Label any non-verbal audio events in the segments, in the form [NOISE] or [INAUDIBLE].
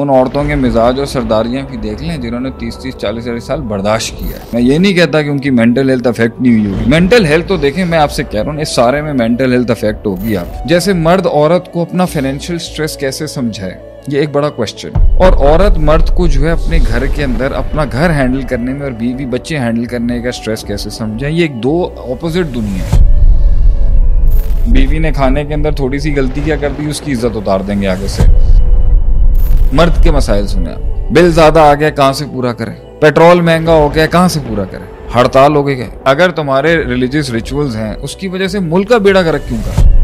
उन औरतों के मिजाज और सरदारियाँ भी देख लें जिन्होंने तीस तीस चालीस चालीस साल बर्दाश्त किया है मैं ये नहीं कहता कि उनकी मेंटल हेल्थ अफेक्ट नहीं हुई होगी मेंटल हेल्थ तो देखें मैं आपसे कह रहा हूँ इस सारे में मेंटल हेल्थ अफेक्ट होगी आप जैसे मर्द औरत को अपना फाइनेंशियल स्ट्रेस कैसे समझाए ये एक बड़ा क्वेश्चन और औरत मर्द को जो है अपने घर के अंदर अपना घर हैंडल करने में और बीवी बच्चे हैंडल करने का स्ट्रेस कैसे समझाए ये एक दो ऑपोजिट दुनिया है बीवी ने खाने के अंदर थोड़ी सी गलती क्या कर दी उसकी इज्जत उतार देंगे आगे से मर्द के मसाइल सुने बिल ज्यादा आ गया कहाँ से पूरा करें पेट्रोल महंगा हो गया कहाँ से पूरा करें हड़ताल हो गई अगर तुम्हारे रिलीजियस रिचुअल्स हैं उसकी वजह से मुल्क का बेड़ा गर्क क्यों कर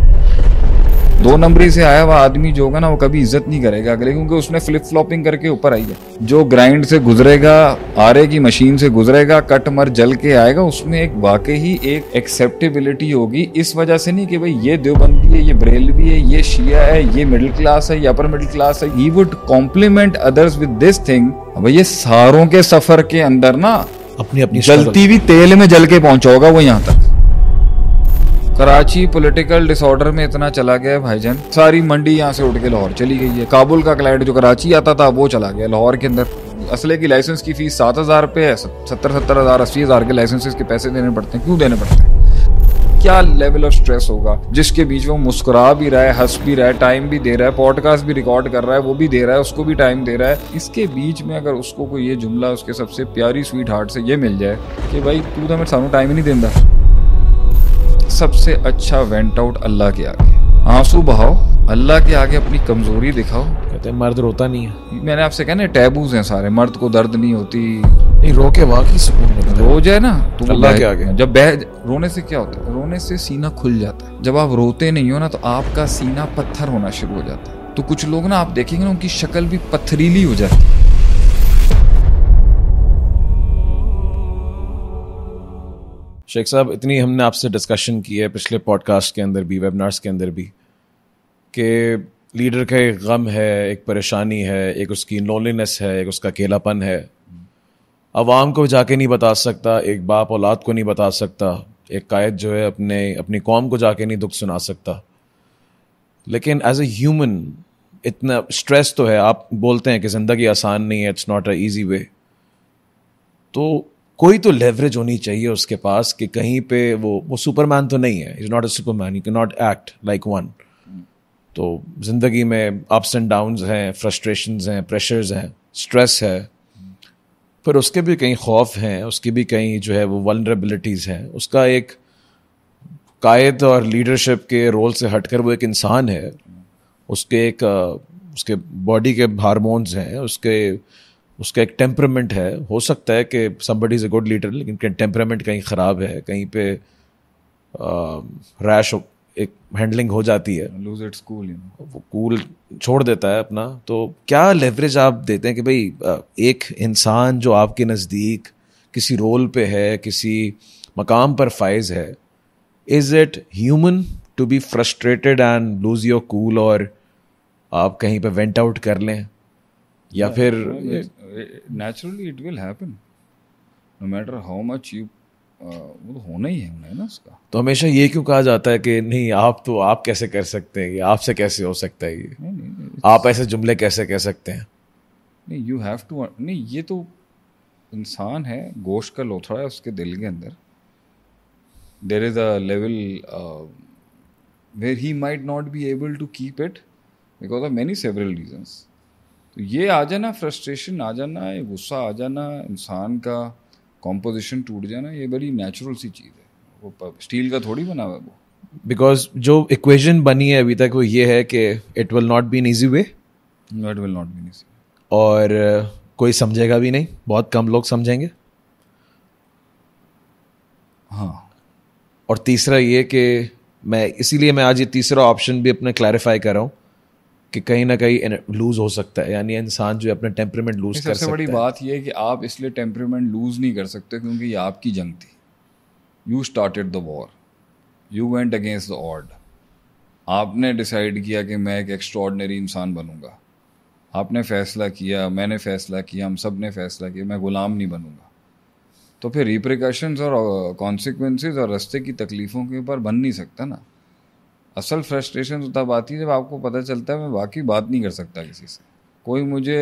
दो नंबरी से आया हुआ आदमी जो होगा ना वो कभी इज्जत नहीं करेगा अगले क्योंकि उसने फ्लिप फ्लॉपिंग करके ऊपर आई है जो ग्राइंड से गुजरेगा आरे की मशीन से गुजरेगा कट मर जल के आएगा उसमें एक वाकई ही एक एक्सेप्टेबिलिटी होगी इस वजह से नहीं कि भाई ये देवबंदी है ये भी है ये शिया है ये मिडिल क्लास है ये अपर मिडिल क्लास है he would complement others with this thing भाई ये सारों के सफर के अंदर ना अपनी अपनी जलती हुई तेल में जल के पहुंचा होगा वो यहाँ तक कराची पॉलिटिकल डिसऑर्डर में इतना चला गया जान सारी मंडी यहाँ से उठ के लाहौर चली गई है काबुल का क्लाइंट जो कराची आता था वो चला गया लाहौर के अंदर असले की लाइसेंस की फीस सात हज़ार रुपये है सत्तर सत्तर हज़ार अस्सी हज़ार के लाइसेंसेस के पैसे देने पड़ते हैं क्यों देने पड़ते हैं क्या लेवल ऑफ स्ट्रेस होगा जिसके बीच वो मुस्कुरा भी रहा है हंस भी रहा है टाइम भी दे रहा है पॉडकास्ट भी रिकॉर्ड कर रहा है वो भी दे रहा है उसको भी टाइम दे रहा है इसके बीच में अगर उसको कोई ये जुमला उसके सबसे प्यारी स्वीट हार्ट से ये मिल जाए कि भाई तू तो मैं सामने टाइम ही नहीं देता सबसे अच्छा वेंट आउट अल्लाह के आगे आंसू बहाओ अल्लाह के आगे अपनी कमजोरी दिखाओ कहते मर्द रोता नहीं है मैंने आपसे ना टैबूज हैं सारे मर्द को दर्द नहीं होती नहीं रो के वाकई सुकून रो जाए ना तो अल्लाह के आगे जब बह रोने से क्या होता है रोने से सीना खुल जाता है जब आप रोते नहीं हो ना तो आपका सीना पत्थर होना शुरू हो जाता है तो कुछ लोग ना आप देखेंगे ना उनकी शक्ल भी पथरीली हो जाती है शेख साहब इतनी हमने आपसे डिस्कशन की है पिछले पॉडकास्ट के अंदर भी वेबिनार्स के अंदर भी कि लीडर का एक गम है एक परेशानी है एक उसकी लोनलीनेस है एक उसका अकेलापन है आवाम को जाके नहीं बता सकता एक बाप औलाद को नहीं बता सकता एक कायद जो है अपने अपनी कौम को जाके नहीं दुख सुना सकता लेकिन एज ए ह्यूमन इतना स्ट्रेस तो है आप बोलते हैं कि ज़िंदगी आसान नहीं है it's not a easy way तो कोई तो लेवरेज होनी चाहिए उसके पास कि कहीं पे वो वो सुपरमैन तो नहीं है is not a superman you can not act like one तो ज़िंदगी में अप्स एंड डाउन्स हैं फ्रस्ट्रेशन हैं प्रेशर्स हैं स्ट्रेस है पर उसके भी कहीं खौफ हैं उसकी भी कहीं जो है वो वनरेबिलिटीज़ हैं उसका एक कायद और लीडरशिप के रोल से हटकर वो एक इंसान है उसके एक उसके बॉडी के हारमोन्स हैं उसके उसका एक टेम्परामेंट है हो सकता है कि somebody is a good leader लेकिन टेम्परामेंट कहीं ख़राब है कहीं पे रैश एक हैंडलिंग हो जाती है लूज इट कूल वो कूल छोड़ देता है अपना तो क्या लेवरेज आप देते हैं कि भाई एक इंसान जो आपके नज़दीक किसी रोल पे है किसी मकाम पर फाइज है is it human to be frustrated and lose your cool और आप कहीं पे वेंट आउट कर लें या फिर naturally it will happen no matter how much you वो तो होना ही है ना उसका तो हमेशा ये क्यों कहा जाता है कि नहीं आप तो आप कैसे कर सकते हैं ये आपसे कैसे हो सकता है ये नहीं, नहीं, आप ऐसे जुमले कैसे कह सकते हैं नहीं यू हैव टू नहीं ये तो इंसान है गोश्त का लोथड़ा है उसके दिल के अंदर there is a level where he might not be able to keep it because of many several reasons तो ये आ जाना फ्रस्ट्रेशन आ जाना ये गुस्सा आ जाना इंसान का कॉम्पोजिशन टूट जाना ये बड़ी नेचुरल सी चीज़ है वो स्टील का थोड़ी बना हुआ है वो बिकॉज जो इक्वेशन बनी है अभी तक वो ये है कि it will not be in easy way it will not be easy और कोई समझेगा भी नहीं बहुत कम लोग समझेंगे हाँ और तीसरा ये कि मैं इसीलिए मैं आज ये तीसरा ऑप्शन भी अपने क्लैरिफाई कर रहा हूँ कि कहीं ना कहीं लूज हो सकता है यानी इंसान जो है अपना टेम्परेमेंट लूज कर सकता है सबसे बड़ी बात यह है कि आप इसलिए टेम्परेमेंट लूज नहीं कर सकते क्योंकि ये आपकी जंग थी you started the war you went against the ऑर्ड आपने डिसाइड किया कि मैं एक एक्स्ट्रॉडनरी इंसान बनूंगा आपने फैसला किया मैंने फैसला किया हम सब ने फैसला किया मैं ग़ुलाम नहीं बनूंगा तो फिर रिप्रिकॉशंस और कॉन्सिक्वेंसेज uh, और रस्ते की तकलीफ़ों के ऊपर बन नहीं सकता ना असल फ्रस्ट्रेशन तो तब आती है जब आपको पता चलता है मैं बाकी बात नहीं कर सकता किसी से कोई मुझे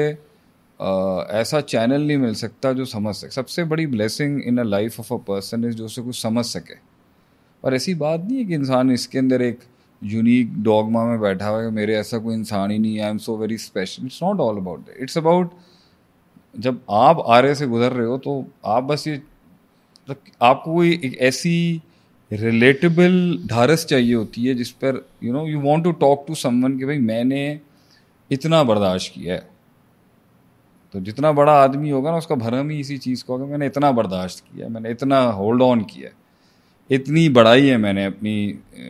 आ, ऐसा चैनल नहीं मिल सकता जो समझ सके सबसे बड़ी blessing in a life of a person is जो उसे कुछ समझ सके पर ऐसी बात नहीं है कि इंसान इसके अंदर एक यूनिक डॉगमा में बैठा हुआ है मेरे ऐसा कोई इंसान ही नहीं है I am so very special it's not all about that it's about जब आप आरे से गुजर रहे हो तो आप बस ये तो आपको कोई एक ऐसी रिलेटेबल ढारस चाहिए होती है जिस पर you know you want to talk to someone कि भाई मैंने इतना बर्दाश्त किया है तो जितना बड़ा आदमी होगा ना उसका भरम ही इसी चीज़ को होगा मैंने इतना बर्दाश्त किया मैंने इतना होल्ड ऑन किया इतनी बढ़ाई है मैंने अपनी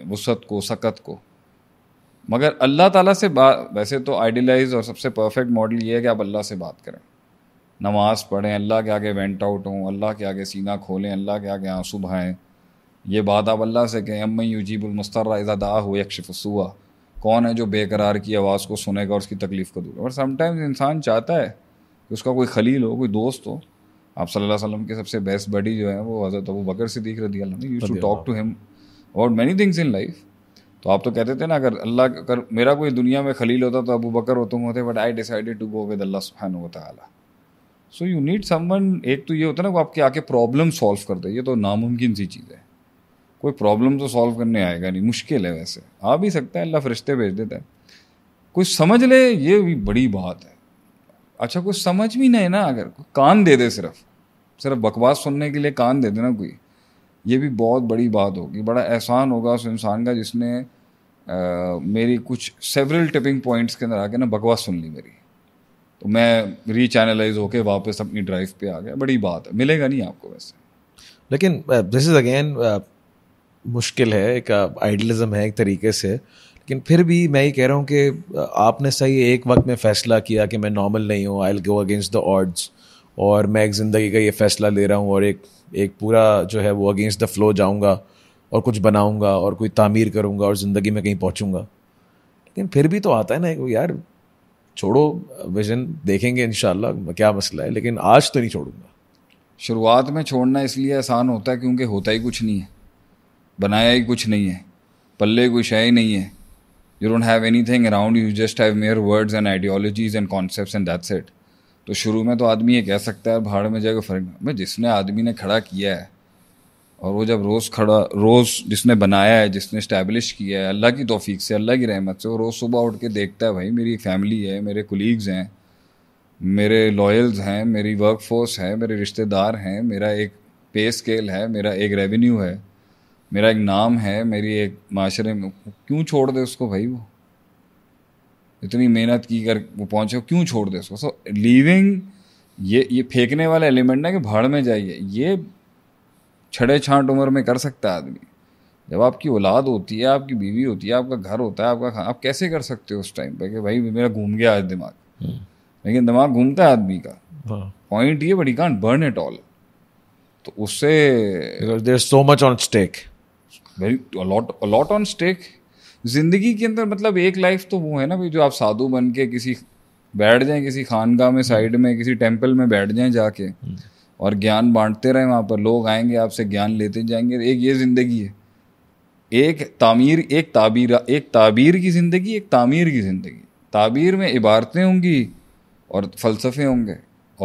वसत को सकत को मगर अल्लाह ताला से बात वैसे तो आइडियलाइज और सबसे परफेक्ट मॉडल ये है कि आप अल्लाह से बात करें नमाज पढ़ें अल्लाह के आगे वेंट आउट हों अल्लाह के आगे सीना खोलें अल्लाह के आगे आंसू भाएँ ये बात आप अल्लाह से कहें अम्मी यूजीबुलमस्तर दा हो यकशफ़ुआ कौन है जो बेकरार की आवाज़ को सुनेगा और उसकी तकलीफ़ को दूर और समटाइम्स इंसान चाहता है कि उसका कोई खलील हो कोई दोस्त हो आप सल्लल्लाहु अलैहि वसल्लम के सबसे बेस्ट बडी जो है वो हज़रत अबू बकर दिख रही अल्लाह you to talk to him about many things in life तो आप तो कहते थे ना अगर अल्लाह अगर मेरा कोई दुनिया में खलील होता तो अबू बकर हो तुम होते but I decided to go with अल्लाह सुबहान वाली सो यू नीड समवन एक तो ये होता है ना वो आपके आके प्रॉब्लम सॉल्व कर दे ये तो नामुमकिन सी चीज़ है कोई प्रॉब्लम तो सॉल्व करने आएगा नहीं मुश्किल है वैसे आ भी सकता है अल्लाह फरिश्ते भेज देता है कुछ समझ ले ये भी बड़ी बात है अच्छा कुछ समझ भी नहीं ना अगर कान दे दे सिर्फ सिर्फ बकवास सुनने के लिए कान दे देना कोई ये भी बहुत बड़ी बात होगी बड़ा एहसान होगा उस इंसान का जिसने आ, मेरी कुछ सेवरल टिपिंग पॉइंट्स के अंदर आके ना बकवास सुन ली मेरी तो मैं रीचैनलाइज होके वापस अपनी ड्राइव पे आ गया बड़ी बात है मिलेगा नहीं आपको वैसे लेकिन दिस इज़ अगेन मुश्किल है एक आइडलिज्म है एक तरीके से लेकिन फिर भी मैं ये कह रहा हूँ कि आपने सही एक वक्त में फ़ैसला किया कि मैं नॉर्मल नहीं हूँ I go against the odds और मैं एक ज़िंदगी का ये फ़ैसला ले रहा हूँ और एक एक पूरा जो है वो अगेंस्ट द फ्लो जाऊँगा और कुछ बनाऊँगा और कोई तामीर करूँगा और ज़िंदगी में कहीं पहुँचूँगा लेकिन फिर भी तो आता है ना यार छोड़ो विजन देखेंगे इन क्या मसला है लेकिन आज तो नहीं छोड़ूंगा शुरुआत में छोड़ना इसलिए आसान होता है क्योंकि होता ही कुछ नहीं है बनाया ही कुछ नहीं है पल्ले कुछ है ही नहीं है you don't have anything around you just have mere words and ideologies and concept and that's it तो शुरू में तो आदमी ये कह सकता है भाड़ में जाएगा फर्क भाई जिसने आदमी ने खड़ा किया है और वो जब रोज़ खड़ा रोज़ जिसने बनाया है जिसने इस्टेब्लिश किया है अल्लाह की तोफ़ी से अल्लाह की रहमत से वो रोज़ सुबह उठ के देखता है भाई मेरी फैमिली है मेरे कोलीग्स हैं मेरे लॉयल्स हैं मेरी वर्क फोर्स है मेरे रिश्तेदार हैं मेरा एक पे स्केल है मेरा एक रेवेन्यू है मेरा एक नाम है मेरी एक माशरे में क्यों छोड़ दे उसको भाई वो इतनी मेहनत की कर वो पहुँचे क्यों छोड़ दे उसको सो लीविंग ये ये फेंकने वाला एलिमेंट ना कि भाड़ में जाइए ये छड़े छांट उम्र में कर सकता है आदमी जब आपकी औलाद होती है आपकी बीवी होती है आपका घर होता है आपका खाना आप कैसे कर सकते हो उस टाइम पर कि भाई मेरा घूम गया आज दिमाग हम्म। लेकिन दिमाग घूमता है आदमी का पॉइंट हाँ। ये बड़ी कांट बर्न इट ऑल तो उससे there so much on stake very a lot a lot on stake जिंदगी के अंदर मतलब एक लाइफ तो वो है ना भाई जो आप साधु बन के किसी बैठ जाएं किसी खानगाह में साइड में किसी टेम्पल में बैठ जाएं जाके और ज्ञान बांटते रहें वहाँ पर लोग आएंगे आपसे ज्ञान लेते जाएंगे एक ये ज़िंदगी है एक तामीर एक ताबीर एक ताबीर की ज़िंदगी एक तामीर की ज़िंदगी ताबीर में इबारतें होंगी और फलसफे होंगे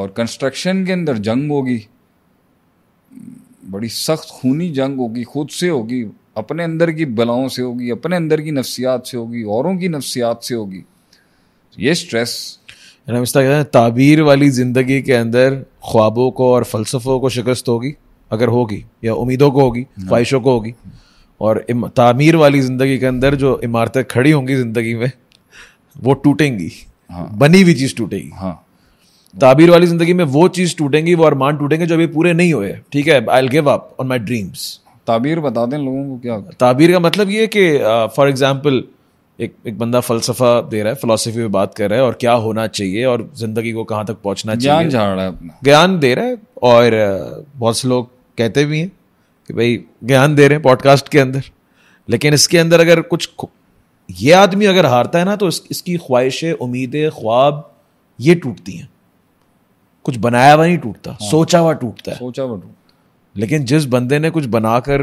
और कंस्ट्रक्शन के अंदर जंग होगी बड़ी सख्त खूनी जंग होगी खुद से होगी अपने अंदर की बलाओं से होगी अपने अंदर की नफसियात से होगी औरों की नफसियात से होगी ये स्ट्रेस ताबीर वाली ज़िंदगी के अंदर ख्वाबों को और फ़लसफ़ों को शिकस्त होगी अगर होगी या उम्मीदों को होगी हाँ। ख्वाहिशों को होगी और तामीर वाली ज़िंदगी के अंदर जो इमारतें खड़ी होंगी ज़िंदगी में वो टूटेंगी हाँ बनी हुई चीज़ टूटेगी हाँ ताबीर वाली ज़िंदगी में वो चीज़ टूटेंगी वो अरमान टूटेंगे जो अभी पूरे नहीं हुए ठीक है I give up on my dreams ताबीर बता दें लोगों को क्या ताबीर का मतलब ये कि फॉर एग्जाम्पल एक एक बंदा फलसफा दे रहा है फिलोसफी में बात कर रहा है और क्या होना चाहिए और जिंदगी को कहाँ तक पहुँचना चाहिए ज्ञान झाड़ रहा है अपना ज्ञान दे रहा है और बहुत से लोग कहते भी हैं कि भाई ज्ञान दे रहे हैं पॉडकास्ट के अंदर लेकिन इसके अंदर अगर कुछ ये आदमी अगर हारता है ना तो इस, इसकी ख्वाहिशें उम्मीदें ख्वाब ये टूटती हैं कुछ बनाया हुआ नहीं टूटता हाँ, सोचा हुआ टूटता है सोचा हुआ टूटता लेकिन जिस बंदे ने कुछ बनाकर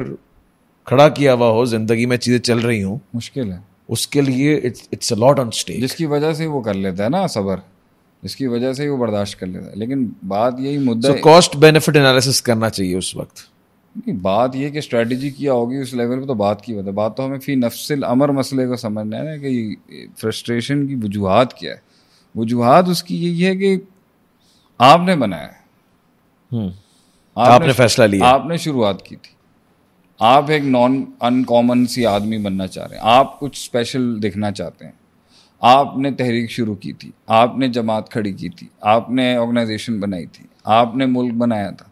खड़ा किया हुआ हो जिंदगी में चीज़ें चल रही हूँ मुश्किल है उसके लिए it's it's lot on stake जिसकी वजह से वो कर लेता है ना सबर जिसकी वजह से वो बर्दाश्त कर लेता है लेकिन बात यही मुद्दा कॉस्ट बेनिफिट एनालिसिस करना चाहिए उस वक्त बात ये कि स्ट्रेटजी क्या होगी उस लेवल पे तो बात की बात है बात तो हमें फी नफसिल अमर मसले को समझना है ना कि फ्रस्ट्रेशन की वजूहत क्या है वजूहत उसकी यही है कि आपने बनाया हम्म। आपने, आपने फैसला लिया आपने शुरुआत की थी आप एक नॉन अनकॉमन सी आदमी बनना चाह रहे हैं आप कुछ स्पेशल दिखना चाहते हैं आपने तहरीक शुरू की थी आपने जमात खड़ी की थी आपने ऑर्गेनाइजेशन बनाई थी आपने मुल्क बनाया था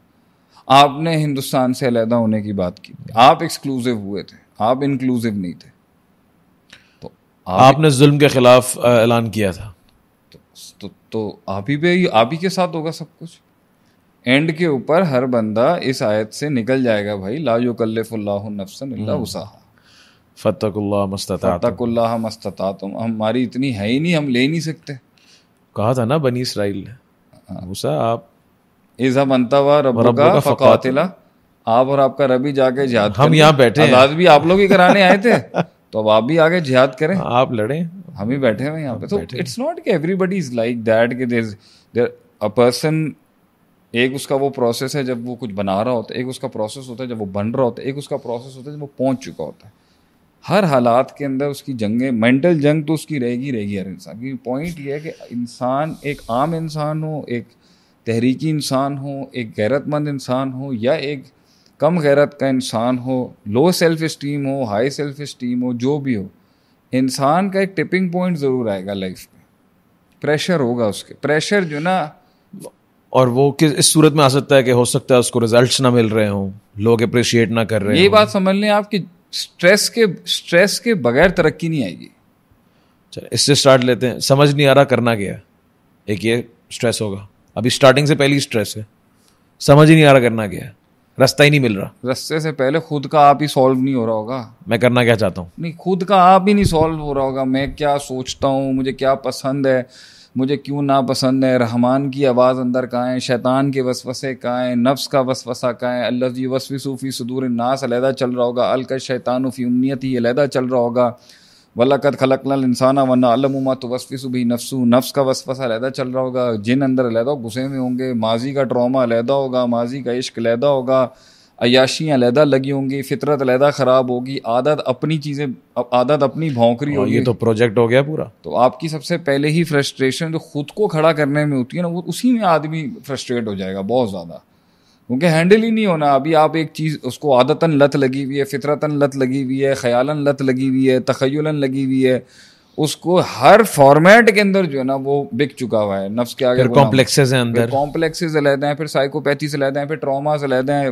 आपने हिंदुस्तान से अलहदा होने की बात की थी आप एक्सक्लूसिव हुए थे आप इंक्लूसिव नहीं थे तो आप आपने जुल्म के खिलाफ ऐलान किया था तो, तो, तो आप ही पे आप ही के साथ होगा सब कुछ एंड के ऊपर हर बंदा इस आयत से निकल जाएगा भाई ला युकल्लफ़ुल्लाहु नफ्सन हम्म। फ़तकुल्ला मस्तता मस्तता तुम हमारी इतनी है ही नहीं हम ले नहीं सकते कहा था ना बनी इसराइल ने मूसा हाँ। आप इज़ा बनता हुआ रबका फ़कातिला आप और आपका रबी जाके जिहाद हम यहाँ बैठे आजाद भी आप लोग ही कराने आए थे [LAUGHS] तो अब आप भी आगे जिहाद करें हाँ, आप लड़े हम ही बैठे हुए यहाँ पे तो इट्स नॉट कि एवरीबडी इज लाइक दैट कि देर अ पर्सन एक उसका वो प्रोसेस है जब वो कुछ बना रहा होता है एक उसका प्रोसेस होता है जब वो बन रहा होता है एक उसका प्रोसेस होता है जब वो पहुंच चुका होता है हर हालात के अंदर उसकी जंगें मेंटल जंग तो उसकी रहेगी रहेगी हर इंसान की पॉइंट ये है कि इंसान एक आम इंसान हो एक तहरीकी इंसान हो एक गैरतमंद इंसान हो या एक कम गैरत का इंसान हो लो सेल्फ इस्टीम हो हाई सेल्फ इस्टीम हो जो भी हो इंसान का एक टिपिंग पॉइंट ज़रूर आएगा लाइफ में प्रेशर होगा उसके प्रेशर जो ना और वो किस इस सूरत में आ सकता है कि हो सकता है उसको रिजल्ट्स ना मिल रहे हों लोग अप्रिशिएट ना कर रहे ये बात समझ लें आप कि स्ट्रेस के स्ट्रेस के बगैर तरक्की नहीं आएगी चल इससे स्टार्ट लेते हैं समझ नहीं आ रहा करना क्या एक ये स्ट्रेस होगा अभी स्टार्टिंग से पहले स्ट्रेस है समझ ही नहीं आ रहा करना क्या रास्ता ही नहीं मिल रहा रास्ते से पहले खुद का आप ही सॉल्व नहीं हो रहा होगा मैं करना क्या चाहता हूँ नहीं खुद का आप ही नहीं सॉल्व हो रहा होगा मैं क्या सोचता हूँ मुझे क्या पसंद है मुझे क्यों नापसंद है रहमान की आवाज़ अंदर कहाँ शैतान के वसवसे कहाँ नफ्स का वसवसा कहाँ अल्लाह अल्लाजी वसवी सूफ़ी सदूर नास अलहदा चल रहा होगा अलक शैतान फ़ी ही अलहदा चल रहा होगा वल्लकत खलकनल इंसाना वरना अलमुमा तो वसफ़ी सुबह नफसू नफ्स का वसवसा अलहदा चल रहा होगा जिन अंदर अलहदा गुस्से में होंगे माजी का ड्रामा अलहदा होगा माजी का इश्क अलहदा होगा अयाशियाँ अलहदा लगी होंगी फितरत अलहदा ख़राब होगी आदत अपनी चीज़ें आदत अपनी भौंकरी हाँ, होगी तो प्रोजेक्ट हो गया पूरा तो आपकी सबसे पहले ही फ्रस्ट्रेशन जो खुद को खड़ा करने में होती है ना वो उसी में आदमी फ्रस्ट्रेट हो जाएगा बहुत ज़्यादा क्योंकि हैंडल ही नहीं होना अभी आप एक चीज़ उसको आदतन लत लगी हुई है फितरतन लत लगी हुई है ख्यालन लत लगी हुई है तखयलन लगी हुई है उसको हर फॉर्मेट के अंदर जो है ना वो बिक चुका हुआ है नफ्स के आगे कॉम्प्लेक्सेज हैं अंदर कॉम्प्लेक्सेज अलहदा हैं फिर साइकोपैथी से लेते हैं फिर ट्रामा से लेते हैं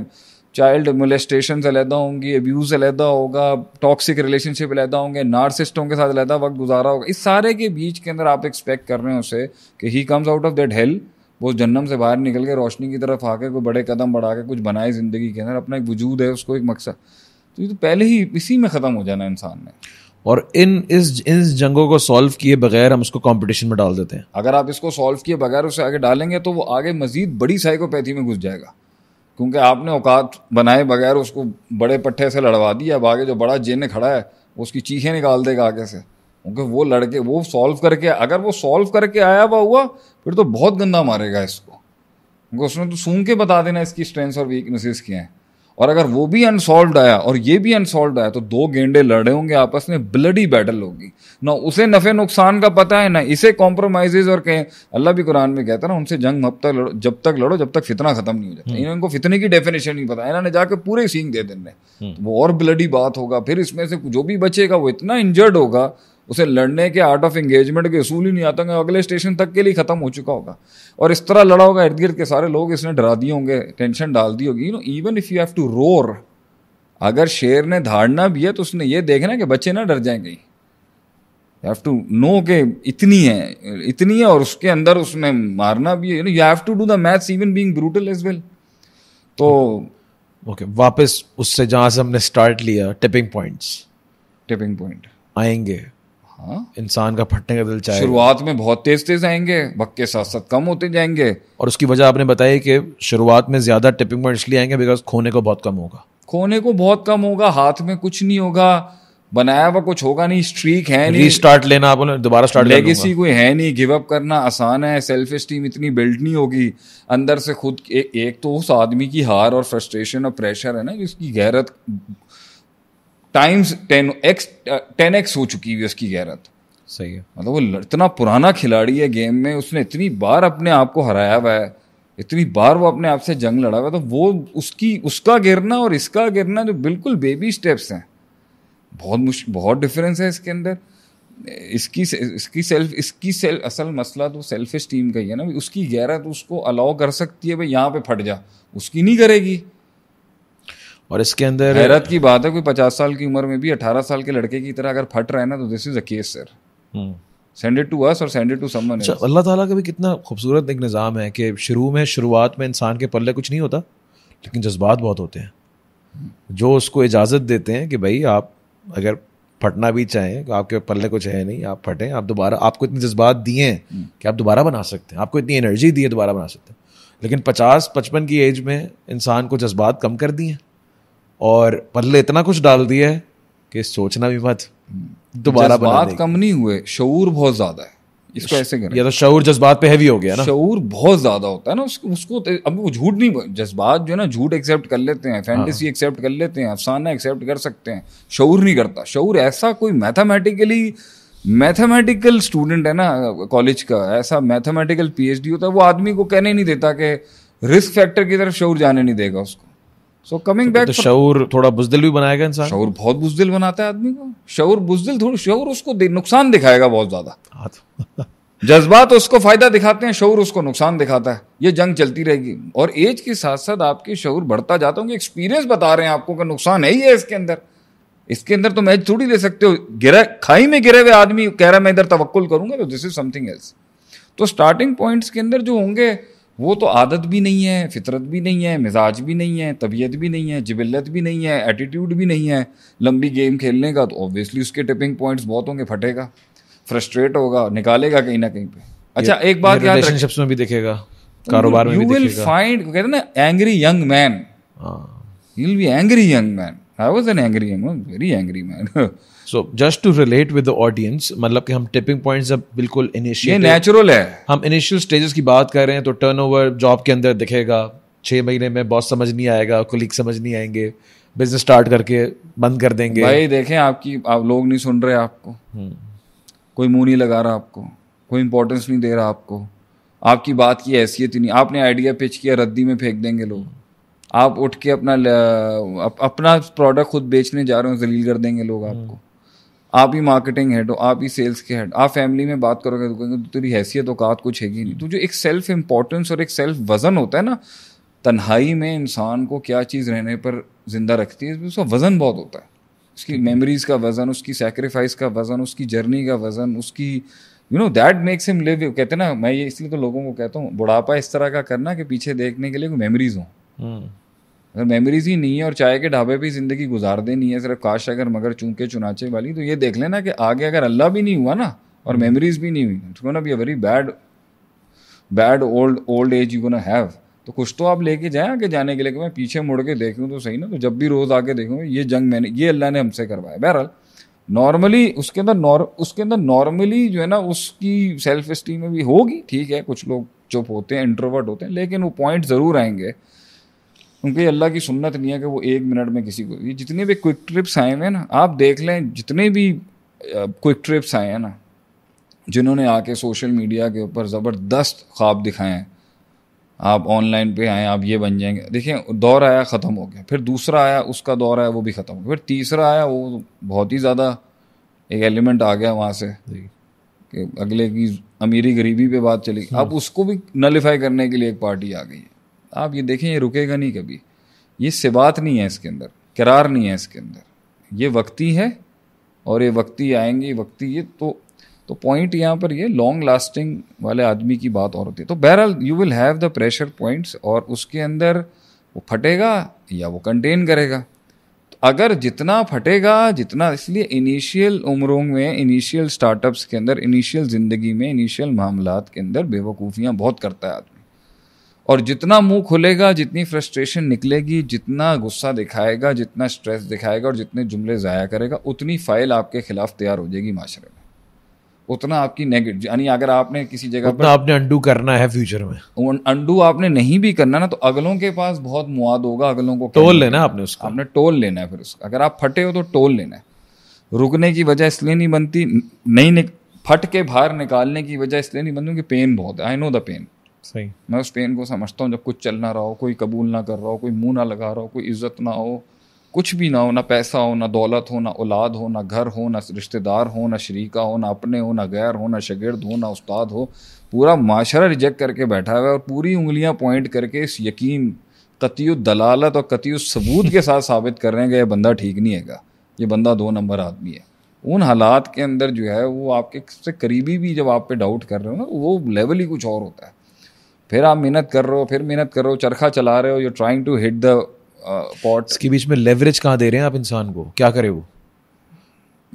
चाइल्ड मोलेस्टेशन अलहदा होंगी अब्यूज़ अलहदा होगा टॉक्सिक रिलेशनशिप अलहदा होंगे नार्सिस्टों के साथ अलहदा वक्त गुजारा होगा इस सारे के बीच के अंदर आप एक्सपेक्ट कर रहे हैं उसे कि he comes out of that hell वो जन्म से बाहर निकल के रोशनी की तरफ आकर कोई बड़े कदम बढ़ा के कुछ बनाए ज़िंदगी के अंदर अपना एक वजूद है उसको एक मकसद तो ये तो पहले ही इसी में ख़त्म हो जाना इंसान ने और इन इस इन जंगों को सॉल्व किए बगैर हम उसको कंपटीशन में डाल देते हैं अगर आप इसको सॉल्व किए बगैर उसे आगे डालेंगे तो वो आगे मजीद बड़ी साइकोपैथी में घुस जाएगा क्योंकि आपने औकात बनाए बगैर उसको बड़े पट्टे से लड़वा दिया अब आगे जो बड़ा जिन खड़ा है उसकी चीखें निकाल देगा आगे से क्योंकि वो लड़के वो सॉल्व करके अगर वो सॉल्व करके आया हुआ हुआ फिर तो बहुत गंदा मारेगा इसको क्योंकि उसने तो सूंघ के बता देना इसकी स्ट्रेंथ्स और वीकनेसेस क्या हैं और अगर वो भी अनसॉल्व आया और ये भी अनसॉल्व आया तो दो गेंडे लड़े होंगे आपस में ब्लडी बैटल होगी ना उसे नफे नुकसान का पता है ना इसे कॉम्प्रोमाइजेज और कहें अल्लाह भी कुरान में कहता है ना उनसे जंग मब तक लड़ो जब तक लड़ो जब तक फितना खत्म नहीं हो जाता हम्म। इनको फितने की डेफिनेशन नहीं पता इन्होंने जाकर पूरे सीन दे देने हम्म। तो वो और ब्लडी बात होगा फिर इसमें से जो भी बचेगा वो इतना इंजर्ड होगा उसे लड़ने के आर्ट ऑफ एंगेजमेंट के असूल ही नहीं आता होंगे अगले स्टेशन तक के लिए ख़त्म हो चुका होगा और इस तरह लड़ा होगा इर्द गिर्द के सारे लोग इसने डरा दिए होंगे टेंशन डाल दी होगी you know even if you have to roar अगर शेर ने धाड़ना भी है तो उसने ये देखना कि बच्चे ना डर जाएंगे कहीं यू हैव टू नो के इतनी है इतनी है और उसके अंदर उसने मारना भी है you have to do the maths even being brutal as well तो ओके वापस उससे जहाँ से हमने स्टार्ट लिया टिपिंग पॉइंट्स टिपिंग पॉइंट आएंगे हाँ? इंसान का फटने का दिल चाहे शुरुआत में बहुत तेज तेज आएंगे वक्त के साथ साथ कम होते जाएंगे और उसकी वजह आपने बताई कि शुरुआत में ज्यादा टिपिंग पॉइंट इसलिए आएंगे बिकॉज खोने को बहुत कम होगा खोने को बहुत कम होगा हाथ में कुछ नहीं होगा बनाया हुआ कुछ होगा नहीं स्ट्रीक है नहीं स्टार्ट लेना आप दोबारा स्टार्ट किसी कोई है नहीं गिव अप करना आसान है सेल्फ स्टीम इतनी बिल्ड नहीं होगी अंदर से खुद ए, एक तो उस आदमी की हार और फ्रस्ट्रेशन और प्रेशर है ना जिसकी गैरत times ten X ten X हो चुकी हुई उसकी गैरत सही है मतलब वो इतना पुराना खिलाड़ी है गेम में उसने इतनी बार अपने आप को हराया हुआ है इतनी बार वो अपने आप से जंग लड़ा हुआ है तो वो उसकी उसका गिरना और इसका गिरना जो बिल्कुल बेबी स्टेप्स हैं बहुत मुश्किल बहुत डिफरेंस है इसके अंदर इसकी इसकी सेल्फ इसकी सेल्फ असल मसला तो सेल्फिश टीम का ही है ना उसकी गैरत उसको अलाउ कर सकती है भाई यहाँ पे फट जा उसकी नहीं करेगी और इसके अंदर हैरत की बात है कोई पचास साल की उम्र में भी अठारह साल के लड़के की तरह अगर फट रहा है ना तो this is a case sir send it to us और सेंड इट टू समवन अच्छा अल्लाह ताला का भी कितना खूबसूरत एक निज़ाम है कि शुरू में शुरुआत में इंसान के पल्ले कुछ नहीं होता लेकिन जज्बात बहुत होते हैं जो उसको इजाज़त देते हैं कि भाई आप अगर फटना भी चाहें तो आपके पल्ले कुछ है नहीं आप फटें आप दोबारा आपको इतने जज्बात दिए हैं हम्म। कि आप दोबारा बना सकते हैं आपको इतनी एनर्जी दी है दोबारा बना सकते हैं लेकिन पचास पचपन की एज में इंसान को जज्बात कम कर दिए हैं और पल्ले इतना कुछ डाल दिया है कि सोचना भी मत दोबारा बात कम नहीं हुए शूर बहुत ज्यादा है इसको ऐसे करें या तो शूर जज्बात पे हैवी हो गया ना शूर बहुत ज्यादा होता है ना उसको उसको तो- अब वो झूठ नहीं जज्बात जो है ना झूठ एक्सेप्ट कर लेते हैं फैंटेसी हाँ। एक्सेप्ट कर लेते हैं अफसाना एक्सेप्ट कर सकते हैं शूर नहीं करता शूर ऐसा कोई मैथमेटिकली मैथमेटिकल स्टूडेंट है ना कॉलेज का ऐसा मैथमेटिकल पी होता है वो आदमी को कहने नहीं देता कि रिस्क फैक्टर की तरफ शूर जाने नहीं देगा उसको सो कमिंग बैक तो, तो शौर थोड़ा बुजदिल भी बनाएगा इंसान शौर बहुत बुजदिल बनाता है आदमी को शौर बुजदिल थोड़ी शौर उसको नुकसान दिखाएगा बहुत ज्यादा हाँ तो। [LAUGHS] जज्बात उसको फायदा दिखाते हैं शौर उसको नुकसान दिखाता है ये जंग चलती रहेगी और एज के साथ साथ आपके शौर बढ़ता जाता होंगे एक्सपीरियंस बता रहे हैं आपको कि नुकसान है ही है इसके अंदर इसके अंदर तो मैच थोड़ी दे सकते हो गिरे खाई में गिरे हुए आदमी कह रहा है मैं इधर तवक्ल करूंगा तो दिस इज समथिंग एल्स तो स्टार्टिंग पॉइंट्स के अंदर जो होंगे वो तो आदत भी नहीं है फितरत भी नहीं है मिजाज भी नहीं है तबीयत भी नहीं है जबिलत भी नहीं है एटीट्यूड भी नहीं है लंबी गेम खेलने का तो ऑब्वियसली उसके टिपिंग पॉइंट्स बहुत होंगे फटेगा फ्रस्ट्रेट होगा निकालेगा कहीं ना कहीं पे अच्छा एक बात याद रिलेशनशिप्स में भी देखेगा कारोबार में यू विल फाइंड कहते ना angry young man you will be angry young man I was an angry young man very angry man so just to relate with the audience मतलब कि हम टिपिंग पॉइंट्स अब बिल्कुल इनिशियल नेचुरल है हम initial stages की बात कर रहे हैं तो टर्न जॉब के अंदर दिखेगा छः महीने में बॉस समझ नहीं आएगा कुलीग समझ नहीं आएंगे बिजनेस स्टार्ट करके बंद कर देंगे भाई देखें आपकी आप लोग नहीं सुन रहे आपको हम्म। कोई मुंह नहीं लगा रहा आपको कोई इंपॉर्टेंस नहीं दे रहा आपको आपकी बात की हैसियत ही नहीं आपने आइडिया पिच किया रद्दी में फेंक देंगे लोग आप उठ के अपना अप, अपना प्रोडक्ट खुद बेचने जा रहे हो जलील कर देंगे लोग आपको आप ही मार्केटिंग हेड हो आप ही सेल्स के हेड आप फैमिली में बात करोगे तो कहेंगे तेरी हैसियत औकात कुछ है नहीं तो जो एक सेल्फ इंपॉर्टेंस और एक सेल्फ वज़न होता है ना तन्हाई में इंसान को क्या चीज़ रहने पर जिंदा रखती है उसका वज़न बहुत होता है उसकी मेमोरीज़ का वज़न उसकी सेक्रीफाइस का वज़न उसकी जर्नी का वज़न उसकी you know that makes him live कहते ना मैं ये इसलिए तो लोगों को कहता हूँ बुढ़ापा इस तरह का करना कि पीछे देखने के लिए कोई मेमोरीज हों हम्म। अगर मेमोरीज ही नहीं है और चाय के ढाबे पे ज़िंदगी गुजार देनी है सिर्फ काश अगर मगर चूंके चुनाचे वाली तो ये देख लेना कि आगे अगर अल्लाह भी नहीं हुआ ना और मेमोरीज हम्म। भी नहीं हुई तो ना be a very bad bad old old age you have तो कुछ तो आप लेके जाए आगे जाने के लिए कि मैं पीछे मुड़ के देखूँ तो सही ना तो जब भी रोज़ आके देखूँ ये जंग मैंने ये अल्लाह ने हमसे करवाया बहरहाल नॉर्मली उसके अंदर नॉर उसके अंदर नॉर्मली जो है ना उसकी सेल्फ स्टीम भी होगी ठीक है कुछ लोग चुप होते हैं इंट्रोवर्ट होते हैं लेकिन वो पॉइंट ज़रूर आएंगे उनके अल्लाह की सुन्नत नहीं है कि वो एक मिनट में किसी को ये जितने भी क्विक ट्रिप्स आए हुए हैं ना आप देख लें जितने भी क्विक ट्रिप्स आए हैं ना जिन्होंने आके सोशल मीडिया के ऊपर ज़बरदस्त ख्वाब दिखाए हैं आप ऑनलाइन पे आए आप ये बन जाएंगे देखिए दौर आया ख़त्म हो गया फिर दूसरा आया उसका दौर आया वो भी ख़त्म हो गया फिर तीसरा आया वो बहुत ही ज़्यादा एक एलिमेंट आ गया वहाँ से कि अगले की अमीरी गरीबी पे बात चली हम्म। अब उसको भी नलीफाई करने के लिए एक पार्टी आ गई है आप ये देखें ये रुकेगा नहीं कभी ये सिबात नहीं है इसके अंदर करार नहीं है इसके अंदर ये वक्ती है और ये वक्ती आएंगे वक्ती ये तो तो पॉइंट यहाँ पर ये लॉन्ग लास्टिंग वाले आदमी की बात और होती है तो बहरहाल you will have the pressure points और उसके अंदर वो फटेगा या वो कंटेन करेगा तो अगर जितना फटेगा जितना इसलिए इनिशियल उम्रों में इनिशियल स्टार्टअप्स के अंदर इनिशियल ज़िंदगी में इनिशियल मामला के अंदर बेवकूफ़ियाँ बहुत करता है आदमी और जितना मुंह खुलेगा जितनी फ्रस्ट्रेशन निकलेगी जितना गुस्सा दिखाएगा जितना स्ट्रेस दिखाएगा और जितने जुमले ज़ाया करेगा उतनी फ़ाइल आपके खिलाफ तैयार हो जाएगी माशरे में उतना आपकी नेगेटिव यानी अगर आपने किसी जगह पर आपने अंडू करना है फ्यूचर में अंडू आपने नहीं भी करना ना तो अगलों के पास बहुत मुआद होगा अगलों को टोल लेना आपने उसको आपने टोल लेना है फिर उसका अगर आप फटे हो तो टोल लेना है रुकने की वजह इसलिए नहीं बनती नहीं फट के बाहर निकालने की वजह इसलिए नहीं बनती क्योंकि पेन बहुत है आई नो द पेन सही मैं उस पेन को समझता हूँ जब कुछ चल ना रहा हो कोई कबूल ना कर रहा हो कोई मुंह ना लगा रहा हो कोई इज्जत ना हो कुछ भी ना हो ना पैसा हो ना दौलत हो ना औलाद हो ना घर हो ना रिश्तेदार हो ना शरीका हो ना अपने हो ना गैर हो ना शगिर्द हो ना उस्ताद हो पूरा माशरा रिजेक्ट करके बैठा हुआ है और पूरी उंगलियां पॉइंट करके इस यकीन कतयु दलालत और कतियु सबूत के साथ साबित कर रहे हैं कि यह बंदा ठीक नहीं हैगा ये बंदा दो नंबर आदमी है उन हालात के अंदर जो है वो आपके से करीबी भी जब आप पे डाउट कर रहे हो ना वो लेवल ही कुछ और होता है फिर आप मेहनत कर रहे हो फिर मेहनत कर रहे हो चरखा चला रहे हो you trying to hit the pot के बीच में लेवरेज कहाँ दे रहे हैं आप इंसान को क्या करे वो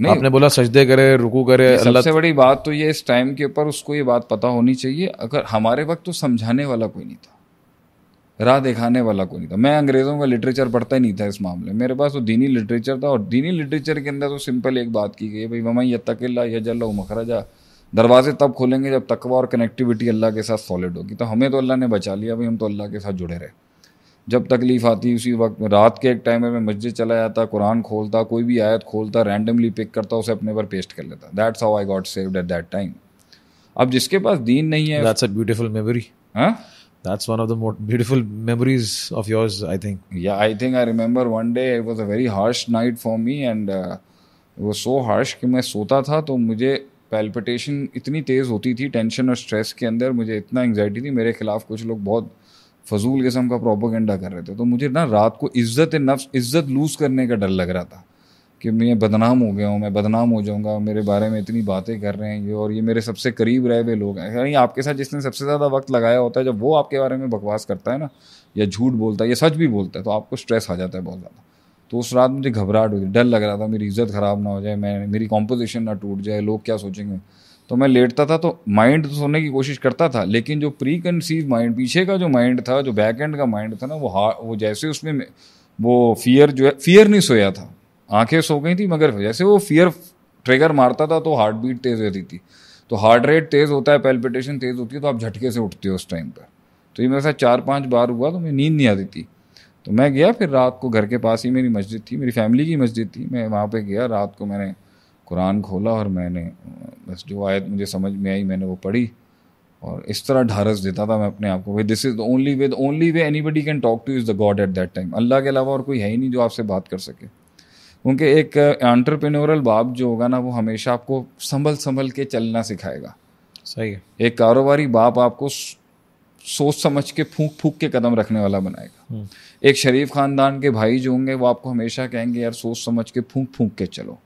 नहीं आपने बोला सजदे करे रुकू करे अल्लाह सबसे बड़ी बात तो ये इस टाइम के ऊपर उसको ये बात पता होनी चाहिए अगर हमारे वक्त तो समझाने वाला कोई नहीं था राह दिखाने वाला कोई नहीं था मैं अंग्रेज़ों का लिटरेचर पढ़ता ही नहीं था इस मामले मेरे पास तो दीनी लिटरेचर था और दीनी लिटरेचर के अंदर तो सिंपल एक बात की गई भाई ममई यतकल्ला यजल्ला मखराजा दरवाजे तब खोलेंगे जब तकवा और कनेक्टिविटी अल्लाह के साथ सॉलिड होगी तो हमें तो अल्लाह ने बचा लिया भाई हम तो अल्लाह के साथ जुड़े रहे जब तकलीफ़ आती उसी वक्त रात के एक टाइम में मस्जिद चला जाता कुरान खोलता कोई भी आयत खोलता रैंडमली पिक करता उसे अपने पर पेस्ट कर लेता that's how I got saved at that time अब जिसके पास दीन नहीं है दैट्स अ ब्यूटीफुल मेमोरी हां that's one of the most beautiful memories of yours I think yeah I think I remember one day it was a very harsh night for me and वो so harsh कि मैं सोता था तो मुझे palpitation इतनी तेज़ होती थी टेंशन और स्ट्रेस के अंदर मुझे इतना एंगजाइटी थी मेरे खिलाफ कुछ लोग बहुत फजूल किस्म का प्रोपोगेंडा कर रहे थे तो मुझे ना रात को इज़्ज़त नफ्स इज़्ज़त लूज़ करने का डर लग रहा था कि मैं बदनाम हो गया हूँ मैं बदनाम हो जाऊँगा मेरे बारे में इतनी बातें कर रहे हैं ये और ये मेरे सबसे करीब रहे हुए लोग हैं यानी आपके साथ जिसने सबसे ज़्यादा वक्त लगाया होता है जब वो आपके बारे में बकवास करता है ना या झूठ बोलता है या सच भी बोलता है तो आपको स्ट्रेस आ जाता है बहुत ज़्यादा तो उस रात मुझे घबराहट हुई डर लग रहा था मेरी इज्जत ख़राब ना हो जाए मैं मेरी कॉम्पोजिशन ना टूट जाए लोग क्या सोचेंगे तो मैं लेटता था तो माइंड तो सोने की कोशिश करता था लेकिन जो प्री कंसीव माइंड पीछे का जो माइंड था जो बैक एंड का माइंड था ना वो हा वो जैसे उसमें वो फियर जो है फियर नहीं सोया था आंखें सो गई थी मगर जैसे वो फियर ट्रिगर मारता था तो हार्ट बीट तेज़ होती थी तो हार्ट रेट तेज़ होता है पेल्पिटेशन तेज़ होती है तो आप झटके से उठते हो उस टाइम पर तो ये मेरे साथ चार पाँच बार हुआ तो मुझे नींद नहीं आती थी तो मैं गया फिर रात को घर के पास ही मेरी मस्जिद थी मेरी फैमिली की मस्जिद थी मैं वहाँ पे गया रात को मैंने कुरान खोला और मैंने बस जो आयत मुझे समझ में आई मैंने वो पढ़ी और इस तरह ढारस देता था मैं अपने आप को भाई this is the only way the only way anybody can talk to is the god at that time अल्लाह के अलावा और कोई है ही नहीं जो आपसे बात कर सके क्योंकि एक एंटरप्रेन्योरल बाप जो होगा ना वो हमेशा आपको संभल संभल के चलना सिखाएगा सही है एक कारोबारी बाप आपको सोच समझ के फूक फूक के कदम रखने वाला बनाएगा हम्म। एक शरीफ खानदान के भाई जो होंगे वो आपको हमेशा कहेंगे यार सोच समझ के फूक फूक के चलो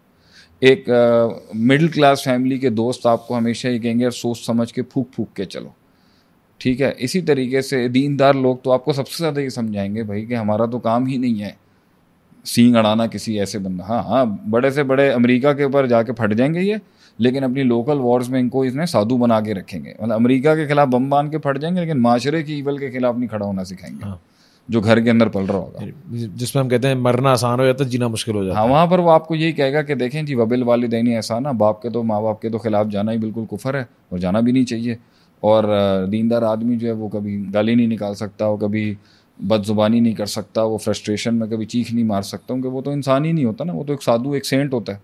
एक मिडिल क्लास फैमिली के दोस्त आपको हमेशा ये कहेंगे यार सोच समझ के फूक फूक के चलो ठीक है इसी तरीके से दीनदार लोग तो आपको सबसे ज़्यादा ये समझाएंगे भाई कि हमारा तो काम ही नहीं है सींग अड़ाना किसी ऐसे बंदा हाँ हाँ बड़े से बड़े अमेरिका के ऊपर जाके फट जाएंगे ये लेकिन अपनी लोकल वॉर्स में इनको इसने साधु बना के रखेंगे मतलब अमेरिका के खिलाफ बम बांध के फट जाएंगे लेकिन माशरे की ईवल के खिलाफ नहीं खड़ा होना सिखाएंगे हाँ। जो घर के अंदर पल रहा होगा जिसमें हम कहते हैं मरना आसान हो जाता है जीना मुश्किल हो जाता हाँ, है हाँ वहाँ पर वो आपको यही कहेगा कि देखें जी वबिल दैनी ऐसा ना बाप के तो माँ बाप के तो खिलाफ जाना ही बिल्कुल कुफर है और जाना भी नहीं चाहिए और दीनदार आदमी जो है वो कभी गाली नहीं निकाल सकता वो कभी बदजुबानी नहीं कर सकता वो फ्रस्ट्रेशन में कभी चीख नहीं मार सकता क्योंकि वो तो इंसान ही नहीं होता ना वो तो एक साधु एक सेंट होता है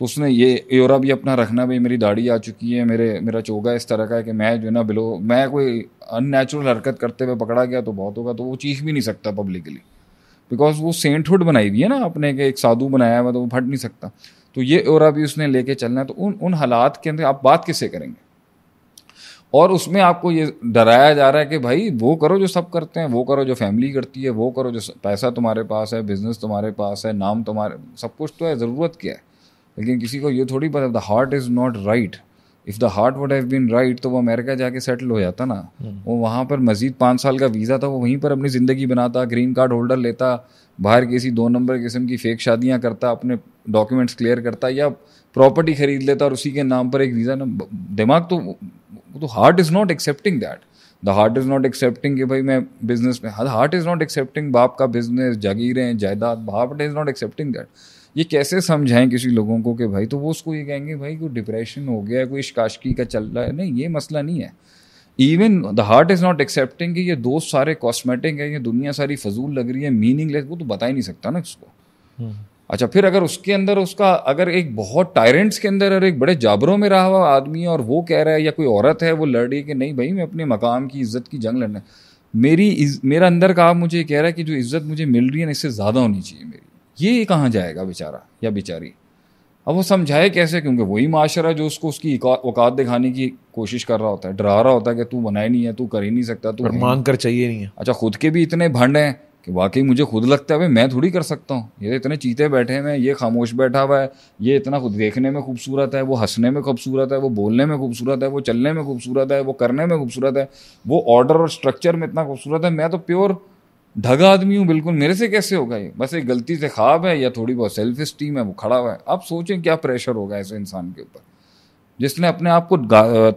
तो उसने ये योरा भी अपना रखना भाई मेरी दाढ़ी आ चुकी है मेरे मेरा चोगा इस तरह का है कि मैं जो है ना बिलो मैं कोई अननेचुरल हरकत करते हुए पकड़ा गया तो बहुत होगा तो वो चीख भी नहीं सकता पब्लिकली बिकॉज वो सेंटहुड बनाई हुई है ना अपने के एक साधु बनाया हुआ तो वो फट नहीं सकता तो ये और भी उसने लेके चलना है तो उन उन हालात के अंदर आप बात किससे करेंगे और उसमें आपको ये डराया जा रहा है कि भाई वो करो जो सब करते हैं वो करो जो फैमिली करती है वो करो जो पैसा तुम्हारे पास है बिजनेस तुम्हारे पास है नाम तुम्हारे सब कुछ तो है ज़रूरत क्या है लेकिन किसी को ये थोड़ी पता the heart is not right if the heart would have been right तो वो अमेरिका जाके सेटल हो जाता ना hmm. वो वहाँ पर मजीद पाँच साल का वीज़ा था वो वहीं पर अपनी ज़िंदगी बनाता ग्रीन कार्ड होल्डर लेता बाहर किसी दो नंबर किस्म की फेक शादियाँ करता अपने डॉक्यूमेंट्स क्लियर करता या प्रॉपर्टी खरीद लेता और उसी के नाम पर एक वीज़ा ना दिमाग तो तो heart is not accepting that the heart is not accepting कि भाई मैं बिजनेस में हार्ट इज़ नॉट एक्सेप्टिंग बाप का बिजनेस जागीरें जायदाद बाप इज़ नॉट एक्सेप्टिंग दैट ये कैसे समझाएं किसी लोगों को कि भाई तो वो उसको ये कहेंगे भाई कोई डिप्रेशन हो गया कोई इश्काशकी का चल रहा है नहीं ये मसला नहीं है even the heart is not accepting कि ये दोस्त सारे कॉस्मेटिक हैं ये दुनिया सारी फजूल लग रही है मीनिंग वो तो बता ही नहीं सकता ना इसको हम्म। अच्छा फिर अगर उसके अंदर उसका अगर एक बहुत टायरेंट्स के अंदर और एक बड़े जाबरों में रहा हुआ आदमी है और वो कह रहा है या कोई औरत है वो लड़ रही है कि नहीं भाई मैं अपने मकाम की इज्जत की जंग लड़ना मेरी इज, मेरा अंदर का आप मुझे कह रहा है कि जो इज्जत मुझे मिल रही है ना इससे ज़्यादा होनी चाहिए मेरी ये कहाँ जाएगा बेचारा या बेचारी अब वो समझाए कैसे क्योंकि वही माशरा जो उसको उसकी औकात दिखाने की कोशिश कर रहा होता है डरा रहा होता है कि तू बनाए नहीं है तू कर ही नहीं सकता तू मांग कर चाहिए नहीं है अच्छा खुद के भी इतने भंड हैं कि वाकई मुझे खुद लगता है भाई मैं थोड़ी कर सकता हूँ ये इतने चीते बैठे हैं ये खामोश बैठा हुआ है ये इतना खुद देखने में खूबसूरत है वो हंसने में खूबसूरत है वो बोलने में खूबसूरत है वो चलने में खूबसूरत है वो करने में खूबसूरत है वो ऑर्डर और स्ट्रक्चर में इतना खूबसूरत है मैं तो प्योर ढगा आदमी हूँ बिल्कुल मेरे से कैसे होगा ये बस एक गलती से ख्वाब है या थोड़ी बहुत सेल्फ स्टीम है वो खड़ा हुआ है आप सोचें क्या प्रेशर होगा ऐसे इंसान के ऊपर जिसने अपने आप को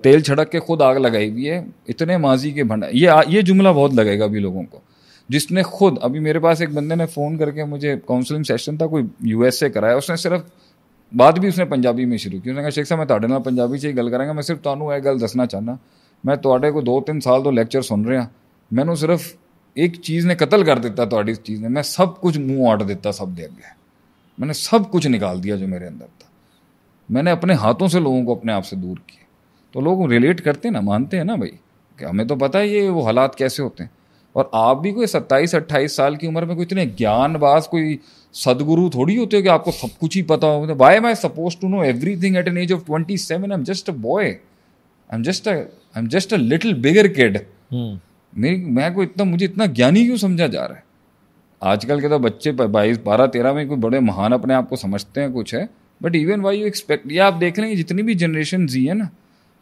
तेल छड़क के खुद आग लगाई हुई है इतने माजी के भंडा ये ये जुमला बहुत लगेगा अभी लोगों को जिसने खुद अभी मेरे पास एक बंदे ने फ़ोन करके मुझे काउंसलिंग सेशन था कोई एस से कराया उसने सिर्फ बात भी उसने पंजाबी में शुरू की उसने कहा शेख साहब मैं ਤੁਹਾਡੇ ਨਾਲ से ही गल ਗੱਲ मैं सिर्फ तुम्हें ਤੁਹਾਨੂੰ गल दसना चाहना मैं ਮੈਂ को दो तीन साल तो लैक्चर सुन रहा मैंने सिर्फ एक चीज़ ने कत्ल कर देता थोड़ी चीज़ ने मैं सब कुछ मुंह आट देता सब दे अगे मैंने सब कुछ निकाल दिया जो मेरे अंदर था मैंने अपने हाथों से लोगों को अपने आप से दूर किया तो लोग रिलेट करते हैं ना मानते हैं ना भाई कि हमें तो पता है ये वो हालात कैसे होते हैं और आप भी कोई सत्ताईस अट्ठाईस साल की उम्र में कोई इतने ज्ञानबाज कोई सदगुरु थोड़ी होते हो कि आपको सब कुछ ही पता हो why am I suppose to know everything at an age of twenty seven I am just a boy I am just I am just a little bigger kid मेरी मैं को इतना मुझे इतना ज्ञानी क्यों समझा जा रहा है आजकल के तो बच्चे बाईस बारह तेरह में कोई बड़े महान अपने आप को समझते हैं कुछ है but even why you expect ये आप देख रहे हैं जितनी भी जनरेशन जी है ना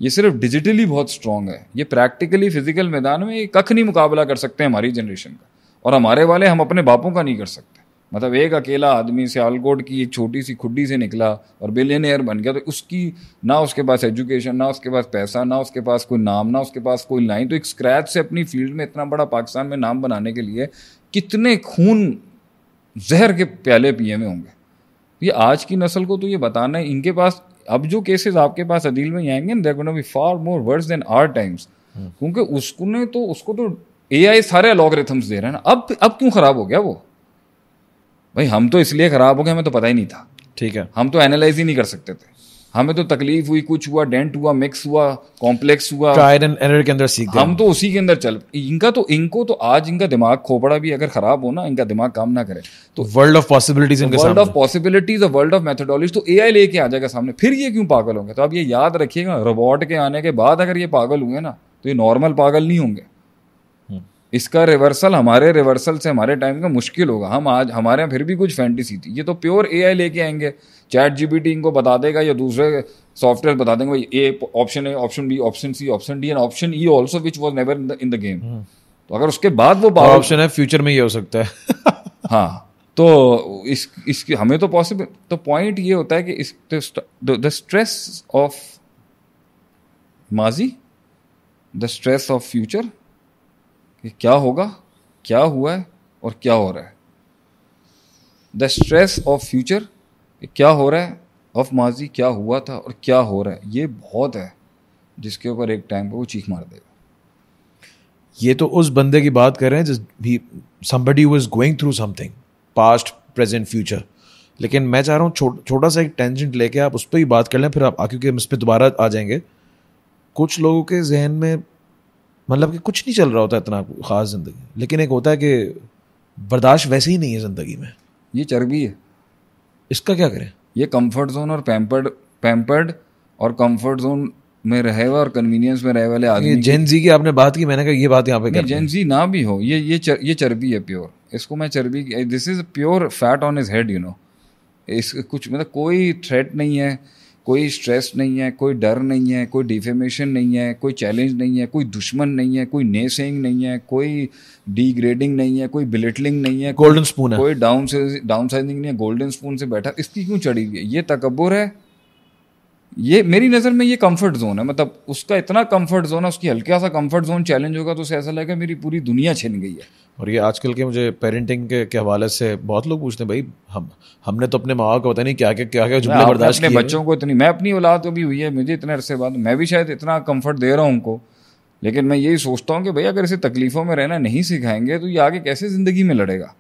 ये सिर्फ डिजिटली बहुत स्ट्रांग है ये प्रैक्टिकली फिजिकल मैदान में ये कख नहीं मुकाबला कर सकते हमारी जनरेशन का और हमारे वाले हम अपने बापों का नहीं कर सकते मतलब एक अकेला आदमी आलकोट की एक छोटी सी खुड्डी से निकला और बिलियनियर बन गया तो उसकी ना उसके पास एजुकेशन ना उसके पास पैसा ना उसके पास कोई नाम ना उसके पास कोई लाइन तो एक स्क्रैच से अपनी फील्ड में इतना बड़ा पाकिस्तान में नाम बनाने के लिए कितने खून जहर के प्याले पिए हुए होंगे ये आज की नस्ल को तो ये बताना है इनके पास अब जो केसेस आपके पास अदील में आएंगे there gonna be far more worse than our times क्योंकि उसको ने तो उसको तो ए सारे अलॉग दे रहे हैं ना अब अब क्यों ख़राब हो गया वो भाई हम तो इसलिए ख़राब हो गए हमें तो पता ही नहीं था ठीक है हम तो एनालाइज ही नहीं कर सकते थे हमें तो तकलीफ हुई कुछ हुआ डेंट हुआ मिक्स हुआ कॉम्प्लेक्स हुआ ट्रायल एंड एरर के अंदर सीख हम तो उसी के अंदर चल इनका तो इनको तो आज इनका दिमाग खोपड़ा भी अगर खराब हो ना इनका दिमाग काम ना करे तो world of possibilities world of possibilities और वर्ल्ड ऑफ मेथोडोलॉजी तो ए आई लेके आ जाएगा सामने फिर ये क्यों पागल होंगे तो आप ये याद रखिएगा रोबोट के आने के बाद अगर ये पागल हुए ना तो ये नॉर्मल पागल नहीं होंगे इसका रिवर्सल हमारे रिवर्सल से हमारे टाइम का मुश्किल होगा हम आज हमारे यहाँ फिर भी कुछ फैंटेसी थी ये तो प्योर ए लेके आएंगे चैट जी इनको बता देगा या दूसरे सॉफ्टवेयर बता देंगे भाई A option A option B option C option D and option E also which was never in the game तो अगर उसके बाद वो पावर ऑप्शन है फ्यूचर में ये हो सकता है [LAUGHS] हाँ तो इस इसकी हमें तो पॉसिबल तो पॉइंट ये होता है कि इस द स्ट्रेस ऑफ माजी द स्ट्रेस ऑफ फ्यूचर कि क्या होगा क्या हुआ है और क्या हो रहा है द स्ट्रेस ऑफ फ्यूचर क्या हो रहा है ऑफ माजी क्या हुआ था और क्या हो रहा है ये बहुत है जिसके ऊपर एक टाइम पर वो चीख मार देगा ये तो उस बंदे की बात कर रहे हैं जिस भी समबडी वो is going through something past present future लेकिन मैं चाह रहा हूँ छोटा छोड़, सा एक टेंजेंट लेके आप उस पर ही बात कर लें फिर आप क्योंकि हम इस पर दोबारा आ जाएंगे कुछ लोगों के जहन में मतलब कि कुछ नहीं चल रहा होता इतना ख़ास ज़िंदगी लेकिन एक होता है कि बर्दाश्त वैसे ही नहीं है ज़िंदगी में ये चर्बी है इसका क्या करें ये कंफर्ट जोन और पैम्पर्ड पैम्पर्ड और कंफर्ट जोन में रहे हुआ और कन्वीनियंस में रहे वाले आदमी जेन जी की आपने बात की मैंने कहा ये बात यहाँ पे कर जेन जी ना भी हो ये ये चर, ये चर्बी है प्योर इसको मैं चर्बी this is pure fat on is head you know इस कुछ मतलब कोई थ्रेट नहीं है कोई स्ट्रेस नहीं है कोई डर नहीं है कोई डिफेमेशन नहीं है कोई चैलेंज नहीं है कोई दुश्मन नहीं है कोई ने नहीं है कोई डिग्रेडिंग नहीं है कोई बिलेटलिंग नहीं है गोल्डन स्पून है कोई डाउन डाउन साइजिंग नहीं है गोल्डन स्पून से बैठा इसकी क्यों चढ़ी हुई है ये तकबर है ये मेरी नज़र में ये कंफर्ट जोन है मतलब उसका इतना कंफर्ट जोन है उसकी हल्का सा कंफर्ट जोन चैलेंज होगा तो उसे ऐसा लगेगा मेरी पूरी दुनिया छिन गई है और ये आजकल के मुझे पेरेंटिंग के, के हवाले से बहुत लोग पूछते हैं भाई हम हमने तो अपने माँ को पता नहीं क्या क्या क्या क्या जुमला बर्दाश्त बच्चों को इतनी मैं अपनी औलाद को भी हुई है मुझे इतने अरसे बाद मैं भी शायद इतना कम्फर्ट दे रहा हूँ उनको लेकिन मैं यही सोचता हूँ कि भाई अगर इसे तकलीफ़ों में रहना नहीं सिखाएंगे तो ये आगे कैसे ज़िंदगी में लड़ेगा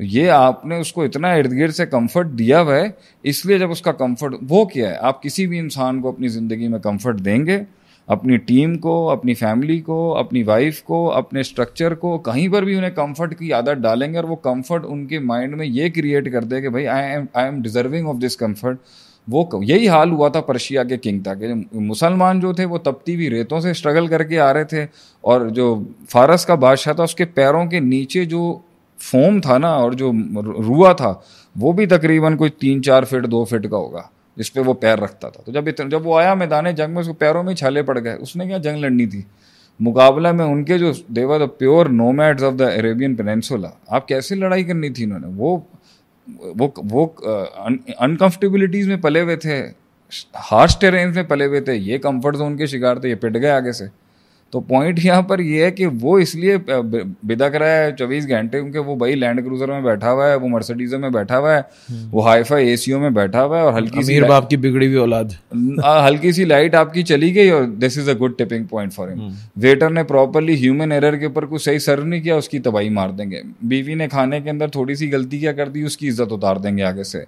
ये आपने उसको इतना इर्द गिर्द से कंफर्ट दिया हुआ है इसलिए जब उसका कंफर्ट वो क्या है आप किसी भी इंसान को अपनी ज़िंदगी में कंफर्ट देंगे अपनी टीम को अपनी फैमिली को अपनी वाइफ को अपने स्ट्रक्चर को कहीं पर भी उन्हें कंफर्ट की आदत डालेंगे और वो कंफर्ट उनके माइंड में ये क्रिएट कर दे कि भाई I am I am deserving of this comfort वो यही हाल हुआ था पर्शिया के किंग था कि मुसलमान जो थे वो तपती हुई रेतों से स्ट्रगल करके आ रहे थे और जो फारस का बादशाह था उसके पैरों के नीचे जो फोम था ना और जो रुआ था वो भी तकरीबन कोई तीन चार फिट दो फिट का होगा जिस पे वो पैर रखता था तो जब इतना जब वो आया मैदान जंग में उसको पैरों में छाले पड़ गए उसने क्या जंग लड़नी थी मुकाबला में उनके जो they were the pure nomads of the Arabian peninsula आप कैसे लड़ाई करनी थी इन्होंने वो वो वो अनकम्फर्टेबिलिटीज़ में पले हुए थे हार्श टेरेंस में पले हुए थे ये कंफर्ट जोन के शिकार थे ये पिट गए आगे से तो पॉइंट यहाँ पर यह है कि वो इसलिए बिदक रहा है चौबीस घंटे क्योंकि वो भाई लैंड क्रूजर में बैठा हुआ है वो मर्सिडीजों में बैठा हुआ है हम्म। वो हाईफाई एसीओ में बैठा हुआ है और हल्की सी बाप की बिगड़ी हुई औलाद हल्की सी लाइट आपकी चली गई और this is a good tipping point for him waiter ने प्रॉपरली ह्यूमन एरर के ऊपर कुछ सही सर्व नहीं किया उसकी तबाही मार देंगे बीवी ने खाने के अंदर थोड़ी सी गलती क्या कर दी उसकी इज्जत उतार देंगे आगे से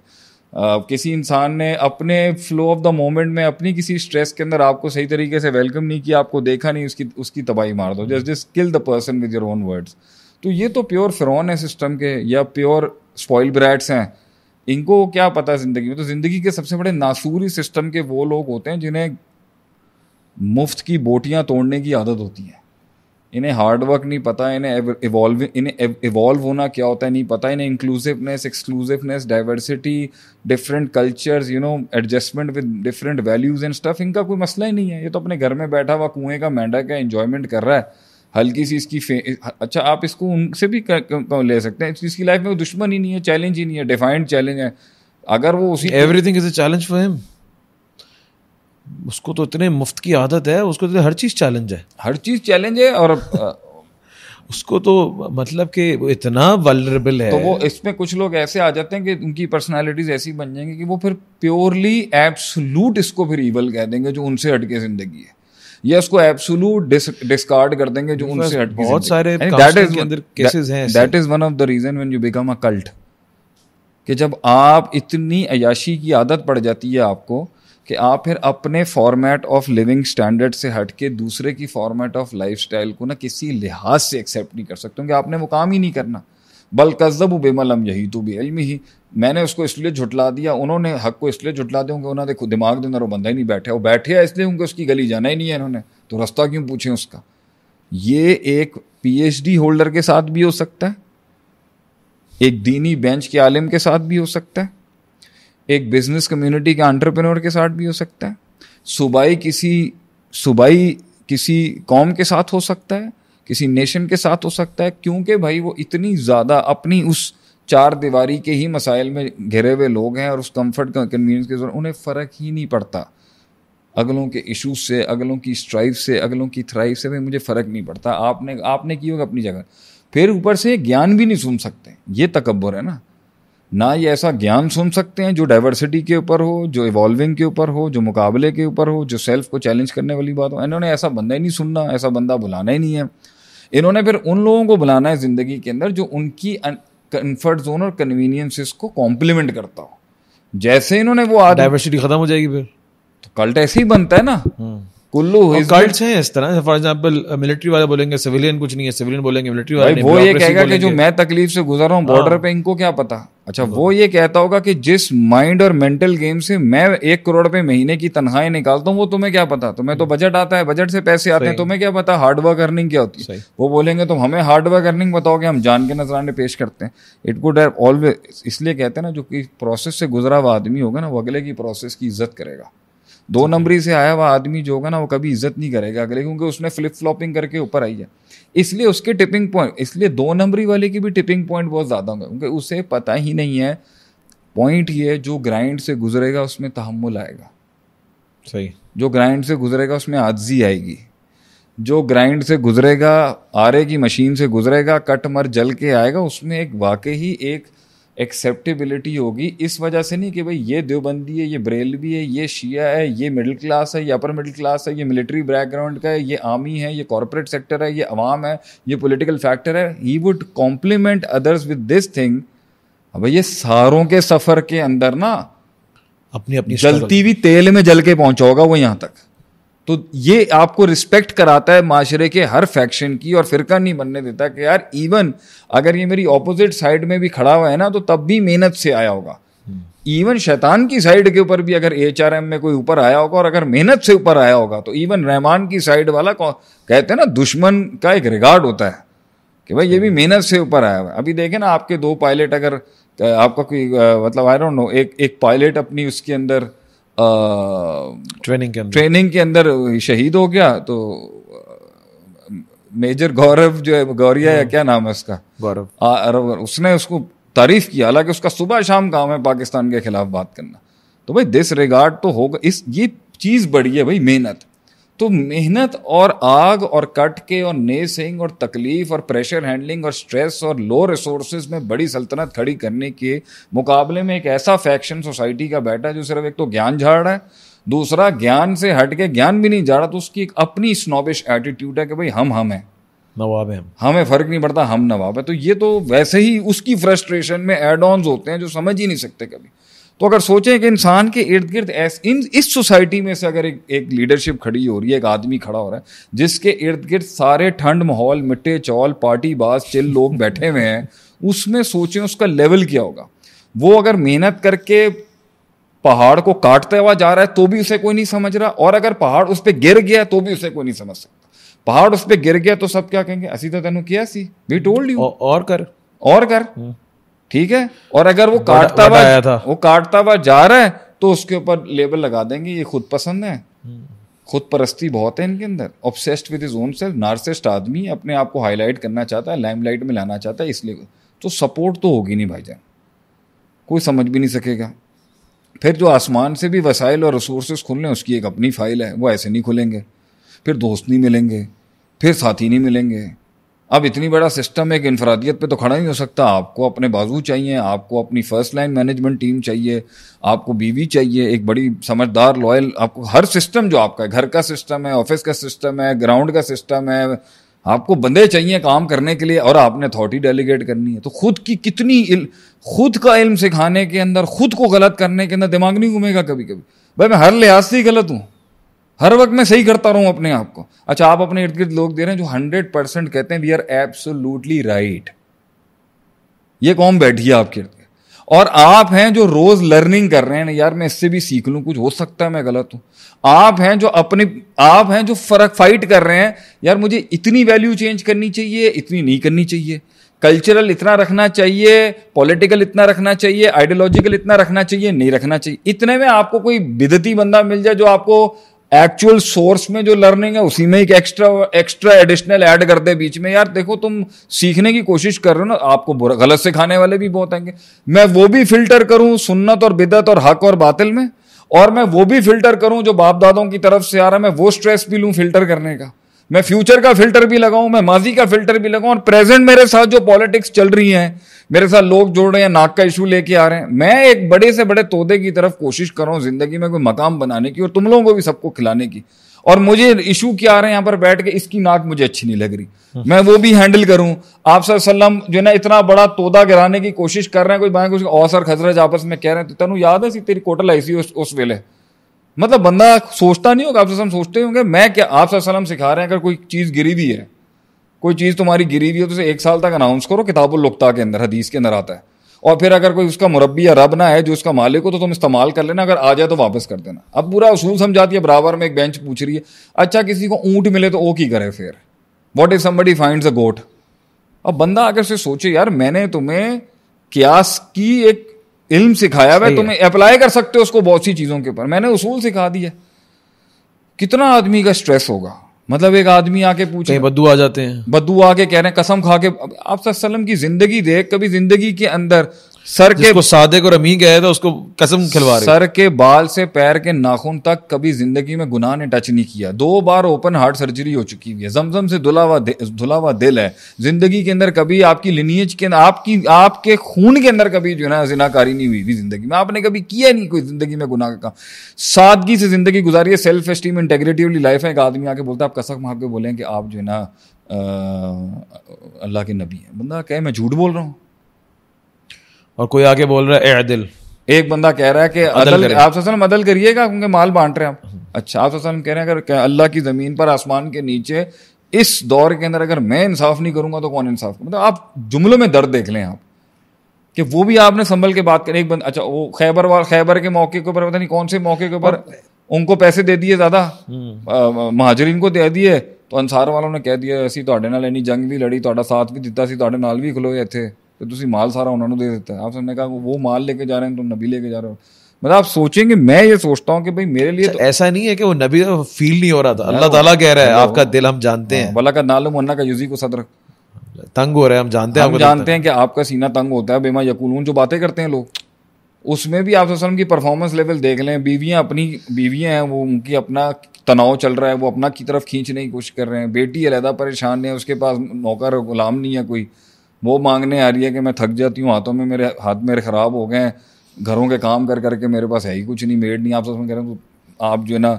Uh, किसी इंसान ने अपने फ्लो ऑफ द मोमेंट में अपनी किसी स्ट्रेस के अंदर आपको सही तरीके से वेलकम नहीं किया आपको देखा नहीं उसकी उसकी तबाही मार दो just just kill the person with your own words तो ये तो प्योर फ्रॉन है सिस्टम के या प्योर स्पॉइल ब्रैड्स हैं इनको क्या पता है ज़िंदगी में तो ज़िंदगी के सबसे बड़े नासूरी सिस्टम के वो लोग होते हैं जिन्हें मुफ्त की बोटियाँ तोड़ने की आदत होती है इन्हें हार्डवर्क नहीं पता इन्हें इवॉल्व इन्हें इवॉल्व होना क्या होता है नहीं पता इन्हें inclusiveness exclusiveness diversity different cultures you know adjustment with different values and stuff इनका कोई मसला ही नहीं है ये तो अपने घर में बैठा हुआ कुएं का मेंढक है इंजॉयमेंट कर रहा है हल्की सी इसकी फे अच्छा आप इसको उनसे भी कर, कर, ले सकते हैं इसकी लाइफ में दुश्मन ही नहीं है चैलेंज ही नहीं है डिफाइंड चैलेंज है अगर वो उसी everything is a challenge for him उसको तो इतने मुफ्त की आदत है उसको तो हर चीज़ चैलेंज है हर चीज़ चैलेंज है और [LAUGHS] उसको तो मतलब कि इतना वलरेबल है तो वो इसमें कुछ लोग ऐसे आ जाते हैं कि उनकी पर्सनालिटीज ऐसी बन जाएंगी कि वो फिर प्योरली एब्सोलूट इसको फिर ईवल कह देंगे जो उनसे हटके जिंदगी है या उसको एब्सोलूट डिस्कार्ड कर देंगे जो उनसे हटके बहुत सारे दैट इज अंदर केसेस हैं that is one of the reason when you become a cult कि जब आप इतनी अयाशी की आदत पड़ जाती है आपको कि आप फिर अपने फॉर्मेट ऑफ लिविंग स्टैंडर्ड से हट के दूसरे की फॉर्मेट ऑफ लाइफ को ना किसी लिहाज से एक्सेप्ट नहीं कर सकते क्योंकि आपने वो काम ही नहीं करना बल बेमलम यही तो भी इलम ही मैंने उसको इसलिए झुटला दिया उन्होंने हक को इसलिए झुटला दिया उन्होंने देखो दिमाग देना वो बंदा ही नहीं बैठे वो बैठे इसलिए उनको उसकी गली जाना ही नहीं है इन्होंने तो रास्ता क्यों पूछे उसका ये एक पीएचडी होल्डर के साथ भी हो सकता है एक दीनी बेंच के आलिम के साथ भी हो सकता है एक बिजनेस कम्युनिटी के एंटरप्रेन्योर के साथ भी हो सकता है सूबाई किसी सूबाई किसी कौम के साथ हो सकता है किसी नेशन के साथ हो सकता है क्योंकि भाई वो इतनी ज़्यादा अपनी उस चार दीवारी के ही मसाइल में घिरे हुए लोग हैं और उस कंफर्ट कन्वीनियंस के उन्हें फ़र्क ही नहीं पड़ता अगलों के इश्यूज से अगलों की स्ट्राइव से अगलों की थ्राइव से भाई मुझे फ़र्क नहीं पड़ता आपने आपने की होगा अपनी जगह फिर ऊपर से ज्ञान भी नहीं सुन सकते ये तकबर है ना ना ये ऐसा ज्ञान सुन सकते हैं जो डाइवर्सिटी के ऊपर हो जो इवॉल्विंग के ऊपर हो जो मुकाबले के ऊपर हो जो सेल्फ को चैलेंज करने वाली बात हो इन्होंने ऐसा बंदा ही नहीं सुनना ऐसा बंदा बुलाना ही नहीं है इन्होंने फिर उन लोगों को बुलाना है ज़िंदगी के अंदर जो उनकी कंफर्ट जोन और कन्वीनियंसिस को कॉम्प्लीमेंट करता हो जैसे इन्होंने वो आज डाइवर्सिटी खत्म हो जाएगी फिर तो कल्ट ऐसे ही बनता है ना हम्म। कुल्लू कल्ट्स हैं इस तरह फॉर एग्जांपल मिलिट्री वाले बोलेंगे सिविलियन कुछ नहीं है सिविलियन बोलेंगे मिलिट्री वाले वो ये कहेगा कि जो मैं तकलीफ से गुजर रहा हूँ बॉर्डर हाँ। पे इनको क्या पता अच्छा वो ये कहता होगा कि जिस माइंड और मेंटल गेम से मैं एक करोड़ रुपए महीने की तनखाई निकालता हूँ वो तुम्हें क्या पता तुम्हें तो बजट हम्म। आता है बजट से पैसे आते हैं तुम्हें क्या पता हार्ड वर्क अर्निंग क्या होती है वो बोलेंगे तुम हमें हार्ड वर्क अर्निंग बताओगे हम जान के नजराने पेश करते हैं इट गुड ऑलवेज इसलिए कहते हैं ना जो कि प्रोसेस से गुजरा हुआ आदमी होगा ना वो अगले की प्रोसेस की इज्जत करेगा दो नंबरी से आया हुआ आदमी जो होगा ना वो कभी इज्जत नहीं करेगा अगले क्योंकि उसने फ्लिप फ्लॉपिंग करके ऊपर आई है इसलिए उसके टिपिंग पॉइंट इसलिए दो नंबरी वाले की भी टिपिंग पॉइंट बहुत ज़्यादा होंगे क्योंकि उसे पता ही नहीं है पॉइंट ये जो ग्राइंड से गुजरेगा उसमें तहमुल आएगा सही जो ग्राइंड से गुजरेगा उसमें आजी आएगी जो ग्राइंड से गुजरेगा आरे की मशीन से गुजरेगा कट मर जल के आएगा उसमें एक वाकई ही एक एक्सेप्टेबिलिटी होगी इस वजह से नहीं कि भाई ये देवबंदी है ये बरेलवी है ये शिया है ये मिडिल क्लास है ये अपर मिडिल क्लास है ये मिलिट्री बैकग्राउंड का है ये आर्मी है ये कॉरपोरेट सेक्टर है ये अवाम है ये पोलिटिकल फैक्टर है he would complement others with this thing अब ये सारों के सफ़र के अंदर ना अपनी अपनी जलती हुई तेल में जल के पहुंचा होगा वो यहां तक तो ये आपको रिस्पेक्ट कराता है माशरे के हर फैक्शन की और फिरका नहीं बनने देता कि यार इवन अगर ये मेरी ऑपोजिट साइड में भी खड़ा हुआ है ना तो तब भी मेहनत से आया होगा इवन हम्म। शैतान की साइड के ऊपर भी अगर एच में कोई ऊपर आया होगा और अगर मेहनत से ऊपर आया होगा तो इवन रहमान की साइड वाला कहते हैं ना दुश्मन का एक रिगार्ड होता है कि भाई ये भी हम्म। मेहनत से ऊपर आया हुआ है अभी देखें ना आपके दो पायलट अगर आपका कोई मतलब आई डोंट नो एक एक पायलट अपनी उसके अंदर ट्रेनिंग के अंदर ट्रेनिंग के अंदर शहीद हो गया तो मेजर गौरव जो है गौरिया या हाँ। क्या नाम है उसका गौरव उसने उसको तारीफ किया हालांकि उसका सुबह शाम काम है पाकिस्तान के खिलाफ बात करना तो भाई दिस रिगार्ड तो होगा इस ये चीज़ बड़ी है भाई मेहनत तो मेहनत और आग और कट के और ने सेंग और तकलीफ और प्रेशर हैंडलिंग और स्ट्रेस और लो रिसोर्सेज में बड़ी सल्तनत खड़ी करने के मुकाबले में एक ऐसा फैक्शन सोसाइटी का बैठा है जो सिर्फ एक तो ज्ञान झाड़ है दूसरा ज्ञान से हट के ज्ञान भी नहीं झाड़ा तो उसकी एक अपनी स्नोबिश एटीट्यूड है कि भाई हम हम हैं नवाब हैं हमें फ़र्क नहीं पड़ता हम नवाब है तो ये तो वैसे ही उसकी फ्रस्ट्रेशन में एड ऑन्स होते हैं जो समझ ही नहीं सकते कभी तो अगर सोचें कि इंसान के इर्द गिर्द इन इस सोसाइटी में से अगर एक एक लीडरशिप खड़ी हो रही है एक आदमी खड़ा हो रहा है जिसके इर्द गिर्द सारे ठंड माहौल मिट्टे चौल पार्टी बास चिल लोग बैठे हुए हैं उसमें सोचें उसका लेवल क्या होगा वो अगर मेहनत करके पहाड़ को काटता हुआ जा रहा है तो भी उसे कोई नहीं समझ रहा और अगर पहाड़ उस पर गिर गया तो भी उसे कोई नहीं समझ सकता पहाड़ उस पर गिर गया तो सब क्या कहेंगे असी तो तेन किया सी वी टोल्ड यू और कर और कर हम्म। ठीक है और अगर वो काटता हुआ वो काटता हुआ जा रहा है तो उसके ऊपर लेबल लगा देंगे ये खुद पसंद है हम्म। खुद परस्ती बहुत है इनके अंदर obsessed with his own self narcissist आदमी अपने आप को हाईलाइट करना चाहता है लाइमलाइट में लाना चाहता है इसलिए तो सपोर्ट तो होगी नहीं जान कोई समझ भी नहीं सकेगा फिर जो आसमान से भी वसाइल और रिसोर्स खुलने उसकी एक अपनी फाइल है वो ऐसे नहीं खुलेंगे फिर दोस्त नहीं मिलेंगे फिर साथी नहीं मिलेंगे अब इतनी बड़ा सिस्टम एक इनफरादियत पे तो खड़ा नहीं हो सकता आपको अपने बाजू चाहिए आपको अपनी फर्स्ट लाइन मैनेजमेंट टीम चाहिए आपको बीवी चाहिए एक बड़ी समझदार लॉयल आपको हर सिस्टम जो आपका है घर का सिस्टम है ऑफिस का सिस्टम है ग्राउंड का सिस्टम है आपको बंदे चाहिए काम करने के लिए और आपने अथॉरिटी डेलीगेट करनी है तो खुद की कितनी इल, खुद का इल्म सिखाने के अंदर खुद को गलत करने के अंदर दिमाग नहीं घूमेगा कभी कभी भाई मैं हर लिहाज से ही गलत हूँ हर वक्त मैं सही करता रहूं अपने आप को अच्छा आप अपने इर्द गिर्द लोग दे रहे हैं जो हंड्रेड परसेंट कहते हैं वी आर एब्सोल्यूटली राइट ये कौन बैठी है आपके इर्द और आप हैं जो रोज लर्निंग कर रहे हैं यार मैं इससे भी सीख लूं कुछ हो सकता है मैं गलत हूं आप हैं जो अपने आप हैं जो फर्क फाइट कर रहे हैं यार मुझे इतनी वैल्यू चेंज करनी चाहिए इतनी नहीं करनी चाहिए कल्चरल इतना रखना चाहिए पॉलिटिकल इतना रखना चाहिए आइडियोलॉजिकल इतना रखना चाहिए नहीं रखना चाहिए इतने में आपको कोई विदती बंदा मिल जाए जो आपको एक्चुअल सोर्स में जो लर्निंग है उसी में एक एक्स्ट्रा एक्स्ट्रा एडिशनल ऐड कर दे बीच में यार देखो तुम सीखने की कोशिश कर रहे हो ना आपको बुरा गलत सिखाने वाले भी बहुत आएंगे मैं वो भी फिल्टर करूं सुन्नत और बिदत और हक और बातिल में और मैं वो भी फिल्टर करूं जो बाप दादों की तरफ से आ रहा है मैं वो स्ट्रेस भी लूं फिल्टर करने का मैं फ्यूचर का फिल्टर भी लगाऊं मैं माजी का फिल्टर भी लगाऊं और प्रेजेंट मेरे साथ जो पॉलिटिक्स चल रही है मेरे साथ लोग जोड़ रहे हैं नाक का इशू लेके आ रहे हैं मैं एक बड़े से बड़े तोदे की तरफ कोशिश कर रहा हूं जिंदगी में कोई मकाम बनाने की और तुम लोगों को भी सबको खिलाने की और मुझे इशू क्या आ रहे हैं यहाँ पर बैठ के इसकी नाक मुझे अच्छी नहीं लग रही हम्म। मैं वो भी हैंडल करूं आप सल्लम जो ना इतना बड़ा तोदा गिराने की कोशिश कर रहे हैं कोई बाहर कुछ और सर खजरज आपस में कह रहे हैं तो तेन याद है सी तेरी कोटल ऐसी उस, उस वेले मतलब बंदा सोचता नहीं होगा आप हम सोचते होंगे मैं क्या आप सलम सिखा रहे हैं अगर कोई चीज़ गिरी हुई है कोई चीज़ तुम्हारी गिरी हुई हो तो उसे एक साल तक अनाउंस करो किताबुल लुकता के अंदर हदीस के अंदर आता है और फिर अगर कोई उसका मुरबी या रब ना है जो उसका मालिक हो तो तुम इस्तेमाल कर लेना अगर आ जाए तो वापस कर देना अब पूरा उसूल समझाती है बराबर में एक बेंच पूछ रही है अच्छा किसी को ऊँट मिले तो वो की करे फिर what if somebody find a goat अब बंदा अगर से सोचे यार मैंने तुम्हें क्यास की एक इल्म सिखाया हुआ तुम्हें अप्लाई कर सकते हो उसको बहुत सी चीज़ों के ऊपर मैंने उसूल सिखा दिया कितना आदमी का स्ट्रेस होगा मतलब एक आदमी आके पूछे बद्दू आ जाते हैं बद्दू आके कह रहे हैं कसम खा के आप सल्लम की जिंदगी देख कभी जिंदगी के अंदर सर के सादे को रमी गया था उसको कसम खिलवा रहे सर के बाल से पैर के नाखून तक कभी जिंदगी में गुनाह ने टच नहीं किया दो बार ओपन हार्ट सर्जरी हो चुकी हुई है जमजम से धुला हुआ धुला हुआ दिल है जिंदगी के अंदर कभी आपकी लिनियज के आपकी आपके खून के अंदर कभी जो है ना जिनाकारी नहीं हुई जिंदगी में आपने कभी किया नहीं कोई जिंदगी में गुनाह का काम सादगी से जिंदगी गुजारी है सेल्फ एस्टीम इंटेग्रिटी वाली लाइफ है एक आदमी आके बोलता है आप कसक मार के बोले कि आप जो है ना अल्लाह के नबी हैं बंदा कहे मैं झूठ बोल रहा हूँ और कोई आके बोल रहा है एदिल एक बंदा कह रहा है कि अदल आप सोसन मदल करिएगा क्योंकि माल बांट रहे हैं आप अच्छा आप सोसन कह रहे हैं अगर अल्लाह की ज़मीन पर आसमान के नीचे इस दौर के अंदर अगर मैं इंसाफ नहीं करूंगा तो कौन इंसाफ मतलब आप जुमलों में दर्द देख लें आप कि वो भी आपने संभल के बात करें एक बंद अच्छा वो खैबर वाल खैबर के मौके के ऊपर पता नहीं कौन से मौके के ऊपर उनको पैसे दे दिए ज़्यादा हम्म। महाजरीन को दे दिए तो अंसार वालों ने कह दिया ऐसी तो नाल इन्नी जंग भी लड़ी तो साथ भी दिता सी तो नाल भी खलोए इतने तो ਤੁਸੀਂ ਮਾਲ ਸਾਰਾ ਉਹਨਾਂ ਨੂੰ ਦੇ ਦਿੱਤਾ आप सबने कहा वो माल लेके जा रहे हैं तुम नबी लेके जा रहे हो मतलब आप सोचेंगे मैं ये सोचता हूँ कि भाई मेरे लिए अच्छा, तो ऐसा नहीं है कि वो नबी फील नहीं हो रहा था अल्लाह ताला कह रहा है आपका दिल हम जानते हैं हाँ, भला का नालम अन्ना का युजी को सदर तंग हो रहा है हम जानते हैं हम जानते हैं कि आपका सीना तंग होता है बेमा यकूलून जो बातें करते हैं लोग उसमें भी आप वसलम की परफॉर्मेंस लेवल देख लें बीवियाँ अपनी बीवियाँ हैं वो उनकी अपना तनाव चल रहा है वो अपना की तरफ खींचने की कोशिश कर रहे हैं बेटी अलहदा परेशान है उसके पास नौकर गुलाम नहीं है कोई वो मांगने आ रही है कि मैं थक जाती हूँ हाथों में मेरे हाथ मेरे ख़राब हो गए हैं घरों के काम कर करके मेरे पास है ही कुछ नहीं मेड नहीं आप सब कह रहे हो तो आप जो है ना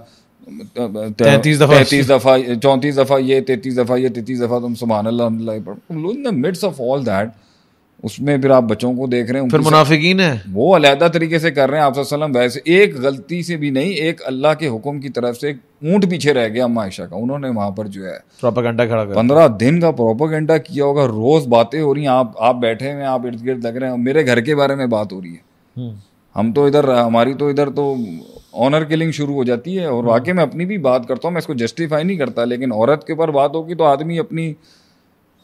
तैतीस दफ़ा तैतीस दफ़ा चौंतीस दफ़ा ये तैंतीस दफ़ा ये तैतीस दफ़ा तुम सुबह Allah midst of all that उसमें फिर आप बच्चों को देख रहे हैं फिर मुनाफिकीन है वो अलहदा तरीके से कर रहे हैं आप सलम वैसे एक गलती से भी नहीं एक अल्लाह के हुक्म की तरफ से एक ऊँट पीछे रह गया अम्मा आयशा का उन्होंने वहाँ पर जो है प्रोपागेंडा खड़ा कर पंद्रह दिन का प्रोपागेंडा किया होगा रोज़ बातें हो रही हैं आप आप बैठे हुए आप इर्द गिर्द लग रहे हैं मेरे घर के बारे में बात हो रही है हम्म। हम तो इधर हमारी तो इधर तो ऑनर किलिंग शुरू हो जाती है और हम्म। वाकई मैं अपनी भी बात करता हूँ मैं इसको जस्टिफाई नहीं करता लेकिन औरत के ऊपर बात होगी तो आदमी अपनी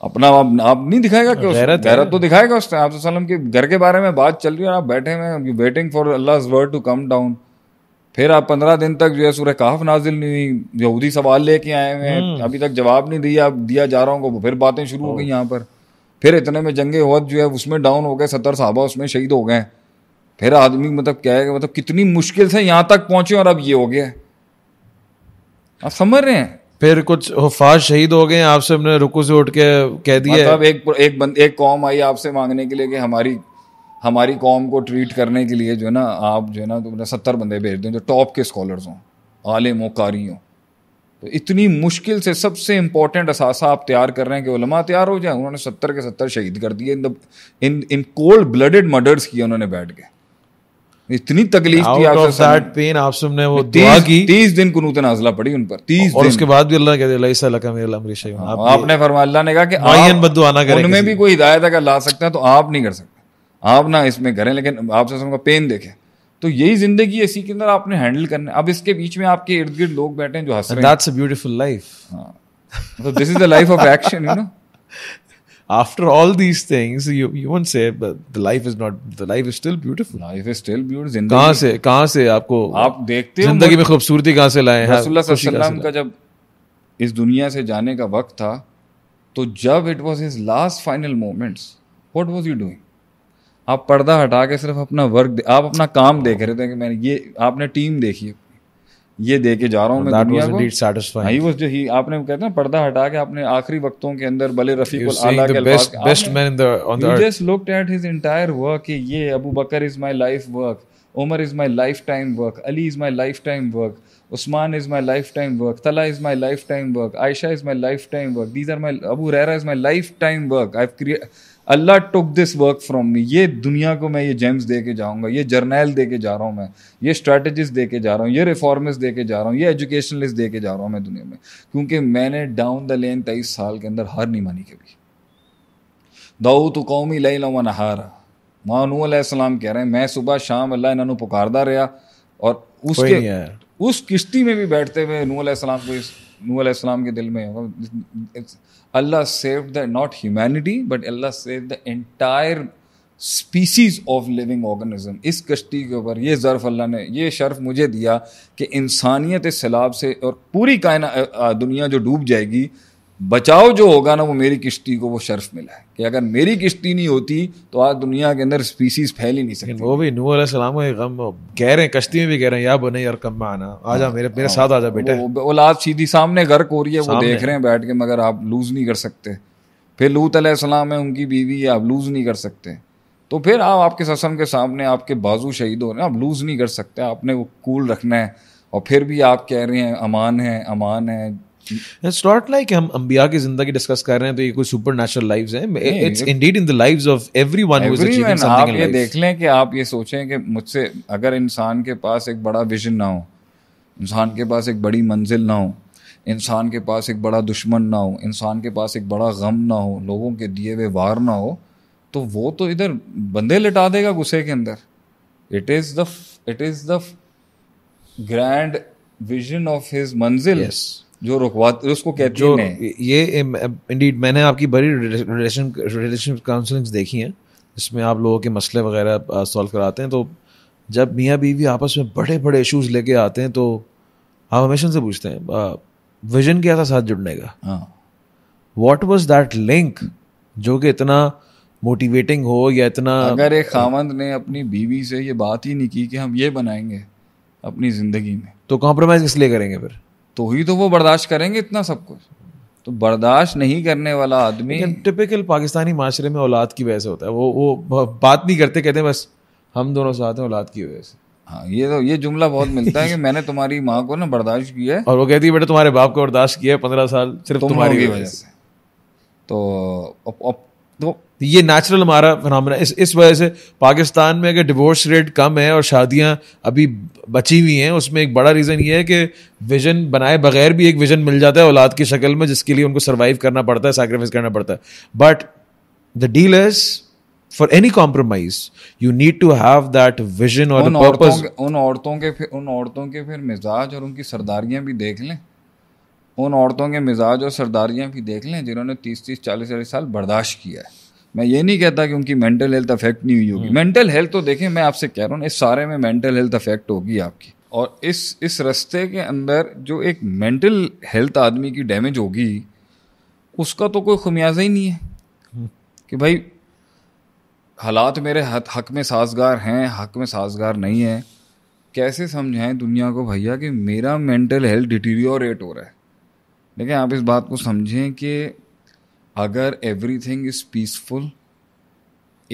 अपना आप, आप नहीं दिखाएगा कि गैरत, गैरत तो दिखाएगा उसने आप के घर के बारे में बात चल रही है आप बैठे हैं you waiting for Allah word to come down फिर आप पंद्रह दिन तक जो है सूर्य काफ नाजिल नहीं हुई यहूदी सवाल लेके आए हुए हैं हम्म। अभी तक जवाब नहीं दिया दिया जा रहा हूँ फिर बातें शुरू हो गई यहाँ पर फिर इतने में जंगे हुआ जो है उसमें डाउन हो गए सत्तर साहबा उसमें शहीद हो गए फिर आदमी मतलब क्या है मतलब कितनी मुश्किल से यहाँ तक पहुंचे और अब ये हो गया आप समझ रहे हैं फिर कुछ हफाज शहीद हो गए आपसे हमने रुकू से उठ के कह दिया मतलब एक एक बंद एक कौम आई आपसे मांगने के लिए कि हमारी हमारी कौम को ट्रीट करने के लिए जो है ना आप जो है ना तुमने सत्तर बंदे भेज दें जो टॉप के स्कॉलर्स हों आलिम कारी हों तो इतनी मुश्किल से सबसे इम्पोर्टेंट असासा आप तैयार कर रहे हैं कि वलमा तैयार हो जाए उन्होंने सत्तर के सत्तर शहीद कर दिए in in in cold blooded murders किए उन्होंने बैठ के इतनी तकलीफ थी आप पेन आप सबने वो दुआ की तीस दिन कुनूत नाजला पड़ी उन पर तीस और उसके बाद भी अल्लाह कहते हैं लैसा लका मेरा अमर शय आप हाँ, आपने फरमाया अल्लाह ने कहा कि आयन बद्दुआ ना करें उनमें भी कोई हिदायत अगर ला सकते हैं तो आप नहीं कर सकते आप ना इसमें करें लेकिन आप सब उनका पेन देखें तो यही जिंदगी है इसी के अंदर आपने हैंडल करना है अब इसके बीच में आपके इर्द गिर्द लोग बैठे हैं जो हंस रहे हैं दैट्स अ ब्यूटीफुल लाइफ हां तो this is the life of action you know after all these things you you won't say but the life is not the life is still beautiful life is still beautiful जिंदगी कहाँ से कहाँ से आपको आप देखते हो जिंदगी में खूबसूरती कहाँ से लाए हैं रसूलुल्लाह का जब इस दुनिया से जाने का वक्त था तो जब it was his last final moments what was you doing आप पर्दा हटा के सिर्फ अपना वर्क आप अपना काम देख रहे थे कि मैंने ये आपने टीम देखी है ये दे के जा रहा हूँ जो ही आपने कहते हैं पर्दा हटा के आपने आखिरी वक्तों के अंदर बले रफीर वर्क ये Abu Bakr is my life work Umar is my lifetime work Ali is my lifetime work Usman is my lifetime work Talha is my lifetime work Aisha is my lifetime work these are my Abu Huraira is my lifetime work I Allah took this work from me ये दुनिया को मैं ये James दे के जाऊँगा ये जर्नैल दे के जा रहा हूँ मैं ये स्ट्रैटेजिस्ट दे के जा रहा हूँ ये रिफॉर्मिस्ट दे के जा रहा हूँ ये एजुकेशनलिस्ट दे के जा रहा हूँ मैं दुनिया में क्योंकि मैंने डाउन द लेन तेईस साल के अंदर हार नहीं मानी कभी दाऊ तो कौमी लई माँ नू मानूसम कह रहे हैं मैं सुबह शाम अल्लाह इन्हों पुकारदा रहा और उसके उस किश्ती में भी बैठते हुए नू नूसम को इस नूसम के दिल में Allah save the not humanity but Allah save the entire species of living organism इस कश्ती के ऊपर ये ज़र्फ़ अल्लाह ने ये शर्फ मुझे दिया कि इंसानियत सैलाब से और पूरी कायना दुनिया जो डूब जाएगी बचाव जो होगा ना वो मेरी किश्ती को वो शर्फ मिला है कि अगर मेरी किश्ती नहीं होती तो आज दुनिया के अंदर स्पीसीज फैल ही नहीं सकती वो भी नूह सलाम को गम कह रहे हैं कश्ती में भी कह रहे हैं या बने यार कम आना आ जा मेरे मेरे हाँ, साथ आ जा औलाद सीधी सामने घर को रही है वो देख रहे हैं बैठ के मगर आप लूज नहीं कर सकते फिर लूत सलाम है उनकी बीवी है आप लूज नहीं कर सकते तो फिर आप आपके ससम के सामने आपके बाजू शहीद हो रहे हैं आप लूज नहीं कर सकते आपने वो कूल रखना है और फिर भी आप कह रहे हैं अमान है अमान है इट्स नॉट लाइक हम अंबिया की जिंदगी डिस्कस कर रहे हैं तो ये कोई सुपर नेचुरल लाइफ है it's indeed in the lives of everyone आप ये देख लें कि आप ये सोचें कि मुझसे अगर इंसान के पास एक बड़ा विजन ना हो इंसान के पास एक बड़ी मंजिल ना हो इंसान के पास एक बड़ा दुश्मन ना हो इंसान के पास एक बड़ा गम ना हो लोगों के दिए हुए वार ना हो तो वो तो इधर बंदे लिटा देगा गुस्से के अंदर it is the it is the grand vision of his मंजिल जो रुकवा उसको कहते जो हैं ये इंडीड मैंने आपकी बड़ी रिलेशन रिलेशन काउंसलिंग्स देखी हैं जिसमें आप लोगों के मसले वगैरह सॉल्व कराते हैं तो जब मियाँ बीवी आपस में बड़े बड़े इश्यूज लेके आते हैं तो आप हमेशा से पूछते हैं विजन क्या था साथ जुड़ने का वॉट वॉज दैट लिंक जो कि इतना मोटिवेटिंग हो या इतना अगर एक खामंद ने अपनी बीवी से ये बात ही नहीं की कि हम ये बनाएंगे अपनी जिंदगी में तो कॉम्प्रोमाइज किस लिए करेंगे फिर तो ही तो वो बर्दाश्त करेंगे इतना सब कुछ तो बर्दाश्त नहीं करने वाला आदमी टिपिकल पाकिस्तानी माशरे में औलाद की वजह से होता है वो वो बात नहीं करते कहते बस हम दोनों साथ हैं औलाद की वजह से हाँ ये तो ये जुमला बहुत मिलता है कि मैंने तुम्हारी माँ को ना बर्दाश्त किया है और वो कहती है बेटा तुम्हारे बाप को बर्दाश्त किया है पंद्रह साल सिर्फ तुम्हारी वजह से तो अब तो ये नेचुरल हमारा फिनमिना इस इस वजह से पाकिस्तान में अगर डिवोर्स रेट कम है और शादियां अभी बची हुई हैं उसमें एक बड़ा रीज़न ये है कि विजन बनाए बगैर भी एक विजन मिल जाता है औलाद की शक्ल में जिसके लिए उनको सर्वाइव करना पड़ता है सेक्रीफाइस करना पड़ता है but the deal is for any compromise you need to have that vision और उन औरतों के उन औरतों के फिर मिजाज और उनकी सरदारियां भी देख लें उन औरतों के मिजाज और सरदारियाँ भी देख लें जिन्होंने तीस तीस चालीस चालीस साल बर्दाश्त किया है मैं ये नहीं कहता कि उनकी मेंटल हेल्थ अफेक्ट नहीं हुई होगी मेंटल हम्म। हेल्थ तो देखें मैं आपसे कह रहा हूँ इस सारे में मेंटल हेल्थ अफेक्ट होगी आपकी और इस इस रस्ते के अंदर जो एक मेंटल हेल्थ आदमी की डैमेज होगी उसका तो कोई खमियाजा ही नहीं है हम्म। कि भाई हालात मेरे हक में साजगार हैं हक में साजगार नहीं है कैसे समझाएं दुनिया को भैया कि मेरा मेंटल हेल्थ डिटीरियोरेट हो रहा है लेकिन आप इस बात को समझें कि अगर एवरीथिंग इज़ पीसफुल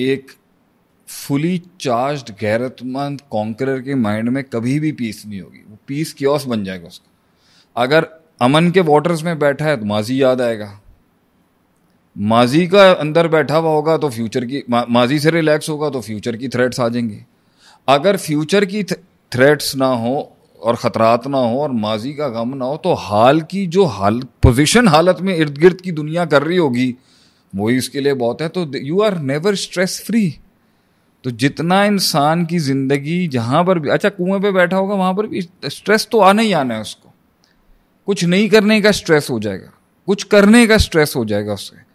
एक फुली चार्ज्ड गैरतमंद कॉन्करर के माइंड में कभी भी पीस नहीं होगी वो पीस क्योस बन जाएगा उसका अगर अमन के वाटर्स में बैठा है तो माजी याद आएगा माजी का अंदर बैठा हुआ होगा तो फ्यूचर की मा, माजी से रिलैक्स होगा तो फ्यूचर की थ्रेट्स आ जाएंगे अगर फ्यूचर की थ्रेट्स ना हो और ख़तरात ना हो और माजी का गम ना हो तो हाल की जो हाल पोजीशन हालत में इर्द गिर्द की दुनिया कर रही होगी वही इसके लिए बहुत है तो you are never stress free तो जितना इंसान की ज़िंदगी जहाँ पर भी अच्छा कुएं पे बैठा होगा वहाँ पर भी स्ट्रेस तो आना ही आना है उसको कुछ नहीं करने का स्ट्रेस हो जाएगा कुछ करने का स्ट्रेस हो जाएगा उससे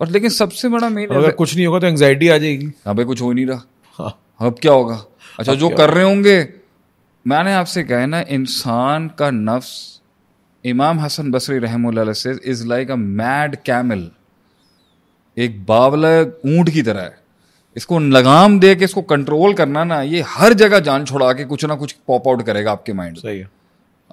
और लेकिन सबसे बड़ा मेन अगर कुछ नहीं होगा तो एंग्जाइटी आ जाएगी हाँ भाई कुछ हो नहीं रहा हाँ। अब क्या होगा अच्छा जो कर रहे होंगे मैंने आपसे कहा है ना इंसान का नफ्स इमाम हसन बसरी रहमल से is like a mad camel एक बावला ऊंट की तरह है इसको लगाम दे के इसको कंट्रोल करना ना ये हर जगह जान छोड़ा के कुछ ना कुछ पॉप आउट करेगा आपके माइंड सही है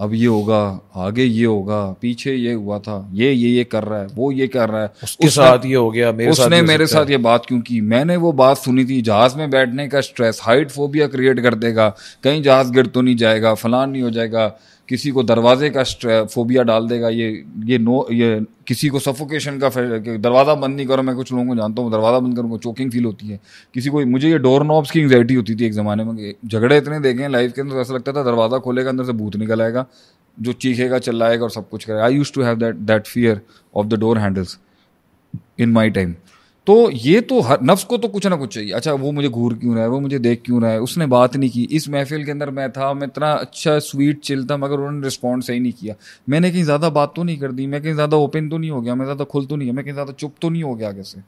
अब ये होगा आगे ये होगा पीछे ये हुआ था ये ये ये कर रहा है वो ये कर रहा है उसके साथ ये हो गया मेरे उसने साथ मेरे साथ ये बात क्यों की मैंने वो बात सुनी थी जहाज में बैठने का स्ट्रेस हाइट फोबिया क्रिएट कर देगा कहीं जहाज गिर तो नहीं जाएगा फलान नहीं हो जाएगा किसी को दरवाजे का फोबिया डाल देगा ये ये नो ये किसी को सफोकेशन का दरवाज़ा बंद नहीं करो मैं कुछ लोगों को जानता हूँ दरवाज़ा बंद करूँगा चोकिंग फील होती है किसी को मुझे ये डोर नॉब्स की एंगजाइटी होती थी एक ज़माने में झगड़े इतने देखे हैं लाइफ के अंदर तो ऐसा लगता था दरवाज़ा खोलेगा अंदर से भूत निकल आएगा जो चीखेगा चिल्लाएगा और सब कुछ करेगा I used to have that that fear of the door handles in my time तो ये तो हर नफ्स को तो कुछ ना कुछ चाहिए अच्छा वो मुझे घूर क्यों रहा है वो मुझे देख क्यों रहा है उसने बात नहीं की इस महफिल के अंदर मैं था मैं इतना अच्छा स्वीट चिल था मगर उन्होंने रिस्पॉन्ड सही नहीं किया मैंने कहीं ज़्यादा बात तो नहीं कर दी मैं कहीं ज़्यादा ओपन तो नहीं हो गया मैं ज़्यादा खुल तो नहीं मैं कहीं ज़्यादा चुप तो नहीं हो गया आगे से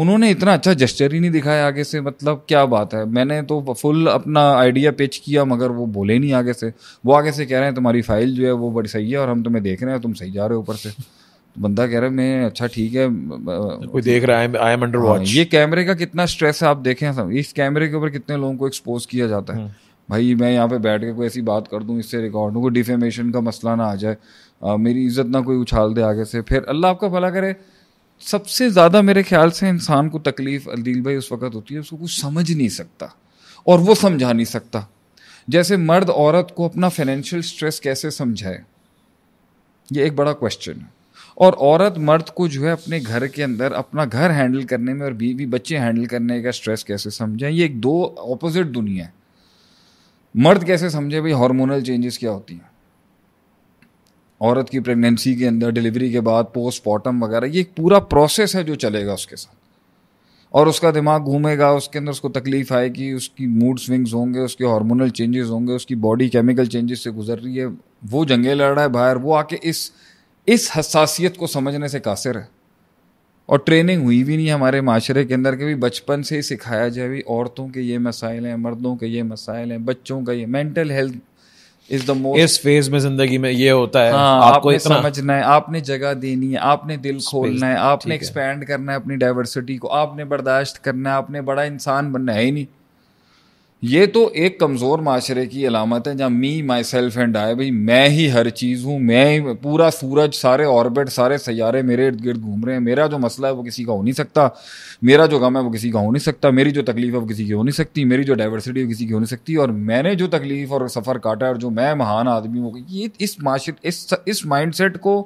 उन्होंने इतना अच्छा जस्चर ही नहीं दिखाया आगे से मतलब क्या बात है मैंने तो फुल अपना आइडिया पिच किया मगर वो बोले नहीं आगे से वो आगे से कह रहे हैं तुम्हारी फाइल जो है वो बड़ी सही है और हम तुम्हें देख रहे हैं तुम सही जा रहे हो ऊपर से बंदा कह रहा है मैं अच्छा ठीक है तो कोई देख रहा है आई एम अंडर वॉच ये कैमरे का कितना स्ट्रेस है आप देखें सब इस कैमरे के ऊपर कितने लोगों को एक्सपोज किया जाता है हम्म। भाई मैं यहाँ पे बैठ के कोई ऐसी बात कर दूँ इससे रिकॉर्ड हूँ कोई डिफेमेशन का मसला ना आ जाए आ, मेरी इज्जत ना कोई उछाल दे आगे से फिर अल्लाह आपका भला करे सबसे ज़्यादा मेरे ख्याल से इंसान को तकलीफ अदील भाई उस वक्त होती है उसको कुछ समझ नहीं सकता और वो समझा नहीं सकता जैसे मर्द औरत को अपना फाइनेंशियल स्ट्रेस कैसे समझाए ये एक बड़ा क्वेश्चन है और औरत मर्द को जो है अपने घर के अंदर अपना घर हैंडल करने में और बीवी बच्चे हैंडल करने का स्ट्रेस कैसे समझें ये एक दो ऑपोजिट दुनिया है मर्द कैसे समझे भाई हार्मोनल चेंजेस क्या होती हैं औरत की प्रेगनेंसी के अंदर डिलीवरी के बाद पोस्टमार्टम वगैरह ये एक पूरा प्रोसेस है जो चलेगा उसके साथ और उसका दिमाग घूमेगा उसके अंदर उसको तकलीफ आएगी उसकी मूड स्विंग्स होंगे उसके हार्मोनल चेंजेस होंगे उसकी बॉडी केमिकल चेंजेस से गुजर रही है वो जंगे लड़ रहा है बाहर वो आके इस इस हसासीत को समझने से कासिर है और ट्रेनिंग हुई भी नहीं हमारे माशरे के अंदर कभी बचपन से ही सिखाया जाए भी औरतों के ये मसाइल हैं मर्दों के ये मसाइल हैं बच्चों का ये mental health is the most इस फेज में जिंदगी में ये होता है हाँ, आपको आपने इतना... समझना है आपने जगह देनी है आपने दिल खोलना है आपने एक्सपेंड करना है अपनी डाइवर्सिटी को आपने बर्दाश्त करना है आपने बड़ा इंसान बनना है ही नहीं ये तो एक कमज़ोर माशरे की अलामत है जहाँ मी माई सेल्फ एंड आए भाई मैं ही हर चीज़ हूँ मैं ही पूरा सूरज सारे ऑर्बिट सारे सैारे मेरे इर्द गिर्द घूम रहे हैं मेरा जो मसला है वो किसी का हो नहीं सकता मेरा जो गम है वो किसी का हो नहीं सकता मेरी जो तकलीफ है वो किसी की हो नहीं सकती मेरी जो डाइवर्सिटी है किसी की हो नहीं सकती और मैंने जो तकलीफ और सफ़र काटा और जो मैं महान आदमी हूँ ये इस माशरे इस इस माइंड को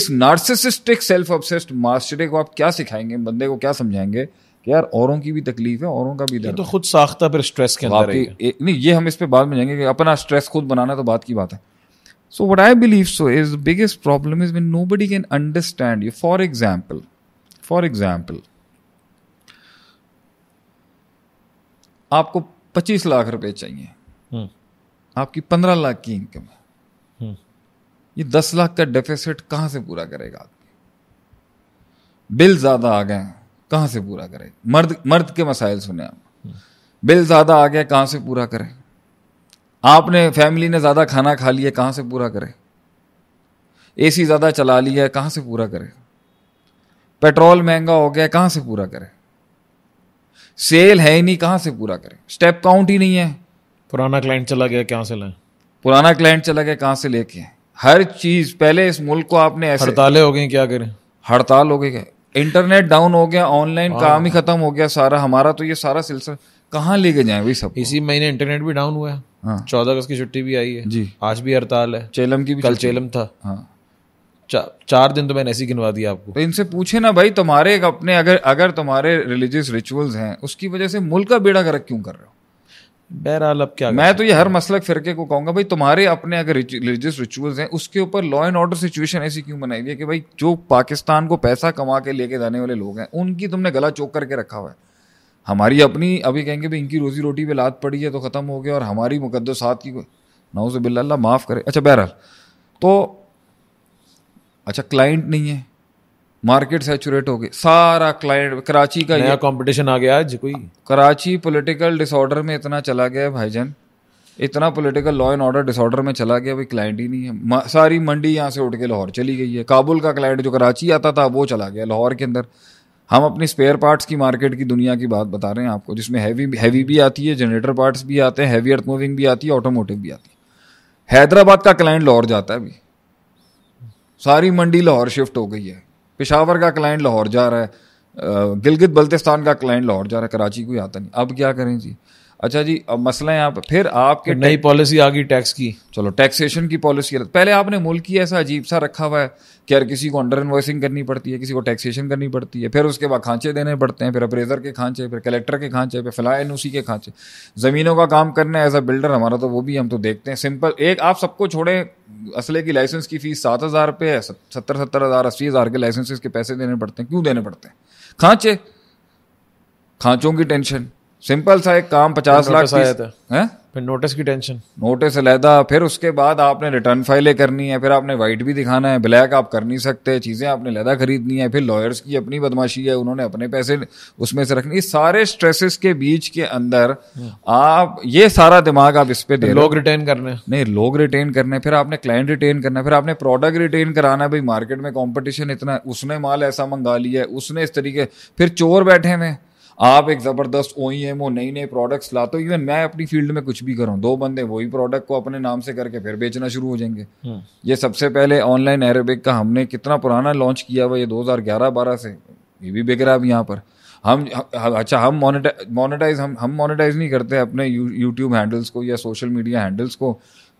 इस नार्सिसिस्टिक सेल्फ ऑब्सेस्ड माशरे को आप क्या सिखाएंगे बंदे को क्या समझाएंगे कि यार औरों की भी तकलीफ है औरों का भी दर्द तो खुद साख्ता पर स्ट्रेस के अंदर नहीं ये हम इस पर बाद में जाएंगे कि अपना स्ट्रेस खुद बनाना तो बात की बात है so what I believe so is biggest problem is one nobody can understand you for example for example आपको पच्चीस लाख रुपए चाहिए हम्म। आपकी पंद्रह लाख की इनकम है हम्म। ये दस लाख का डेफिसिट कहां से पूरा करेगा आदमी बिल ज्यादा आ गए हैं कहाँ से पूरा करें मर्द मर्द के मसाइल सुने आप बिल ज़्यादा आ गया कहाँ से पूरा करें आपने फैमिली ने ज़्यादा खाना खा लिया कहाँ से पूरा करें एसी ज़्यादा चला लिया कहाँ से पूरा करें पेट्रोल महंगा हो गया कहाँ से पूरा करें सेल है ही नहीं कहाँ से पूरा करें स्टेप काउंट ही नहीं है पुराना क्लाइंट चला गया कहाँ से लें पुराना क्लाइंट चला गया कहाँ से लेके हर चीज़ पहले इस मुल्क को आपने ऐसे हड़ताले हो गई क्या करें हड़ताल हो गई इंटरनेट डाउन हो गया ऑनलाइन हाँ। काम ही खत्म हो गया सारा हमारा तो ये सारा सिलसिला कहाँ लेके जाए सब इसी महीने इंटरनेट भी डाउन हुआ है हाँ। चौदह अगस्त की छुट्टी भी आई है जी आज भी हड़ताल है चेलम की भी कल चेलम था हाँ चा, चार दिन तो मैंने ऐसी गिनवा दिया आपको तो इनसे पूछे ना भाई तुम्हारे अपने अगर अगर तुम्हारे रिलीजियस रिचुअल्स हैं उसकी वजह से मुल्क का बेड़ा गर्क क्यों कर रहे हो बहरहाल अब क्या मैं तो ये हर मसलक फिरके को कहूंगा भाई तुम्हारे अपने अगर रिलीजियस रिचुअल्स हैं उसके ऊपर लॉ एंड ऑर्डर सिचुएशन ऐसी क्यों बनाई है कि भाई जो पाकिस्तान को पैसा कमा के लेके जाने वाले लोग हैं उनकी तुमने गला चोक करके रखा हुआ है हमारी अपनी अभी कहेंगे भाई इनकी रोजी रोटी पे लात पड़ी है तो ख़त्म हो गया और हमारी मुकदसात की नाउज़ बिल्ला माफ़ करे अच्छा बहरहाल तो अच्छा क्लाइंट नहीं है मार्केट सेचुरेट हो गई सारा क्लाइंट कराची का नया कंपटीशन आ गया आज कोई कराची पॉलिटिकल डिसऑर्डर में इतना चला गया भाई जान इतना political law and order disorder में चला गया भाई क्लाइंट ही नहीं है सारी मंडी यहाँ से उठ के लाहौर चली गई है काबुल का क्लाइंट जो कराची आता था वो चला गया लाहौर के अंदर हम अपनी स्पेयर पार्ट्स की मार्केट की दुनिया की बात बता रहे हैं आपको जिसमें हैवी हैवी भी आती है जनरेटर पार्ट्स भी आते हैं हैवी अर्थ मूविंग भी आती है ऑटोमोटिव भी आती है हैदराबाद का क्लाइंट लाहौर जाता है अभी सारी मंडी लाहौर शिफ्ट हो गई है पेशावर का क्लाइंट लाहौर जा रहा है गिलगित बल्तिस्तान का क्लाइंट लाहौर जा रहा है कराची कोई आता नहीं अब क्या करें जी अच्छा जी अब मसला है आप फिर आपके नई पॉलिसी आ गई टैक्स की चलो टैक्सेशन की पॉलिसी पहले आपने मुल्क ही ऐसा अजीब सा रखा हुआ है कि यार किसी को अंडर इन्वॉइसिंग करनी पड़ती है किसी को टैक्सेशन करनी पड़ती है फिर उसके बाद खांचे देने पड़ते हैं फिर अप्रेजर के खांचे फिर कलेक्टर के खांचे फिर फिलहाल एन के खांचे ज़मीनों का काम करना है एज अ बिल्डर हमारा तो वो भी हम तो देखते हैं सिंपल एक आप सबको छोड़ें असले की लाइसेंस की फ़ीस सात हज़ार रुपये है सत्तर सत्तर हज़ार अस्सी हज़ार के लाइसेंसेस के पैसे देने पड़ते हैं क्यों देने पड़ते हैं खांचे खांचों की टेंशन सिंपल सा एक काम पचास लाख आया था है? फिर नोटिस की टेंशन नोटिस अलहदा फिर उसके बाद आपने रिटर्न फाइलें करनी है फिर आपने वाइट भी दिखाना है ब्लैक आप कर नहीं सकते चीज़ें आपने लहदा खरीदनी है फिर लॉयर्स की अपनी बदमाशी है उन्होंने अपने पैसे उसमें से रखने इस सारे स्ट्रेसेस के बीच के अंदर हम्म। आप ये सारा दिमाग आप इस पर दे लोग रिटेन करने नहीं लोग रिटेन करने फिर आपने क्लाइंट रिटेन करना फिर आपने प्रोडक्ट रिटेन कराना भाई मार्केट में कॉम्पिटिशन इतना उसने माल ऐसा मंगा लिया है उसने इस तरीके फिर चोर बैठे हुए हैं आप एक ज़बरदस्त ओ ई एम ओ नई नए प्रोडक्ट्स लाते हो इवन मैं अपनी फील्ड में कुछ भी कर रहा हूँ दो बंदे वही प्रोडक्ट को अपने नाम से करके फिर बेचना शुरू हो जाएंगे हम्म। ये सबसे पहले ऑनलाइन एरोबिक का हमने कितना पुराना लॉन्च किया हुआ ये दो हज़ार ग्यारह बारह से ये भी बिक रहा है अब यहाँ पर हम अच्छा हम मोनेटाइज हम हम मोनेटाइज नहीं करते अपने यूट्यूब हैंडल्स को या सोशल मीडिया हैंडल्स को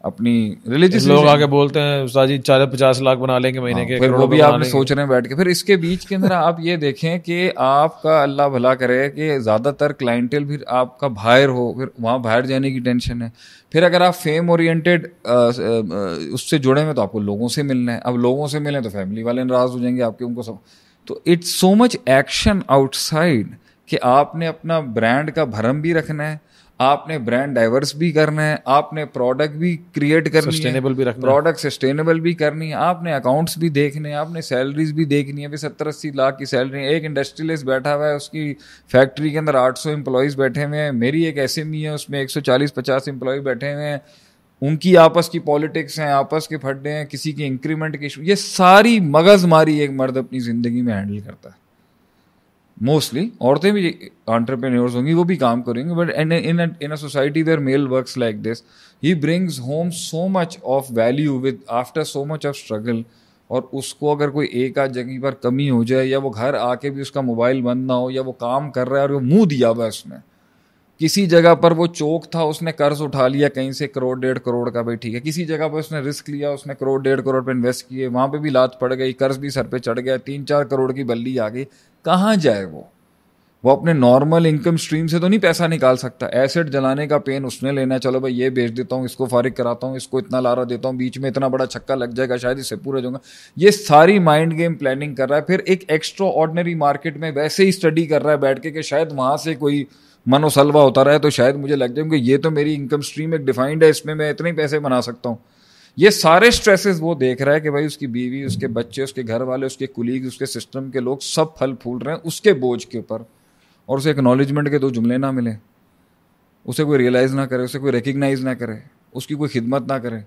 अपनी रिलीजियस लोग आके बोलते हैं उस चार पचास लाख बना लेंगे महीने हाँ, के फिर वो भी आप सोच रहे हैं बैठ के फिर इसके बीच के अंदर आप ये देखें कि आपका अल्लाह भला करे कि ज़्यादातर क्लाइंटल फिर आपका बाहर हो फिर वहाँ बाहर जाने की टेंशन है फिर अगर आप फेम ओरिएंटेड उससे जुड़े हुए तो आपको लोगों से मिलना है अब लोगों से मिलें तो फैमिली वाले नाराज़ हो जाएंगे आपके उनको सब तो it's so much action outside कि आपने अपना ब्रांड का भरम भी रखना है आपने ब्रांड डाइवर्स भी करना है आपने प्रोडक्ट भी क्रिएट करनी सस्टेनेबल भी रखना प्रोडक्ट सस्टेनेबल भी करनी है आपने अकाउंट्स भी देखने हैं आपने सैलरीज भी देखनी है अभी सत्तर अस्सी लाख की सैलरी एक इंडस्ट्रियलिस्ट बैठा हुआ है उसकी फैक्ट्री के अंदर आठ सौ एम्प्लॉयज़ बैठे हुए हैं मेरी एक एस एम है उसमें एक सौ चालीस पचास एम्प्लॉय बैठे हुए हैं उनकी आपस की पॉलिटिक्स हैं आपस के फड्डे हैं किसी के इंक्रीमेंट के इशू ये सारी मगजमारी एक मर्द अपनी ज़िंदगी में हैंडल करता है मोस्टली औरतें भी ऑन्टरप्रेन्योर्स होंगी वो भी काम करेंगी but in in in a society where male works like this he brings home so much of value with after so much of struggle और उसको अगर कोई एक आध जगह पर कमी हो जाए या वो घर आके भी उसका मोबाइल बंद ना हो या वो काम कर रहा है और वो मुंह दिया हुआ है उसमें किसी जगह पर वो चौक था उसने कर्ज उठा लिया कहीं से करोड़ डेढ़ करोड़ का भाई ठीक है किसी जगह पर उसने रिस्क लिया उसने करोड़ डेढ़ करोड़ पे इन्वेस्ट किए वहाँ पे भी लात पड़ गई कर्ज भी सर पे चढ़ गया तीन चार करोड़ की बल्ली आ गई कहाँ जाए वो वो अपने नॉर्मल इनकम स्ट्रीम से तो नहीं पैसा निकाल सकता एसेट जलाने का पेन उसने लेना है चलो भाई ये बेच देता हूँ इसको फारिग कराता हूँ इसको इतना लारा देता हूँ बीच में इतना बड़ा छक्का लग जाएगा शायद इससे पूरा जाऊँगा ये सारी माइंड गेम प्लानिंग कर रहा है फिर एक एक्स्ट्रा ऑर्डनरी मार्केट में वैसे ही स्टडी कर रहा है बैठ के कि शायद वहाँ से कोई मनोसलवा होता रहा है तो शायद मुझे लग जाए क्योंकि ये तो मेरी इनकम स्ट्रीम एक डिफाइंड है इसमें मैं इतने ही पैसे बना सकता हूँ ये सारे स्ट्रेसेस वो देख रहा है कि भाई उसकी बीवी उसके बच्चे उसके घर वाले उसके कुलीग उसके सिस्टम के लोग सब फल फूल रहे हैं उसके बोझ के ऊपर और उसे एक्नॉलेजमेंट के दो जुमले ना मिले उसे कोई रियलाइज़ ना करे उसे कोई रिकग्नाइज ना करे उसकी कोई खिदमत ना करे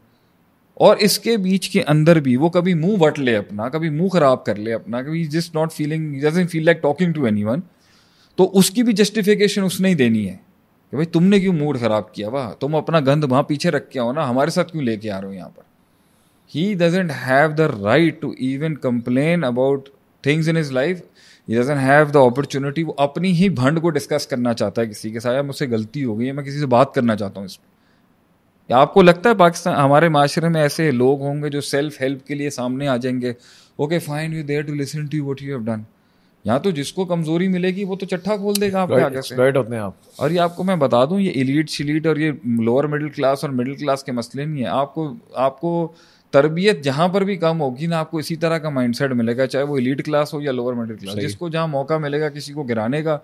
और इसके बीच के अंदर भी वो कभी मुंह वट ले अपना कभी मुंह खराब कर ले अपना कभी just not feeling just feel like talking to anyone तो उसकी भी जस्टिफिकेशन उसने ही देनी है कि भाई तुमने क्यों मूड ख़राब किया वाह तुम अपना गंद वहाँ पीछे रख के आओ ना हमारे साथ क्यों लेके आ रहे हो यहाँ पर he doesn't have the right to even complain about things in his life he doesn't have the opportunity वो अपनी ही भंड को डिस्कस करना चाहता है किसी के साथ या मुझसे गलती हो गई है मैं किसी से बात करना चाहता हूँ इस पर आपको लगता है पाकिस्तान हमारे माशरे में ऐसे लोग होंगे जो सेल्फ हेल्प के लिए सामने आ जाएंगे okay fine you there to listen to what you have done यहाँ तो जिसको कमजोरी मिलेगी वो तो चट्टा खोल देगा आपके आगे से होते हैं आप और ये आपको मैं बता दूं ये इलीट शिलीट और ये लोअर मिडिल क्लास और मिडिल क्लास के मसले नहीं है आपको आपको तरबियत जहाँ पर भी कम होगी ना आपको इसी तरह का माइंडसेट मिलेगा चाहे वो इलीट क्लास हो या लोअर मिडिल क्लास जिसको जहाँ मौका मिलेगा किसी को गिराने का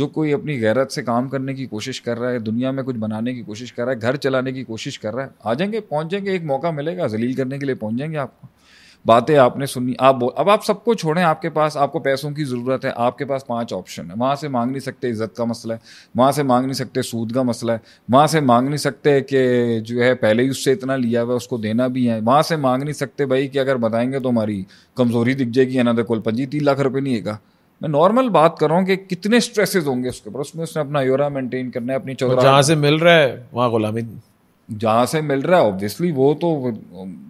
जो कोई अपनी गैरत से काम करने की कोशिश कर रहा है दुनिया में कुछ बनाने की कोशिश कर रहा है घर चलाने की कोशिश कर रहा है आ जाएंगे पहुँच जाएंगे एक मौका मिलेगा जलील करने के लिए पहुँच जाएंगे आपको बातें आपने सुनी आप बोल अब आप सबको छोड़ें आपके पास आपको पैसों की ज़रूरत है आपके पास पांच ऑप्शन है वहाँ से मांग नहीं सकते इज़्ज़त का मसला है वहाँ से मांग नहीं सकते सूद का मसला है वहाँ से मांग नहीं सकते कि जो है पहले ही उससे इतना लिया हुआ उसको देना भी है वहाँ से मांग नहीं सकते भाई कि अगर बताएंगे तो हमारी कमज़ोरी दिख जाएगी अनदर कुल पंजी तीन लाख रुपये नहीं है मैं नॉर्मल बात कर रहा हूँ कि कितने स्ट्रेसेस होंगे उसके ऊपर उसमें उसने अपना योरा मेंटेन करना है अपनी चौधरी जहाँ से मिल रहा है वहाँ गुलामी जहाँ से मिल रहा है ऑब्वियसली वो तो,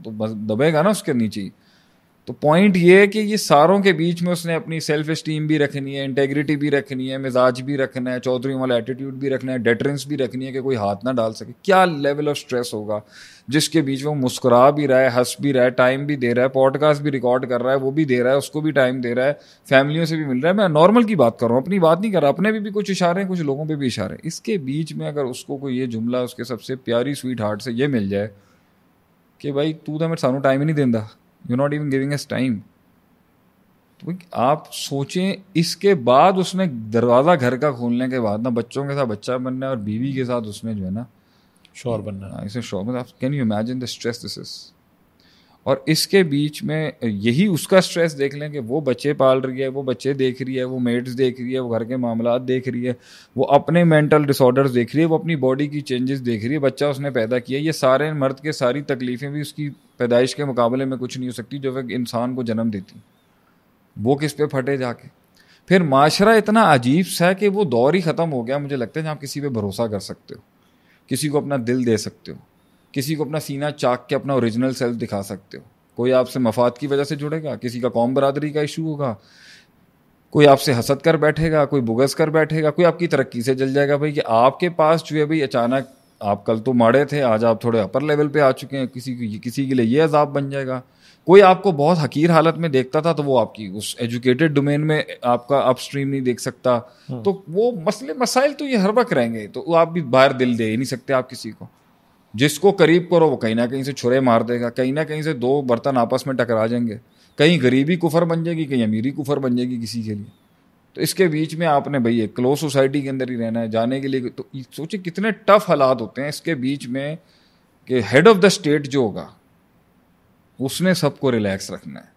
तो बस दबेगा ना उसके नीचे तो पॉइंट ये है कि ये सारों के बीच में उसने अपनी सेल्फ इस्टीम भी रखनी है इंटेग्रिटी भी रखनी है मिजाज भी रखना है चौधरी वाला एटीट्यूड भी रखना है डेटरेंस भी रखनी है कि कोई हाथ ना डाल सके क्या लेवल ऑफ स्ट्रेस होगा जिसके बीच वो मुस्कुरा भी रहा है हंस भी रहा है टाइम भी दे रहा है पॉडकास्ट भी रिकॉर्ड कर रहा है वो भी दे रहा है उसको भी टाइम दे रहा है फैमिलियों से भी मिल रहा है मैं नॉर्मल की बात कर रहा हूँ अपनी बात नहीं कर रहा अपने भी, भी कुछ इशारे हैं कुछ लोगों पर भी इशारे हैं इसके बीच में अगर उसको कोई ये जुमला उसके सबसे प्यारी स्वीट हार्ट से ये मिल जाए कि भाई तू तो मैं सानू टाइम ही नहीं देता you not even giving us time आप सोचें इसके बाद उसने दरवाज़ा घर का खोलने के बाद ना बच्चों के साथ बच्चा बनना है और बीवी के साथ उसने जो है ना शोर बनना है हाँ, इसे शोर मतलब can you imagine the stress this is और इसके बीच में यही उसका स्ट्रेस देख लें कि वो बच्चे पाल रही है वो बच्चे देख रही है वो मेट्स देख रही है वो घर के मामला देख रही है वो अपने मेंटल डिसऑर्डर्स देख रही है वो अपनी बॉडी की चेंजेस देख रही है बच्चा उसने पैदा किया ये सारे मर्द के सारी तकलीफ़ें भी उसकी पैदाइश के मुकाबले में कुछ नहीं हो सकती जो एक इंसान को जन्म देती वो किस पे फटे जाके फिर माशरा इतना अजीब सा है कि वो दौर ही ख़त्म हो गया मुझे लगता है जहाँ किसी पर भरोसा कर सकते हो किसी को अपना दिल दे सकते हो किसी को अपना सीना चाक के अपना ओरिजिनल सेल्फ दिखा सकते हो कोई आपसे मफाद की वजह से जुड़ेगा किसी का कौम बरदरी का इशू होगा कोई आपसे हसद कर बैठेगा कोई बुगस कर बैठेगा कोई आपकी तरक्की से जल जाएगा भाई कि आपके पास जो है भाई अचानक आप कल तो माड़े थे आज आप थोड़े अपर लेवल पे आ चुके हैं किसी किसी के लिए ये अजाब बन जाएगा कोई आपको बहुत हकीर हालत में देखता था तो वो आपकी उस एजुकेटेड डोमेन में आपका अपस्ट्रीम नहीं देख सकता हम्म। तो वो मसले मसाइल तो ये हर वक्त रहेंगे तो आप भी बाहर दिल दे ही नहीं सकते आप किसी को जिसको करीब करो वो कहीं ना कहीं से छुरे मार देगा कहीं ना कहीं से दो बर्तन आपस में टकरा जाएंगे कहीं गरीबी कुफर बन जाएगी कहीं अमीरी कुफर बन जाएगी किसी के लिए तो इसके बीच में आपने भाई एक क्लोज सोसाइटी के अंदर ही रहना है जाने के लिए तो सोचिए कितने टफ हालात होते हैं इसके बीच में कि हेड ऑफ द स्टेट जो होगा उसने सबको रिलैक्स रखना है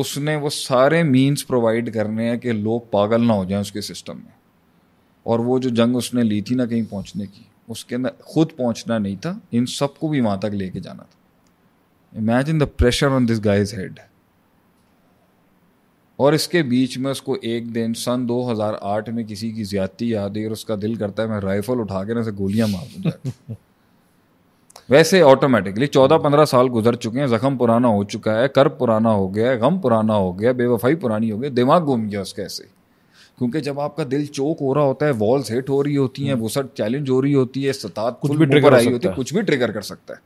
उसने वो सारे मीन्स प्रोवाइड करने हैं कि लोग पागल ना हो जाएं उसके सिस्टम में और वो जो जंग उसने ली थी ना कहीं पहुंचने की उसके अंदर खुद पहुंचना नहीं था इन सबको भी वहां तक लेके जाना था imagine the pressure on this guy's head और इसके बीच में उसको एक दिन सन 2008 में किसी की ज्यादती याद है और उसका दिल करता है मैं राइफल उठा के ना गोलियां मार दूँ [LAUGHS] वैसे ऑटोमेटिकली चौदह पंद्रह साल गुजर चुके हैं जख्म पुराना हो चुका है कर पुराना हो गया है गम पुराना हो गया बेवफाई पुरानी हो गई दिमाग घूम गया उसके ऐसे क्योंकि जब आपका दिल चोक हो रहा होता है वॉल्स हिट हो रही होती हैं हम्म। वो सर चैलेंज हो रही होती है सतात कुछ भी ट्रिगर आई होती है कुछ भी ट्रिगर कर सकता है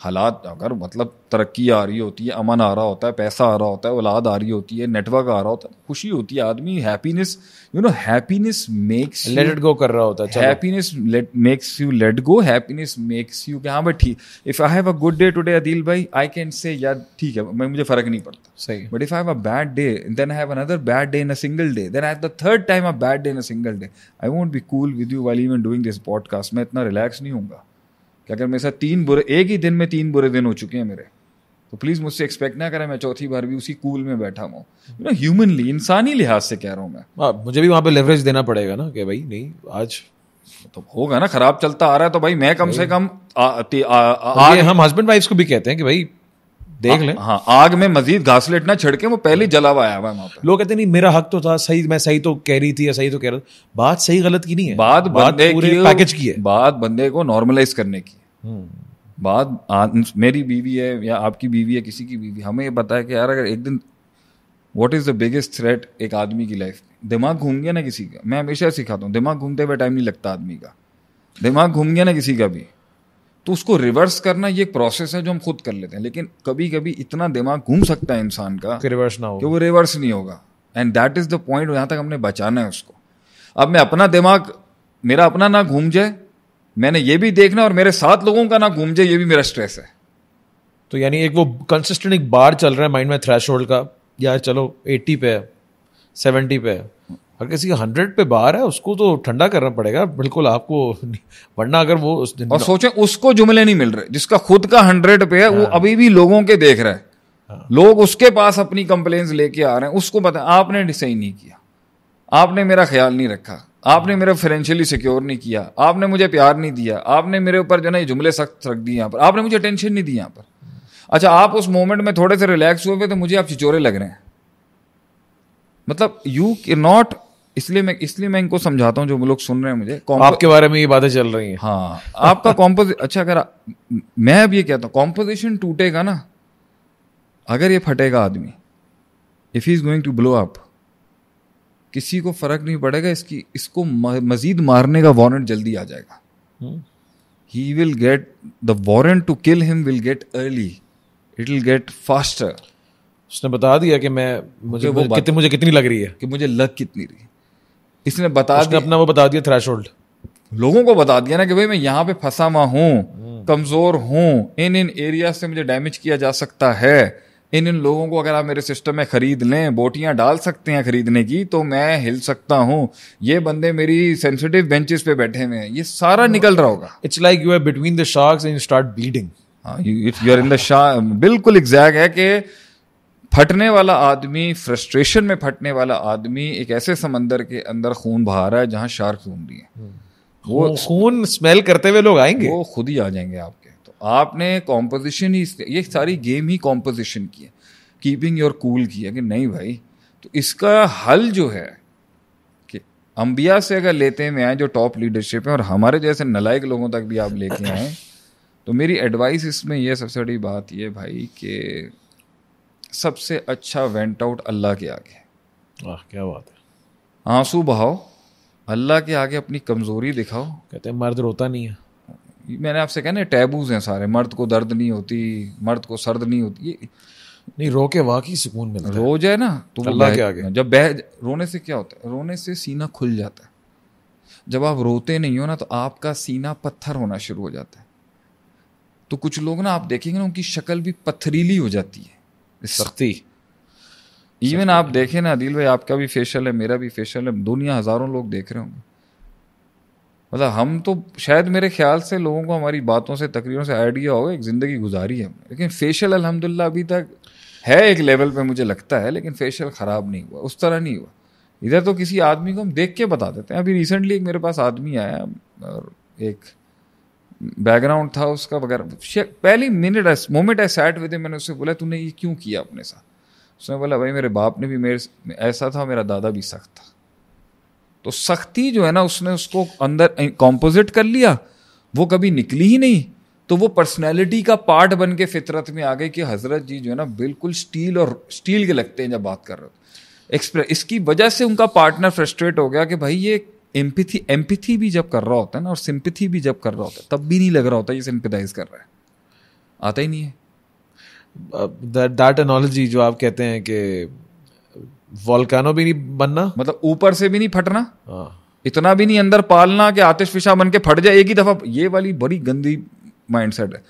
हालात अगर मतलब तरक्की आ रही होती है अमन आ रहा होता है पैसा आ रहा होता है औलाद आ रही होती है नेटवर्क आ रहा होता है खुशी होती है आदमी happiness you know happiness makes let it go कर रहा होता है happiness let makes you let go happiness makes you कि हाँ भाई ठीक if I have a good day today Adil भाई आई कैन से यार ठीक है मैं मुझे फ़र्क नहीं पड़ता सही but if I have a bad day then I have another bad day in a single day then I have the third time a bad day in a single day I won't be cool with you while even doing this podcast मैं इतना relax नहीं हूँ कि अगर मेरे साथ तीन बुरे एक ही दिन में तीन बुरे दिन हो चुके हैं मेरे तो प्लीज़ मुझसे एक्सपेक्ट ना करें मैं चौथी बार भी उसी कूल में बैठा हूँ यू नो ह्यूमनली इंसानी लिहाज से कह रहा हूँ मैं आ, हाँ, मुझे भी वहाँ पे लेवरेज देना पड़ेगा ना कि भाई नहीं आज तो होगा ना खराब चलता आ रहा है तो भाई मैं कम से कम आ, आ, आ, आ, हाँ, हम हस्बैंड वाइफ को भी कहते हैं कि भाई देख ले हाँ आग में मजीद घासलेट ना छिड़के वो पहले जला हुआ है लोग कहते नहीं मेरा हक तो था सही मैं सही तो कह रही थी या सही तो कह रहा था बात सही गलत की नहीं है बात बंदे की पैकेज की है बात बंदे को नॉर्मलाइज करने की हम्म। बात मेरी बीवी है या आपकी बीवी है किसी की बीवी हमें ये पता है कि यार अगर एक दिन what is the biggest threat एक आदमी की लाइफ दिमाग घूम गया ना किसी का मैं हमेशा सिखाता हूँ दिमाग घूमते हुए टाइम नहीं लगता आदमी का दिमाग घूम गया ना किसी का भी तो उसको रिवर्स करना ये एक प्रोसेस है जो हम खुद कर लेते हैं लेकिन कभी कभी इतना दिमाग घूम सकता है इंसान का रिवर्स ना हो कि वो रिवर्स नहीं होगा and that is the point जहां तक हमने बचाना है उसको अब मैं अपना दिमाग मेरा अपना ना घूम जाए मैंने ये भी देखना और मेरे साथ लोगों का ना घूम जाए ये भी मेरा स्ट्रेस है तो यानी एक वो कंसिस्टेंट एक बार चल रहा है माइंड में थ्रेश का यार चलो एट्टी पे है सेवेंटी पे है अगर किसी का हंड्रेड पे बाहर है उसको तो ठंडा करना पड़ेगा बिल्कुल आपको वरना अगर वो उस दिन और सोचें उसको जुमले नहीं मिल रहे जिसका खुद का हंड्रेड पे है वो हाँ। अभी भी लोगों के देख रहा है हाँ। लोग उसके पास अपनी कंप्लेन लेके आ रहे हैं उसको पता आपने सही नहीं किया आपने मेरा ख्याल नहीं रखा आपने मेरा फाइनेंशियली सिक्योर नहीं किया आपने मुझे प्यार नहीं दिया आपने मेरे ऊपर जो ना ये जुमले सख्त रख दिए यहाँ पर आपने मुझे टेंशन नहीं दी यहाँ पर अच्छा आप उस मोमेंट में थोड़े से रिलैक्स हुए हुए तो मुझे आप चिचोरे लग रहे हैं मतलब यू के नॉट इसलिए मैं इसलिए मैं इनको समझाता हूँ जो लोग सुन रहे हैं मुझे आपके बारे में ये बातें चल रही हैं हाँ आपका कॉम्पोज [LAUGHS] अच्छा अगर मैं अब ये कहता हूँ कॉम्पोजिशन टूटेगा ना अगर ये फटेगा आदमी if he is going to blow up किसी को फ़र्क नहीं पड़ेगा इसकी इसको मज़ीद मारने का वारंट जल्दी आ जाएगा he will get the warrant to kill him will get early it will get faster उसने बता दिया कि मैं मुझे, वो कितनी मुझे कितनी लग रही है कि मुझे लग कितनी रही इसने बता दिया अपना वो बता दिया थ्रेश लोगों को बता दिया ना कि भाई मैं यहाँ पे फंसा हुआ हूँ कमज़ोर हूँ इन इन एरिया से मुझे डैमेज किया जा सकता है इन इन लोगों को अगर आप मेरे सिस्टम में ख़रीद लें बोटियाँ डाल सकते हैं ख़रीदने की तो मैं हिल सकता हूँ ये बंदे मेरी सेंसिटिव बेंचेस पे बैठे हुए हैं ये सारा निकल रहा होगा it's like you are between the sharks and you start bleeding you are in the बिल्कुल एग्जैक्ट है कि फटने वाला आदमी फ्रस्ट्रेशन में फटने वाला आदमी एक ऐसे समंदर के अंदर खून बहा रहा है जहाँ शार्क घूम रही है हम्म। वो खून स्मेल करते हुए लोग आएंगे वो खुद ही आ जाएंगे आपके तो आपने कॉम्पोजिशन ही ये सारी गेम ही कॉम्पोजिशन की है कीपिंग योर कूल की है कि नहीं भाई तो इसका हल जो है कि अम्बिया से अगर लेते में आए जो टॉप लीडरशिप है और हमारे जैसे नलायक लोगों तक भी आप लेके आए तो मेरी एडवाइस इसमें यह सबसे बड़ी बात यह भाई कि सबसे अच्छा वेंट आउट अल्लाह के आगे वाह क्या बात है आंसू बहाओ अल्लाह के आगे अपनी कमज़ोरी दिखाओ कहते हैं मर्द रोता नहीं है मैंने आपसे कहना टैबूज हैं सारे मर्द को दर्द नहीं होती मर्द को सर्द नहीं होती ये नहीं रो के वाकई सुकून मिलता रो है रो जाए ना तो अल्लाह के आगे जब बह रोने से क्या होता है रोने से सीना खुल जाता है जब आप रोते नहीं हो ना तो आपका सीना पत्थर होना शुरू हो जाता है तो कुछ लोग ना आप देखेंगे ना उनकी शक्ल भी पथरीली हो जाती है सख्ती इवन आप देखें ना अदिल भाई आपका भी फेशियल है मेरा भी फेशियल है दुनिया हज़ारों लोग देख रहे होंगे मतलब हम तो शायद मेरे ख्याल से लोगों को हमारी बातों से तकरीरों से आइडिया होगा एक ज़िंदगी गुजारी है लेकिन फेशियल अलहमदिल्ला अभी तक है एक लेवल पे मुझे लगता है लेकिन फेशियल ख़राब नहीं हुआ उस तरह नहीं हुआ इधर तो किसी आदमी को हम देख के बता देते हैं अभी रिसेंटली एक मेरे पास आदमी आया और एक बैकग्राउंड था उसका वगैरह पहली minute moment I sat with मैंने उससे बोला तूने ये क्यों किया अपने साथ उसने बोला भाई मेरे बाप ने भी मेरे ऐसा था मेरा दादा भी सख्त था तो सख्ती जो है ना उसने उसको अंदर कॉम्पोजिट कर लिया वो कभी निकली ही नहीं तो वो पर्सनैलिटी का पार्ट बन के फितरत में आ गई कि हजरत जी जो है ना बिल्कुल स्टील और स्टील के लगते हैं जब बात कर रहे हो एक्सप्रेस इसकी वजह से उनका पार्टनर फ्रस्ट्रेट हो गया कि भाई ये एम्पथी एम्पथी भी जब कर रहा होता है ना और सिंपथी भी जब कर रहा होता है तब भी नहीं लग रहा होता ये सिंपथाइज कर रहा है आता ही नहीं है दैट एनोलॉजी जो आप कहते हैं कि वॉल्कानो भी नहीं बनना मतलब ऊपर से भी नहीं फटना हाँ। इतना भी नहीं अंदर पालना कि आतिश फिशा बन के फट जाए एक ही दफा ये वाली बड़ी गंदी माइंडसेट है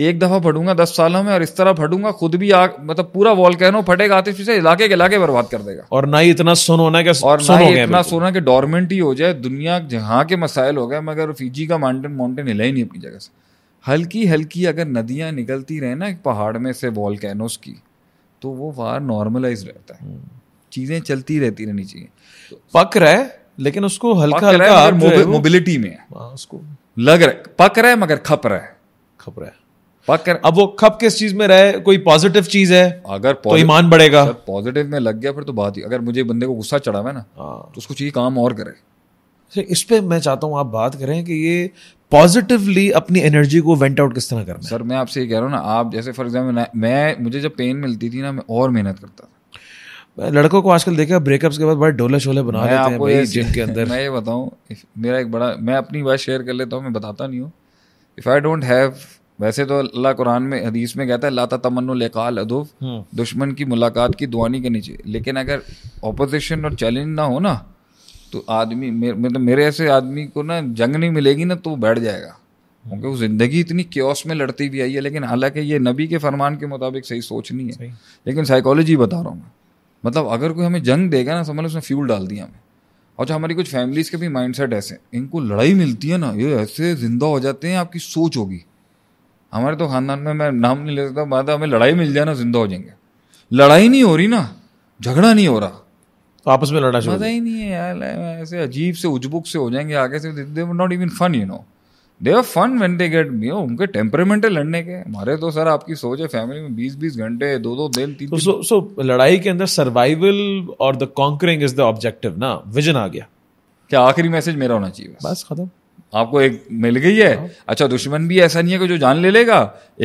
एक दफ़ा फटूंगा दस सालों में और इस तरह फटूंगा खुद भी आ, मतलब पूरा वॉल कहनो फटेगा फिर से इलाके के इलाके बर्बाद कर देगा और ना ही इतना सुन होना कि और ना ही इतना सोना कि डोरमेंट ही हो जाए दुनिया जहाँ के मसाइल हो गए मगर फीजी का माउंटेन माउंटेन हिला ही नहीं अपनी जगह से हल्की हल्की अगर नदियाँ निकलती रहे ना पहाड़ में से वॉल कैनोस की तो वो वार नॉर्मलाइज रहता है हम्म। चीज़ें चलती रहती रहनी चाहिए पक रहा है लेकिन उसको हल्का हल्का मोबिलिटी में हाँ, उसको लग रहा है पक रहा है मगर खप रहा है खप रहा है बात कर अब वो खप किस चीज में रहे कोई पॉजिटिव चीज है अगर तो ईमान बढ़ेगा पॉजिटिव में लग गया फिर तो बात ही अगर मुझे बंदे को गुस्सा चढ़ा हुआ ना हाँ। तो उसको चाहिए काम और करे अच्छा, इस पर मैं चाहता हूँ आप बात करें कि ये पॉजिटिवली अपनी एनर्जी को वेंट आउट किस तरह कर सर मैं आपसे ये कह रहा हूँ ना आप जैसे फॉर एग्जाम्पल मैं मुझे जब पेन मिलती थी ना मैं और मेहनत करता था लड़कों को आजकल देखा ब्रेकअप्स के बाद बड़े डोले शोले बना देते हैं भाई जिम के [LAUGHS] अंदर मैं ये बताऊँ मेरा एक बड़ा मैं अपनी बात शेयर कर लेता हूँ मैं बताता नहीं हूँ इफ़ आई डोंट हैव वैसे तो अल्लाह कुरान में हदीस में कहता है लाता तमन लेकाल अदुफ हम्म। दुश्मन की मुलाकात की दुआनी के नीचे लेकिन अगर ऑपोजिशन और चैलेंज ना हो ना तो आदमी मतलब मेरे, मेरे ऐसे आदमी को ना जंग नहीं मिलेगी ना तो वो बैठ जाएगा क्योंकि वो ज़िंदगी इतनी क्योस में लड़ती भी आई है लेकिन हालांकि ये नबी के फरमान के मुताबिक सही सोच नहीं है लेकिन साइकोलॉजी बता रहा हूँ मैं मतलब अगर कोई हमें जंग देगा ना समझ उसने फ्यूल डाल दिया हमें और जो हमारी कुछ फैमिलीज़ के भी माइंड ऐसे इनको लड़ाई मिलती है ना ये ऐसे ज़िंदा हो जाते हैं आपकी सोच होगी हमारे तो खानदान में मैं नाम नहीं ले सकता बात हमें लड़ाई मिल जाए ना जिंदा हो जाएंगे लड़ाई नहीं हो रही ना झगड़ा नहीं हो रहा तो आपस में लड़ाई मजा ही नहीं है यार ऐसे अजीब से उजबुक से हो जाएंगे आगे से they not even fun you know they are fun when they get you उनके टेम्परेमेंट है लड़ने के हमारे तो सर आपकी सोच है फैमिली में बीस बीस घंटे दो दो दिन तीन सो सो लड़ाई के अंदर सर्वाइवल और the conquering is the objective ना विजन आ गया क्या आखिरी मैसेज मेरा होना चाहिए बस खत्म आपको एक मिल गई है हाँ। अच्छा दुश्मन भी ऐसा नहीं है कि जो जान ले लेगा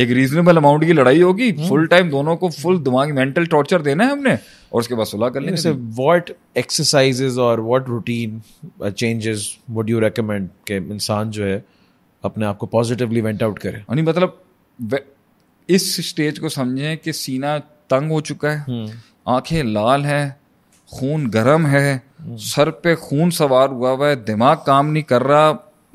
एक रीजनेबल अमाउंट की लड़ाई होगी फुल हाँ। टाइम दोनों को फुल दिमाग मेंटल टॉर्चर देना है हमने और उसके बाद सुलह कर लेंगे व्हाट एक्सरसाइजेज और what routine changes would you recommend के इंसान जो है अपने आप को पॉजिटिवली वेंट आउट करे यानी मतलब इस स्टेज को समझें कि सीना तंग हो चुका है हम्म। आंखें लाल हैं खून गर्म है हम्म। सर पे खून सवार हुआ हुआ है दिमाग काम नहीं कर रहा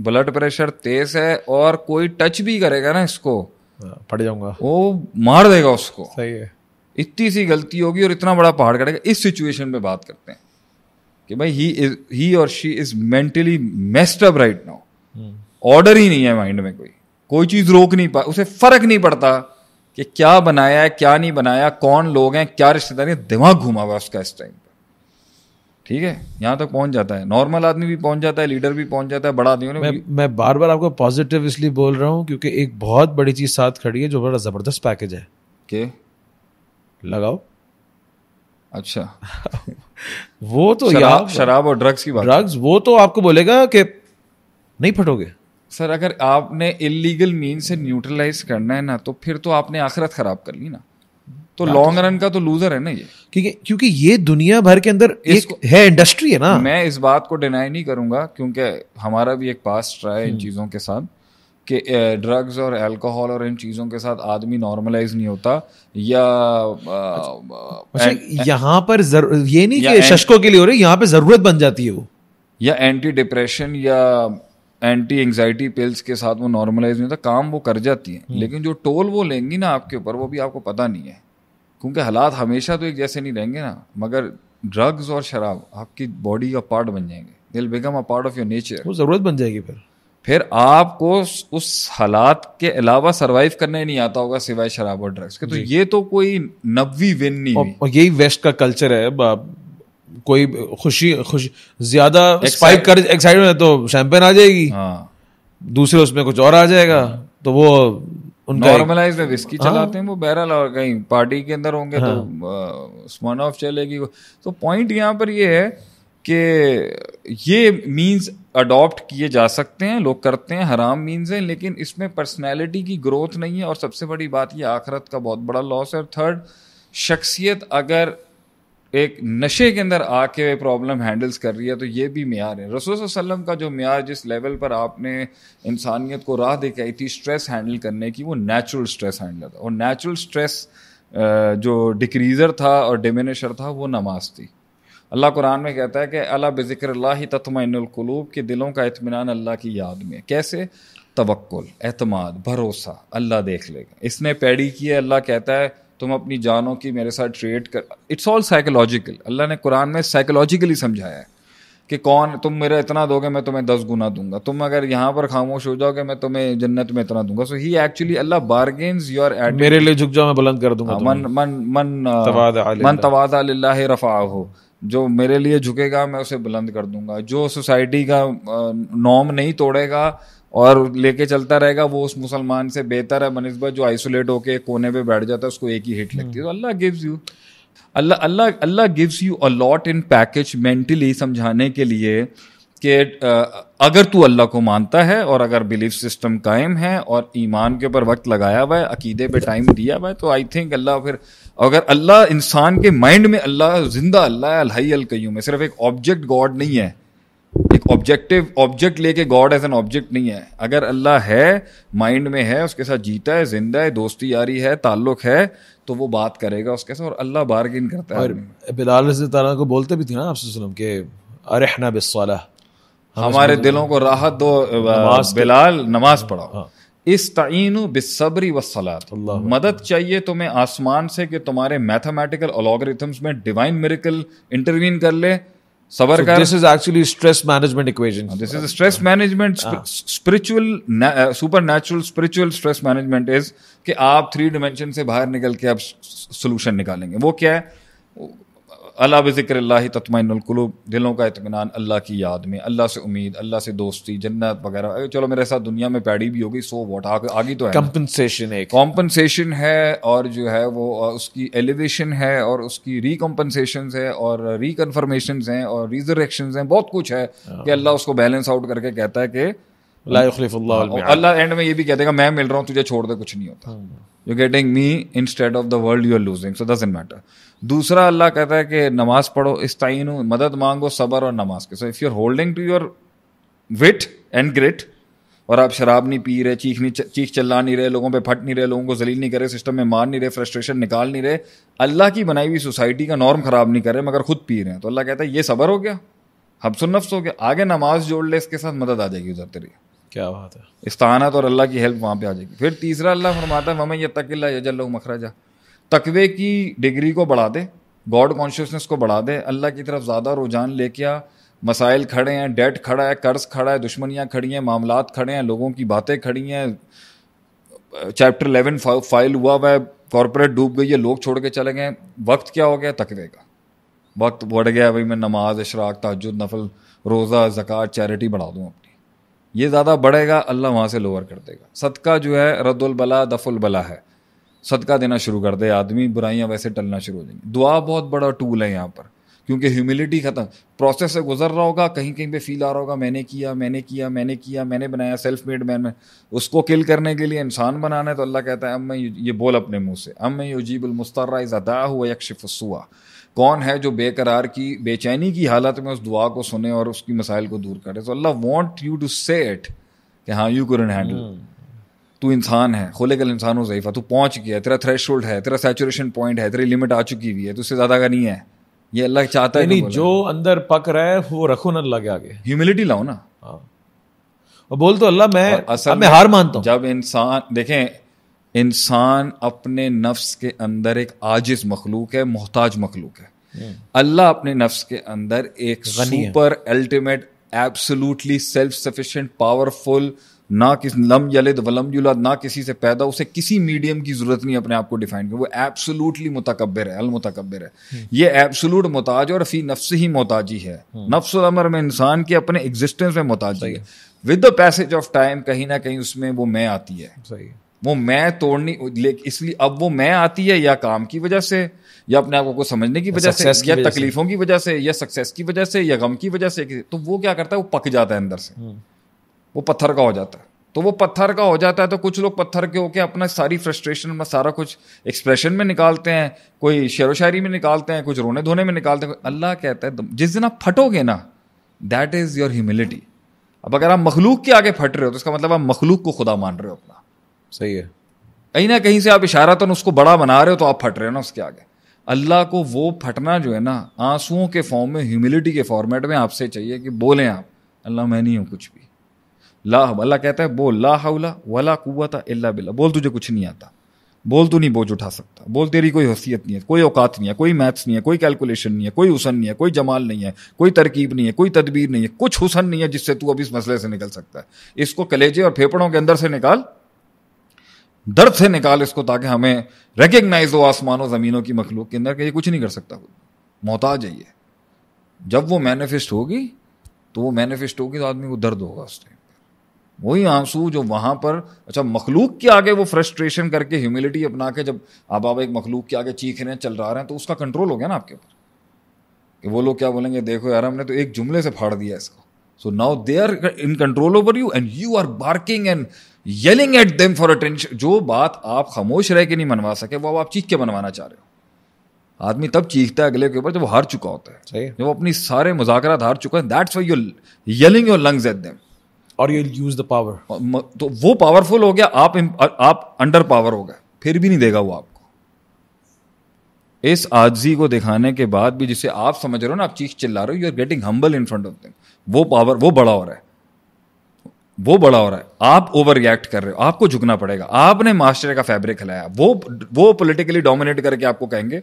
ब्लड प्रेशर तेज है और कोई टच भी करेगा ना इसको हाँ, फट जाऊंगा वो मार देगा उसको सही है इतनी सी गलती होगी और इतना बड़ा पहाड़ करेगा इस सिचुएशन में बात करते हैं कि भाई ही इज ही और she is mentally messed up right now order ही नहीं है माइंड में कोई कोई चीज रोक नहीं पा उसे फर्क नहीं पड़ता कि क्या बनाया है क्या नहीं बनाया कौन लोग हैं क्या रिश्तेदारी दिमाग घुमा हुआ उसका इस टाइम ठीक है यहाँ तक पहुंच जाता है नॉर्मल आदमी भी पहुंच जाता है लीडर भी पहुंच जाता है बड़ा आदमी मैं, मैं बार बार आपको पॉजिटिव इसलिए बोल रहा हूँ क्योंकि एक बहुत बड़ी चीज़ साथ खड़ी है जो बड़ा ज़बरदस्त पैकेज है के लगाओ अच्छा [LAUGHS] वो तो शराब यार शराब और ड्रग्स की बात ड्रग्स वो तो आपको बोलेगा कि नहीं फटोगे सर अगर आपने इलीगल मीन से न्यूट्रलाइज करना है ना तो फिर तो आपने आखिरत ख़राब कर ली ना तो लॉन्ग रन तो- का तो लूजर है ना ये क्योंकि क्योंकि ये दुनिया भर के अंदर एक है इंडस्ट्री है ना मैं इस बात को डिनाई नहीं करूंगा क्योंकि हमारा भी एक पास रहा है इन हम्म। चीज़ों के साथ कि ड्रग्स और अल्कोहल और इन चीज़ों के साथ आदमी नॉर्मलाइज नहीं होता या अच्छा, अच्छा, यहाँ पर ये नहीं कि शशकों के लिए हो रही यहाँ पे ज़रूरत बन जाती है वो या एंटी डिप्रेशन या एंटी एंगजाइटी पिल्स के साथ वो नॉर्मलाइज नहीं होता काम वो कर जाती हैं हम्म। लेकिन जो टोल वो लेंगी ना आपके ऊपर वो भी आपको पता नहीं है क्योंकि हालात हमेशा तो एक जैसे नहीं रहेंगे ना मगर ड्रग्स और शराब आपकी बॉडी का पार्ट बन जाएंगे दिल become a part of your nature वो ज़रूरत बन जाएगी फिर फिर आपको उस हालात के अलावा सरवाइव करने नहीं आता होगा सिवाय शराब और ड्रग्स के तो ये तो कोई नब्बी विन नहीं और, और यही वेस्ट का कल्चर है कोई खुशी खुश ज्यादा स्पाइक कर एक्साइटमेंट है तो शैंपेन आ जाएगी हाँ। दूसरे उसमें कुछ और आ जाएगा हाँ। तो वो नॉर्मलाइज में विस्की हाँ। चलाते हैं वो बहरहाल और कहीं पार्टी के अंदर होंगे तो, हाँ। तो स्मन ऑफ चलेगी तो पॉइंट यहाँ पर ये है कि ये मींस अडॉप्ट किए जा सकते हैं लोग करते हैं हराम मीन्स हैं लेकिन इसमें पर्सनैलिटी की ग्रोथ नहीं है और सबसे बड़ी बात ये आखरत का बहुत बड़ा लॉस है और थर्ड शख्सियत अगर एक नशे के अंदर आके प्रॉब्लम हैंडल्स कर रही है तो ये भी मैार है रसूल वसल्लम का जो मैार जिस लेवल पर आपने इंसानियत को राह दिखाई थी स्ट्रेस हैंडल करने की वो नेचुरल स्ट्रेस हैंडल था और नेचुरल स्ट्रेस जो डिक्रीज़र था और डिमिनिशर था वो नमाज थी अल्लाह कुरान में कहता है कि अला बिक्र ही के दिलों का इतमान अल्लाह की याद में कैसे तवक्ल अतमाद भरोसा अल्लाह देख लेगा इसने पैड़ी किया अल्लाह कहता है तुम अपनी जानों की मेरे साथ ट्रेड कर इट्स ऑल साइकोलॉजिकल अल्लाह ने कुरान में साइकोलॉजिकली समझाया है कि कौन तुम मेरा इतना दोगे मैं तुम्हें दस गुना दूंगा तुम अगर यहाँ पर खामोश हो जाओगे मैं तुम्हें जन्नत में इतना दूंगा so he actually Allah bargains your head मेरे लिए झुक जाओ मैं बुलंद कर दूंगा हाँ, मन मन मन मन तवादा लाह रफा हो जो मेरे लिए झुकेगा मैं उसे बुलंद कर दूंगा जो सोसाइटी का नॉम नहीं तोड़ेगा और लेके चलता रहेगा वो उस मुसलमान से बेहतर है बनस्बत जो आइसोलेट होके कोने पे बैठ जाता है उसको एक ही हिट हम्म। लगती है तो Allah gives you Allah Allah Allah gives you a lot in package mentally समझाने के लिए कि अगर तू अल्लाह को मानता है और अगर बिलीफ सिस्टम कायम है और ईमान के ऊपर वक्त लगाया हुआ है अकीदे पे टाइम दिया हुआ है तो आई थिंक अल्लाह फिर अगर अल्लाह इंसान के माइंड में अल्लाह जिंदा अल्लाह है अलहई अलकयूम है सिर्फ एक ऑब्जेक्ट गॉड नहीं है एक ऑब्जेक्टिव ऑब्जेक्ट लेके गॉड एज एन ऑब्जेक्ट नहीं है अगर अल्लाह है माइंड में है उसके साथ जीता है जिंदा है दोस्ती यारी है ताल्लुक है तो वो बात करेगा उसके साथ और अल्लाह बारगेन करता और है बिलाल तारा को बोलते भी थे ना आप के अरहना बिस्वाला हमारे तो- दिलों को राहत दो नमाज बिलाल नमाज हाँ। पढ़ाओ इस तयन बेसब्री व सलात मदद चाहिए तुम्हें आसमान से कि तुम्हारे मैथमेटिकल अलॉगरिथम्स में डिवाइन मेरिकल इंटरवीन कर ले सावरकर this is actually stress management equation this is stress management spiritual supernatural spiritual stress management is कि आप थ्री डिमेंशन से बाहर निकल के आप सोल्यूशन निकालेंगे वो क्या है अला बज़िक्र ततमिनकलूब दिलों का इतमान अल्लाह की याद में अल्लाह से उम्मीद अल्लाह से दोस्ती जन्नत वगैरह चलो मेरे साथ दुनिया में पैड़ी भी होगी सो वॉट आगे आगे तो है कॉम्पनसेशन है कॉम्पनसेशन है और जो है वो उसकी एलिवेशन है और उसकी रिकम्पनसेशन है और रिकन्फर्मेशन है और रिजरेक्शन है बहुत कुछ है हाँ। कि अल्लाह उसको बैलेंस आउट करके कहता है कि अल्लाह एंड में ये भी कह देगा मैं मिल रहा हूँ तुझे छोड़ दे कुछ नहीं होता you getting me instead of the world you are losing so doesn't matter दूसरा अल्लाह कहता है कि नमाज पढ़ो इस तयन मदद मांगो सबर और नमाज के so if you are holding to your wit and grit और आप शराब नहीं पी रहे चीख नहीं चीख चिल्ला नहीं रहे लोगों पे फट नहीं रहे लोगों को जलील नहीं करे सिस्टम में मार नहीं रहे फ्रस्ट्रेशन निकाल नहीं रहे अल्लाह की बनाई हुई सोसाइटी का नॉर्म ख़राब नहीं करे मगर खुद पी रहे हैं तो अल्लाह कहता है ये सबर हो गया नफ्स हो गया आगे नमाज जोड़ ले इसके साथ मदद आ जाएगी उधर तेरी क्या बात है इस्तानत और अल्लाह की हेल्प वहाँ पर आ जाएगी फिर तीसरा अल्लाह फरमाता है मम ये तक मखरा जा तकवे की डिग्री को बढ़ा दे गॉड कॉन्शियसनेस को बढ़ा दे अल्लाह की तरफ ज़्यादा रुझान लेके आ मसाइल खड़े हैं डेट खड़ा है कर्ज खड़ा है दुश्मनियाँ खड़ी हैं मामला खड़े हैं लोगों की बातें खड़ी हैं चैप्टर इलेवन फाइल हुआ हुआ है कॉरपोरेट डूब गई है लोग छोड़ के चले गए वक्त क्या हो गया तकवे का वक्त बढ़ गया भाई मैं नमाज अशराक तजुद नफल रोज़ा ज़क़़त चैरिटी बढ़ा दूँ अपनी ये ज़्यादा बढ़ेगा अल्लाह वहाँ से लोअर कर देगा सदका जो है रद्दुलबला दफुलबला है सदका देना शुरू कर दे आदमी बुराइयाँ वैसे टलना शुरू हो जाएंगी दुआ बहुत बड़ा टूल है यहाँ पर क्योंकि ह्यूमिलिटी ख़त्म प्रोसेस से गुजर रहा होगा कहीं कहीं पे फील आ रहा होगा मैंने किया मैंने किया मैंने किया मैंने बनाया सेल्फ मेड मैन उसको किल करने के लिए इंसान बनाना है तो अल्लाह कहता है अब मैं ये बोल अपने मुंह से अब मैं युजीबुलमस्तारा अदा हुआ यकशिफसुआ कौन है जो बेकरार की बेचैनी की हालत में उस दुआ को सुने और उसकी मसाइल को दूर करे तो Allah want you to set कि हाँ यू कुरन हैंडल तू इंसान है खोले कल इंसान हो ज़यीफ़ा तू पहुँच गया तेरा थ्रेश है तेरा सेचुरेशन पॉइंट है तेरी लिमिट आ चुकी हुई है तो उससे ज़्यादा का नहीं है ये अल्लाह चाहता है नहीं तो जो अंदर पक रहा है वो रखो ना अल्लाह के आगे ह्यूमिलिटी लाओ ना हाँ। और बोल तो अल्लाह मैं असल मैं हार मानता हूँ जब इंसान देखें इंसान अपने नफ्स के अंदर एक आजिज मखलूक है मोहताज मखलूक है हम्म। अल्लाह अपने नफ्स के अंदर एक super ultimate absolutely self sufficient powerful ना किस लम यलिद वलम जुलद ना किसी से पैदा उसे किसी मीडियम की ज़रूरत नहीं अपने आप को डिफाइन कर वो एब्सोलूटली मुतकबर है अलमुतकबर है हम्म। ये एब्सोलूट मोताज और फी नफ्स ही मोताजी है हम्म। नफ्स अमर में इंसान के अपने एग्जिस्टेंस में मोहताजी है with the passage of time कहीं ना कहीं उसमें वो मैं आती है सही वो मैं तोड़नी इसलिए अब वो मैं आती है या काम की वजह से या अपने आप को समझने की वजह से या तकलीफों की वजह से या सक्सेस की वजह से या गम की वजह से तो वो क्या करता है वो पक जाता है अंदर से हम्म। वो पत्थर का हो जाता है तो वो पत्थर का हो जाता है तो कुछ लोग पत्थर के होके अपना सारी फ्रस्ट्रेशन में सारा कुछ एक्सप्रेशन में निकालते हैं कोई शेर शायरी में निकालते हैं कुछ रोने धोने में निकालते हैं अल्लाह कहता है जिस दिन आप फटोगे ना दैट इज़ योर ह्यूमिलिटी अब अगर आप मखलूक के आगे फट रहे हो तो इसका मतलब आप मखलूक को खुदा मान रहे हो अपना सही है कहीं ना कहीं से आप इशारा तो उसको बड़ा बना रहे हो तो आप फट रहे हो ना उसके आगे अल्लाह को वो फटना जो है ना आंसुओं के फॉर्म में ह्यूमिलिटी के फॉर्मेट में आपसे चाहिए कि बोलें आप अल्लाह मैं नहीं हूँ कुछ ला अल्लाह कहता है बोल ला हाउला वला कुत अल्ला बिल्ला बोल तुझे कुछ नहीं आता बोल तू नहीं बोझ उठा सकता बोल तेरी कोई हैसियत नहीं है कोई औकात नहीं है कोई मैथ्स नहीं है कोई कैलकुलेशन नहीं है कोई हुसन नहीं है कोई जमाल नहीं है कोई तरकीब नहीं है कोई तदबीर नहीं है कुछ हुसन नहीं है जिससे तू अब इस मसले से निकल सकता है इसको कलेजे और फेफड़ों के अंदर से निकाल दर्द से निकाल इसको ताकि हमें रिकग्नाइज हो आसमानों ज़मीनों की मखलूक के अंदर कि ये कुछ नहीं कर सकता मोहताज है ये जब वो मैनिफेस्ट होगी तो वो मैनिफेस्ट होगी तो आदमी को दर्द होगा उस टाइम वही आंसू जो वहाँ पर अच्छा मखलूक के आगे वो फ्रस्ट्रेशन करके ह्यूमिलिटी अपना के जब आप बाबा एक मखलूक के आगे चीख रहे हैं चल रहा रहे हैं तो उसका कंट्रोल हो गया ना आपके ऊपर कि वो लोग क्या बोलेंगे देखो यार हमने तो एक जुमले से फाड़ दिया इसको so now they are in control over you and you are barking and yelling at them for attention जो बात आप खामोश रह के नहीं मनवा सके वो आप चीख के मनवाना चाह रहे हो आदमी तब चीखता है अगले के ऊपर जब वो हार चुका होता है सही जब वो अपनी सारे मुजाकर हार चुका है that's why you yelling your lungs at them और यू यूज द पावर तो वो पावरफुल हो गया आप आप अंडर पावर हो गए फिर भी नहीं देगा वो आपको इस आजी को दिखाने के बाद भी जिसे आप समझ रहे हो ना आप चीख चिल्ला रहे हो you are getting humble in front of them वो पावर वो बड़ा हो रहा है वो बड़ा हो रहा है आप ओवर रिएक्ट कर रहे हो आपको झुकना पड़ेगा आपने मास्टर का फैब्रिक हिलाया वो वो पोलिटिकली डोमिनेट करके आपको कहेंगे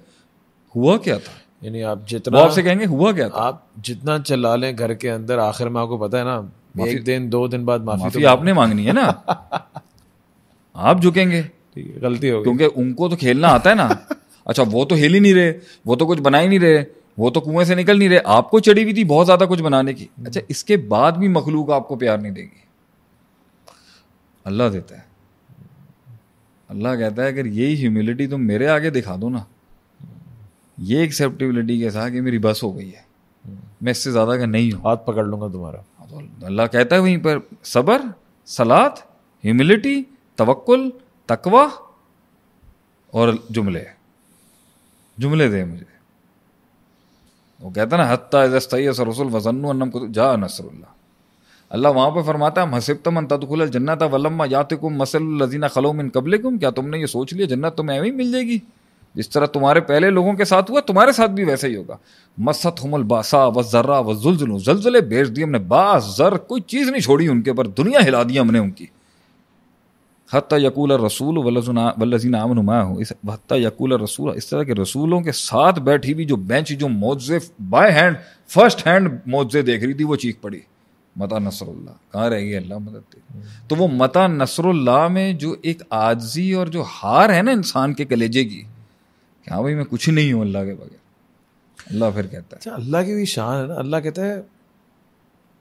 हुआ क्या था यानी आप जितना आपसे कहेंगे हुआ क्या था आप जितना चला लें घर के अंदर आखिर में आपको पता है ना एक दिन दो दिन बाद माफी, माफी तो आपने मांगनी है ना [LAUGHS] आप झुकेंगे गलती होगी क्योंकि उनको तो खेलना आता है ना अच्छा वो तो हिल ही नहीं रहे वो तो कुछ बना ही नहीं रहे वो तो कुएं से निकल नहीं रहे आपको चढ़ी हुई थी बहुत ज्यादा कुछ बनाने की अच्छा हम्म। इसके बाद भी मखलूक आपको प्यार नहीं देगी अल्लाह देता है अल्लाह कहता है अगर यही ह्यूमिलिटी तुम मेरे आगे दिखा दो ना ये एक्सेप्टेबिलिटी के साथ कि मेरी बस हो गई है हम्म। मैं इससे ज़्यादा का नहीं हूँ हाथ पकड़ लूंगा तुम्हारा तो अल्लाह कहता है वहीं पर सबर सलात ह्यूमिलिटी तवक्ल तकवा और जुमले जुमले दे मुझे वो कहता ना हत्ता सर रसुल वजन्नू को जा नसर अल्लाह वहाँ पर फरमाता है हसिब तमन तदखुल जन्नत वलम्मा यातिकुम मसल लजीना खलोम इन कबलिकुम क्या तुमने ये सोच लिया जन्नत तुम्हें अभी मिल जाएगी जिस तरह तुम्हारे पहले लोगों के साथ हुआ तुम्हारे साथ भी वैसे ही होगा मसत हमल बासा व जर्रा व जुलजुल जलजले भेज दिए हमने बास जर कोई चीज़ नहीं छोड़ी उनके पर दुनिया हिला दी हमने उनकी हत्या यकूल रसूल वल्लजीन नाम हो इस हत्या यकूल रसूल इस तरह के रसूलों के साथ बैठी हुई जो बेंच जो मोजे बाय हैंड फर्स्ट हैंड मोजे देख रही थी वो चीख पड़ी मता नसरुल्ला कहाँ रह गई अल्लाह मदद दे तो वो मता नसरुल्ला में जो एक आजी और जो हार है ना इंसान के कलेजे की कि हाँ भाई मैं कुछ नहीं हूँ अल्लाह के बगैर अल्लाह फिर कहता है अच्छा, अल्लाह की भी शान है ना अल्लाह कहता है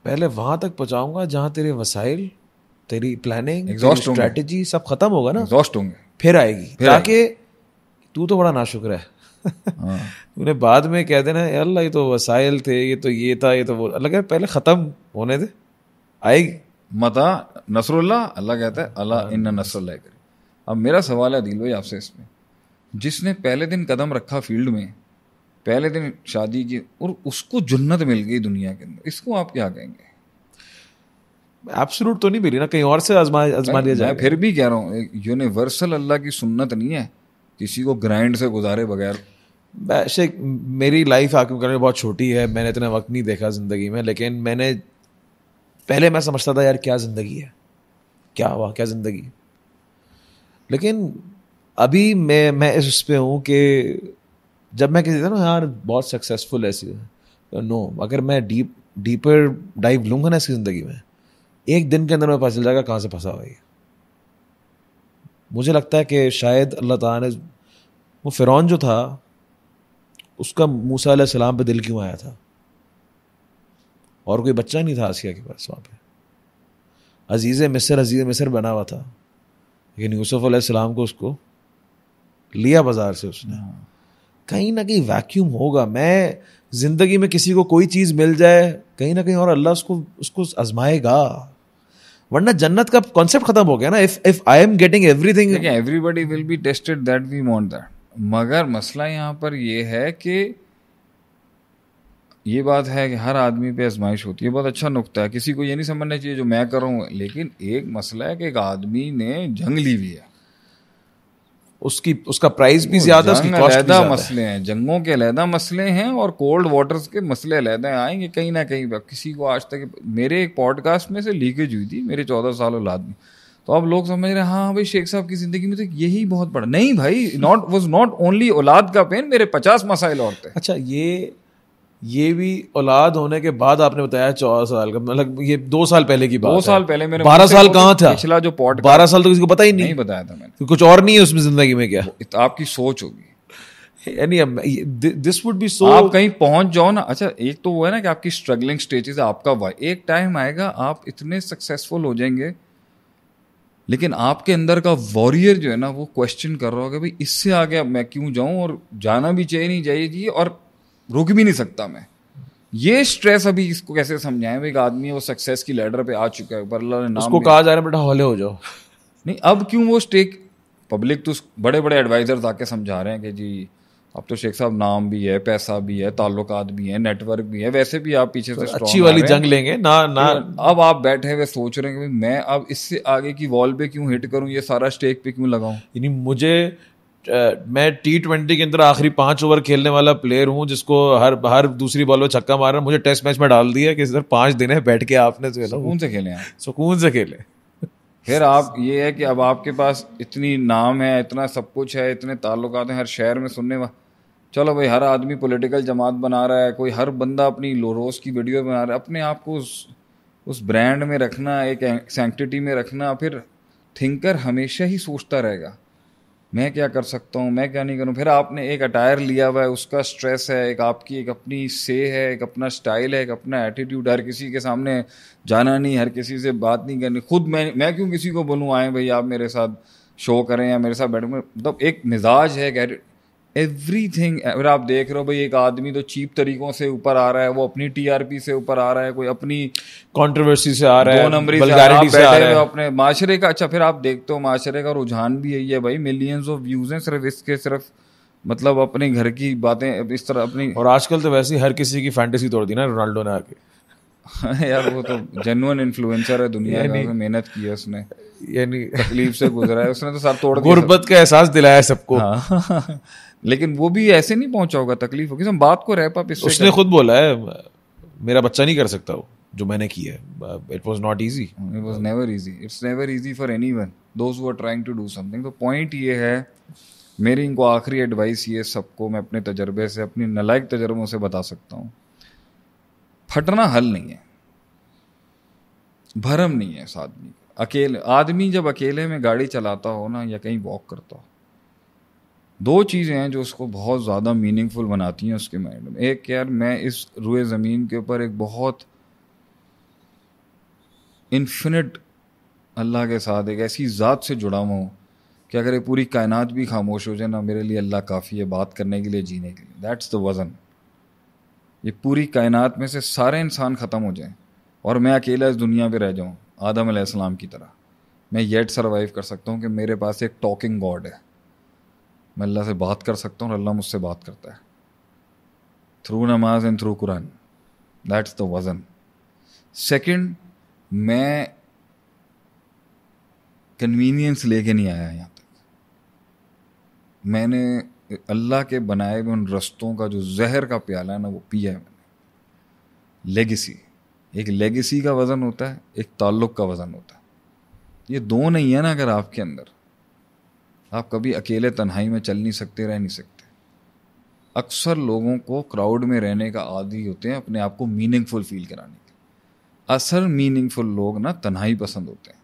पहले वहां तक पहुंचाऊंगा जहां तेरे वसाइल तेरी प्लानिंग स्ट्रैटेजी सब खत्म होगा ना एग्जॉस्ट होंगे फिर आएगी ताकि तू तो बड़ा नाशुक्र है उन्हें हाँ। [LAUGHS] बाद में कह देना अल्लाह ये तो वसाइल थे ये तो ये था ये तो वो अल्लाह कहता पहले ख़त्म होने थे आएगी मता नसरुल्ला अल्लाह कहता है अल्लाह हाँ। इन नसरुल्ला अब मेरा सवाल है दिल भाई आपसे इसमें जिसने पहले दिन कदम रखा फील्ड में पहले दिन शादी की और उसको जन्नत मिल गई दुनिया के अंदर इसको आप क्या कहेंगे एब्सोल्यूट तो नहीं मिली ना कहीं और से आजमा आजमा लिया जाए फिर भी कह रहा हूँ यूनिवर्सल अल्लाह की सुन्नत नहीं है किसी को ग्राइंड से गुजारे बगैर शेख मेरी लाइफ आके कर बहुत छोटी है मैंने इतना वक्त नहीं देखा ज़िंदगी में लेकिन मैंने पहले मैं समझता था यार क्या ज़िंदगी है क्या हुआ क्या ज़िंदगी लेकिन अभी मैं मैं इस पे हूँ कि जब मैं कहता ना यार बहुत सक्सेसफुल है ऐसी तो नो अगर मैं डीप डीपर डाइव लूँगा ना इसकी ज़िंदगी में एक दिन के अंदर मैं पता चल जाएगा कहाँ से फंसा हुआ है मुझे लगता है कि शायद अल्लाह ताला ने वो फ़िरौन जो था उसका मूसा सलाम पे दिल क्यों आया था और कोई बच्चा नहीं था आसिया के पास वहाँ पे अजीज़ मिसर अजीज़ मिसर बना हुआ था लेकिन यूसुफ़ सलाम को उसको लिया बाजार से उसने हाँ। कहीं ना कहीं वैक्यूम होगा मैं जिंदगी में किसी को कोई चीज़ मिल जाए कहीं ना कहीं और अल्लाह उसको उसको आजमाएगा वरना जन्नत का कॉन्सेप्ट खत्म हो गया ना if if I am getting everything everybody will be tested that we want that मगर मसला यहाँ पर यह है कि ये बात है कि हर आदमी पे आजमाइश होती है बहुत अच्छा नुकता है किसी को ये नहीं समझना चाहिए जो मैं कर रहा हूँ लेकिन एक मसला है कि एक आदमी ने जंग ली हुई है उसकी उसका प्राइस भी ज्यादा उसकी कॉस्ट भी ज्यादा मसले हैं जंगों के अलहदा मसले हैं और कोल्ड वाटर्स के मसले अलहदे आएंगे कहीं ना कहीं किसी को आज तक मेरे एक पॉडकास्ट में से लीकेज हुई थी मेरे चौदह साल औलाद में तो अब लोग समझ रहे हैं हाँ भाई शेख साहब की जिंदगी में तो यही बहुत बड़ा नहीं भाई नॉट वॉज नॉट ओनली औलाद का पेन मेरे पचास मसाइल और थे अच्छा ये ये भी औलाद होने के बाद आपने बताया चौदह साल का मतलब ये दो साल पहले की बात दो साल पहले मैंने बारह साल कहाँ था पिछला जो पॉट बारह साल तो किसी को पता ही नहीं, नहीं बताया था मैंने कुछ और नहीं है उसमें जिंदगी में क्या आपकी सोच होगी यानी दिस वुड बी सो आप कहीं पहुंच जाओ ना अच्छा एक तो वो है ना कि आपकी स्ट्रगलिंग स्टेजेस आपका हुआ एक टाइम आएगा आप इतने सक्सेसफुल हो जाएंगे लेकिन आपके अंदर का वॉरियर जो है ना वो क्वेश्चन कर रहा होगा भाई इससे आगे मैं क्यों जाऊं और जाना भी चाहिए नहीं चाहिए जी और रुक भी नहीं सकता मैं ये स्ट्रेस अभी इसको कैसे समझाएं एक आदमी है वो सक्सेस की लेडर पे आ चुका है पर अल्लाह ने नाम उसको कहा जा रहा है बेटा हौले हो जाओ नहीं अब क्यों वो स्टेक पब्लिक तो बड़े बड़े एडवाइजर आके समझा रहे हैं कि जी अब तो शेख साहब नाम भी है पैसा भी है ताल्लुकात भी है नेटवर्क भी है वैसे भी आप पीछे से तो अच्छी वाली जंग लेंगे ना ना तो अब आप बैठे हुए सोच रहे हैं कि मैं अब इससे आगे की वॉल पे क्यों हिट करूं ये सारा स्टेक पे क्यों लगाऊं यानी मुझे मैं टी ट्वेंटी के अंदर आखिरी पाँच ओवर खेलने वाला प्लेयर हूँ जिसको हर हर दूसरी बॉल में छक्का मार रहा मुझे टेस्ट मैच में डाल दिया कि सर पाँच दिन है बैठ के आपने सुकून से खेले हैं सुकून से खेले फिर आप ये है कि अब आपके पास इतनी नाम है इतना सब कुछ है इतने ताल्लुक हैं हर शहर में सुनने वा चलो भाई हर आदमी पॉलिटिकल जमात बना रहा है कोई हर बंदा अपनी लोरोस की वीडियो बना रहा है अपने आप को उस उस ब्रांड में रखना एक सेंटिटी में रखना फिर थिंकर हमेशा ही सोचता रहेगा मैं क्या कर सकता हूँ मैं क्या नहीं करूँ फिर आपने एक अटायर लिया हुआ है उसका स्ट्रेस है एक आपकी एक अपनी से है एक अपना स्टाइल है एक अपना एटीट्यूड हर किसी के सामने जाना नहीं हर किसी से बात नहीं करनी खुद मैं मैं क्यों किसी को बोलूँ आए भाई आप मेरे साथ शो करें या मेरे साथ बैठे मतलब एक मिजाज है एक एवरी थिंग अगर आप देख रहे हो भाई एक आदमी तो चीप तरीकों से ऊपर आ रहा है वो अपनी टीआरपी से ऊपर आ रहा है कोई अपनी कंट्रोवर्सी से आ रहा है नंबरी अपने माशरे का अच्छा फिर आप देखते हो माशरे का रुझान भी यही है भाई मिलियंस ऑफ व्यूज हैं सिर्फ इसके सिर्फ मतलब अपने घर की बातें इस तरह अपनी और आजकल तो वैसे हर किसी की फैंटेसी तोड़ दी ना रोनाल्डो ने आके [LAUGHS] यार वो तो जेनुअन इन्फ्लुएंसर है दुनिया में मेहनत की है उसने यानी तकलीफ से गुजरा है उसने तो सब तोड़ गुर्बत का एहसास दिलाया सबको हाँ। लेकिन वो भी ऐसे नहीं पहुंचा होगा तकलीफ होगी बात को रैप इस उसने खुद बोला है मेरा बच्चा नहीं कर सकता वो जो मैंने किया है it was not easy it was never easy it's never easy for anyone trying to do something तो पॉइंट ये है मेरी इनको आखिरी एडवाइस ये सबको मैं अपने तजर्बे से अपनी नलायक तजर्बों से बता सकता हूँ फटना हल नहीं है भरम नहीं है इस आदमी अकेले आदमी जब अकेले में गाड़ी चलाता हो ना या कहीं वॉक करता हो दो चीज़ें हैं जो उसको बहुत ज़्यादा मीनिंगफुल बनाती हैं उसके माइंड में एक यार मैं इस रुए ज़मीन के ऊपर एक बहुत इन्फिनिट अल्लाह के साथ एक ऐसी ज़ात से जुड़ा हुआ हूँ कि अगर ये पूरी कायनात भी खामोश हो जाए ना मेरे लिए अल्लाह काफ़ी है बात करने के लिए जीने के लिए दैट्स द वज़न ये पूरी कायनात में से सारे इंसान ख़त्म हो जाएं और मैं अकेला इस दुनिया पे रह जाऊँ आदम की तरह मैं येट सर्वाइव कर सकता हूँ कि मेरे पास एक टॉकिंग गॉड है मैं अल्लाह से बात कर सकता हूँ और अल्लाह मुझसे बात करता है through namaz and through Quran that's the वज़न सेकेंड मैं कन्वीनियंस लेके नहीं आया यहाँ तक मैंने अल्लाह के बनाए हुए उन रस्तों का जो जहर का प्याला है ना वो पिया है मैंने लेगेसी एक लेगेसी का वज़न होता है एक ताल्लुक़ का वज़न होता है ये दो नहीं है ना अगर आपके अंदर आप कभी अकेले तन्हाई में चल नहीं सकते रह नहीं सकते अक्सर लोगों को क्राउड में रहने का आदि होते हैं अपने आप को मीनिंगफुल फील कराने के असर मीनिंगफुल लोग ना तन्हाई पसंद होते हैं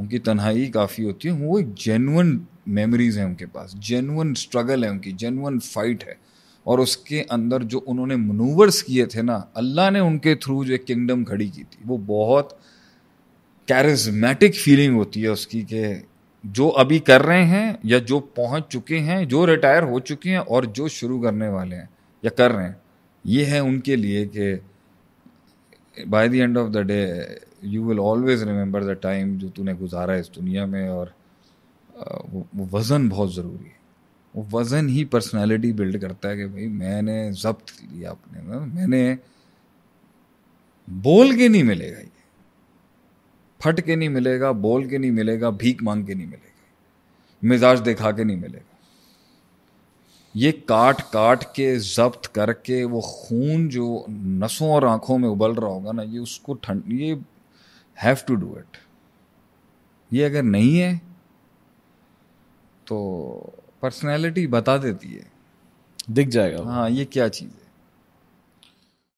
उनकी तन्हाई काफ़ी होती है वो एक जेनुअन मेमोरीज हैं उनके पास जेनुअन स्ट्रगल है उनकी जेनुअन फाइट है और उसके अंदर जो उन्होंने मनूवर्स किए थे ना अल्लाह ने उनके थ्रू जो एक किंगडम खड़ी की थी वो बहुत कैरिज्मेटिक फीलिंग होती है उसकी के जो अभी कर रहे हैं या जो पहुंच चुके हैं जो रिटायर हो चुके हैं और जो शुरू करने वाले हैं या कर रहे हैं ये है उनके लिए कि by the end of the day you will always remember the time जो तूने गुजारा इस दुनिया में और वो, वज़न बहुत ज़रूरी है वो वज़न ही पर्सनालिटी बिल्ड करता है कि भाई मैंने जब्त लिया अपने मैंने बोल के नहीं मिलेगा फट के नहीं मिलेगा बोल के नहीं मिलेगा भीख मांग के नहीं मिलेगा मिजाज दिखा के नहीं मिलेगा ये काट काट के जब्त करके वो खून जो नसों और आंखों में उबल रहा होगा ना ये उसको ठंड ये हैव टू डू इट ये अगर नहीं है तो पर्सनैलिटी बता देती है दिख जाएगा हाँ ये क्या चीज़ है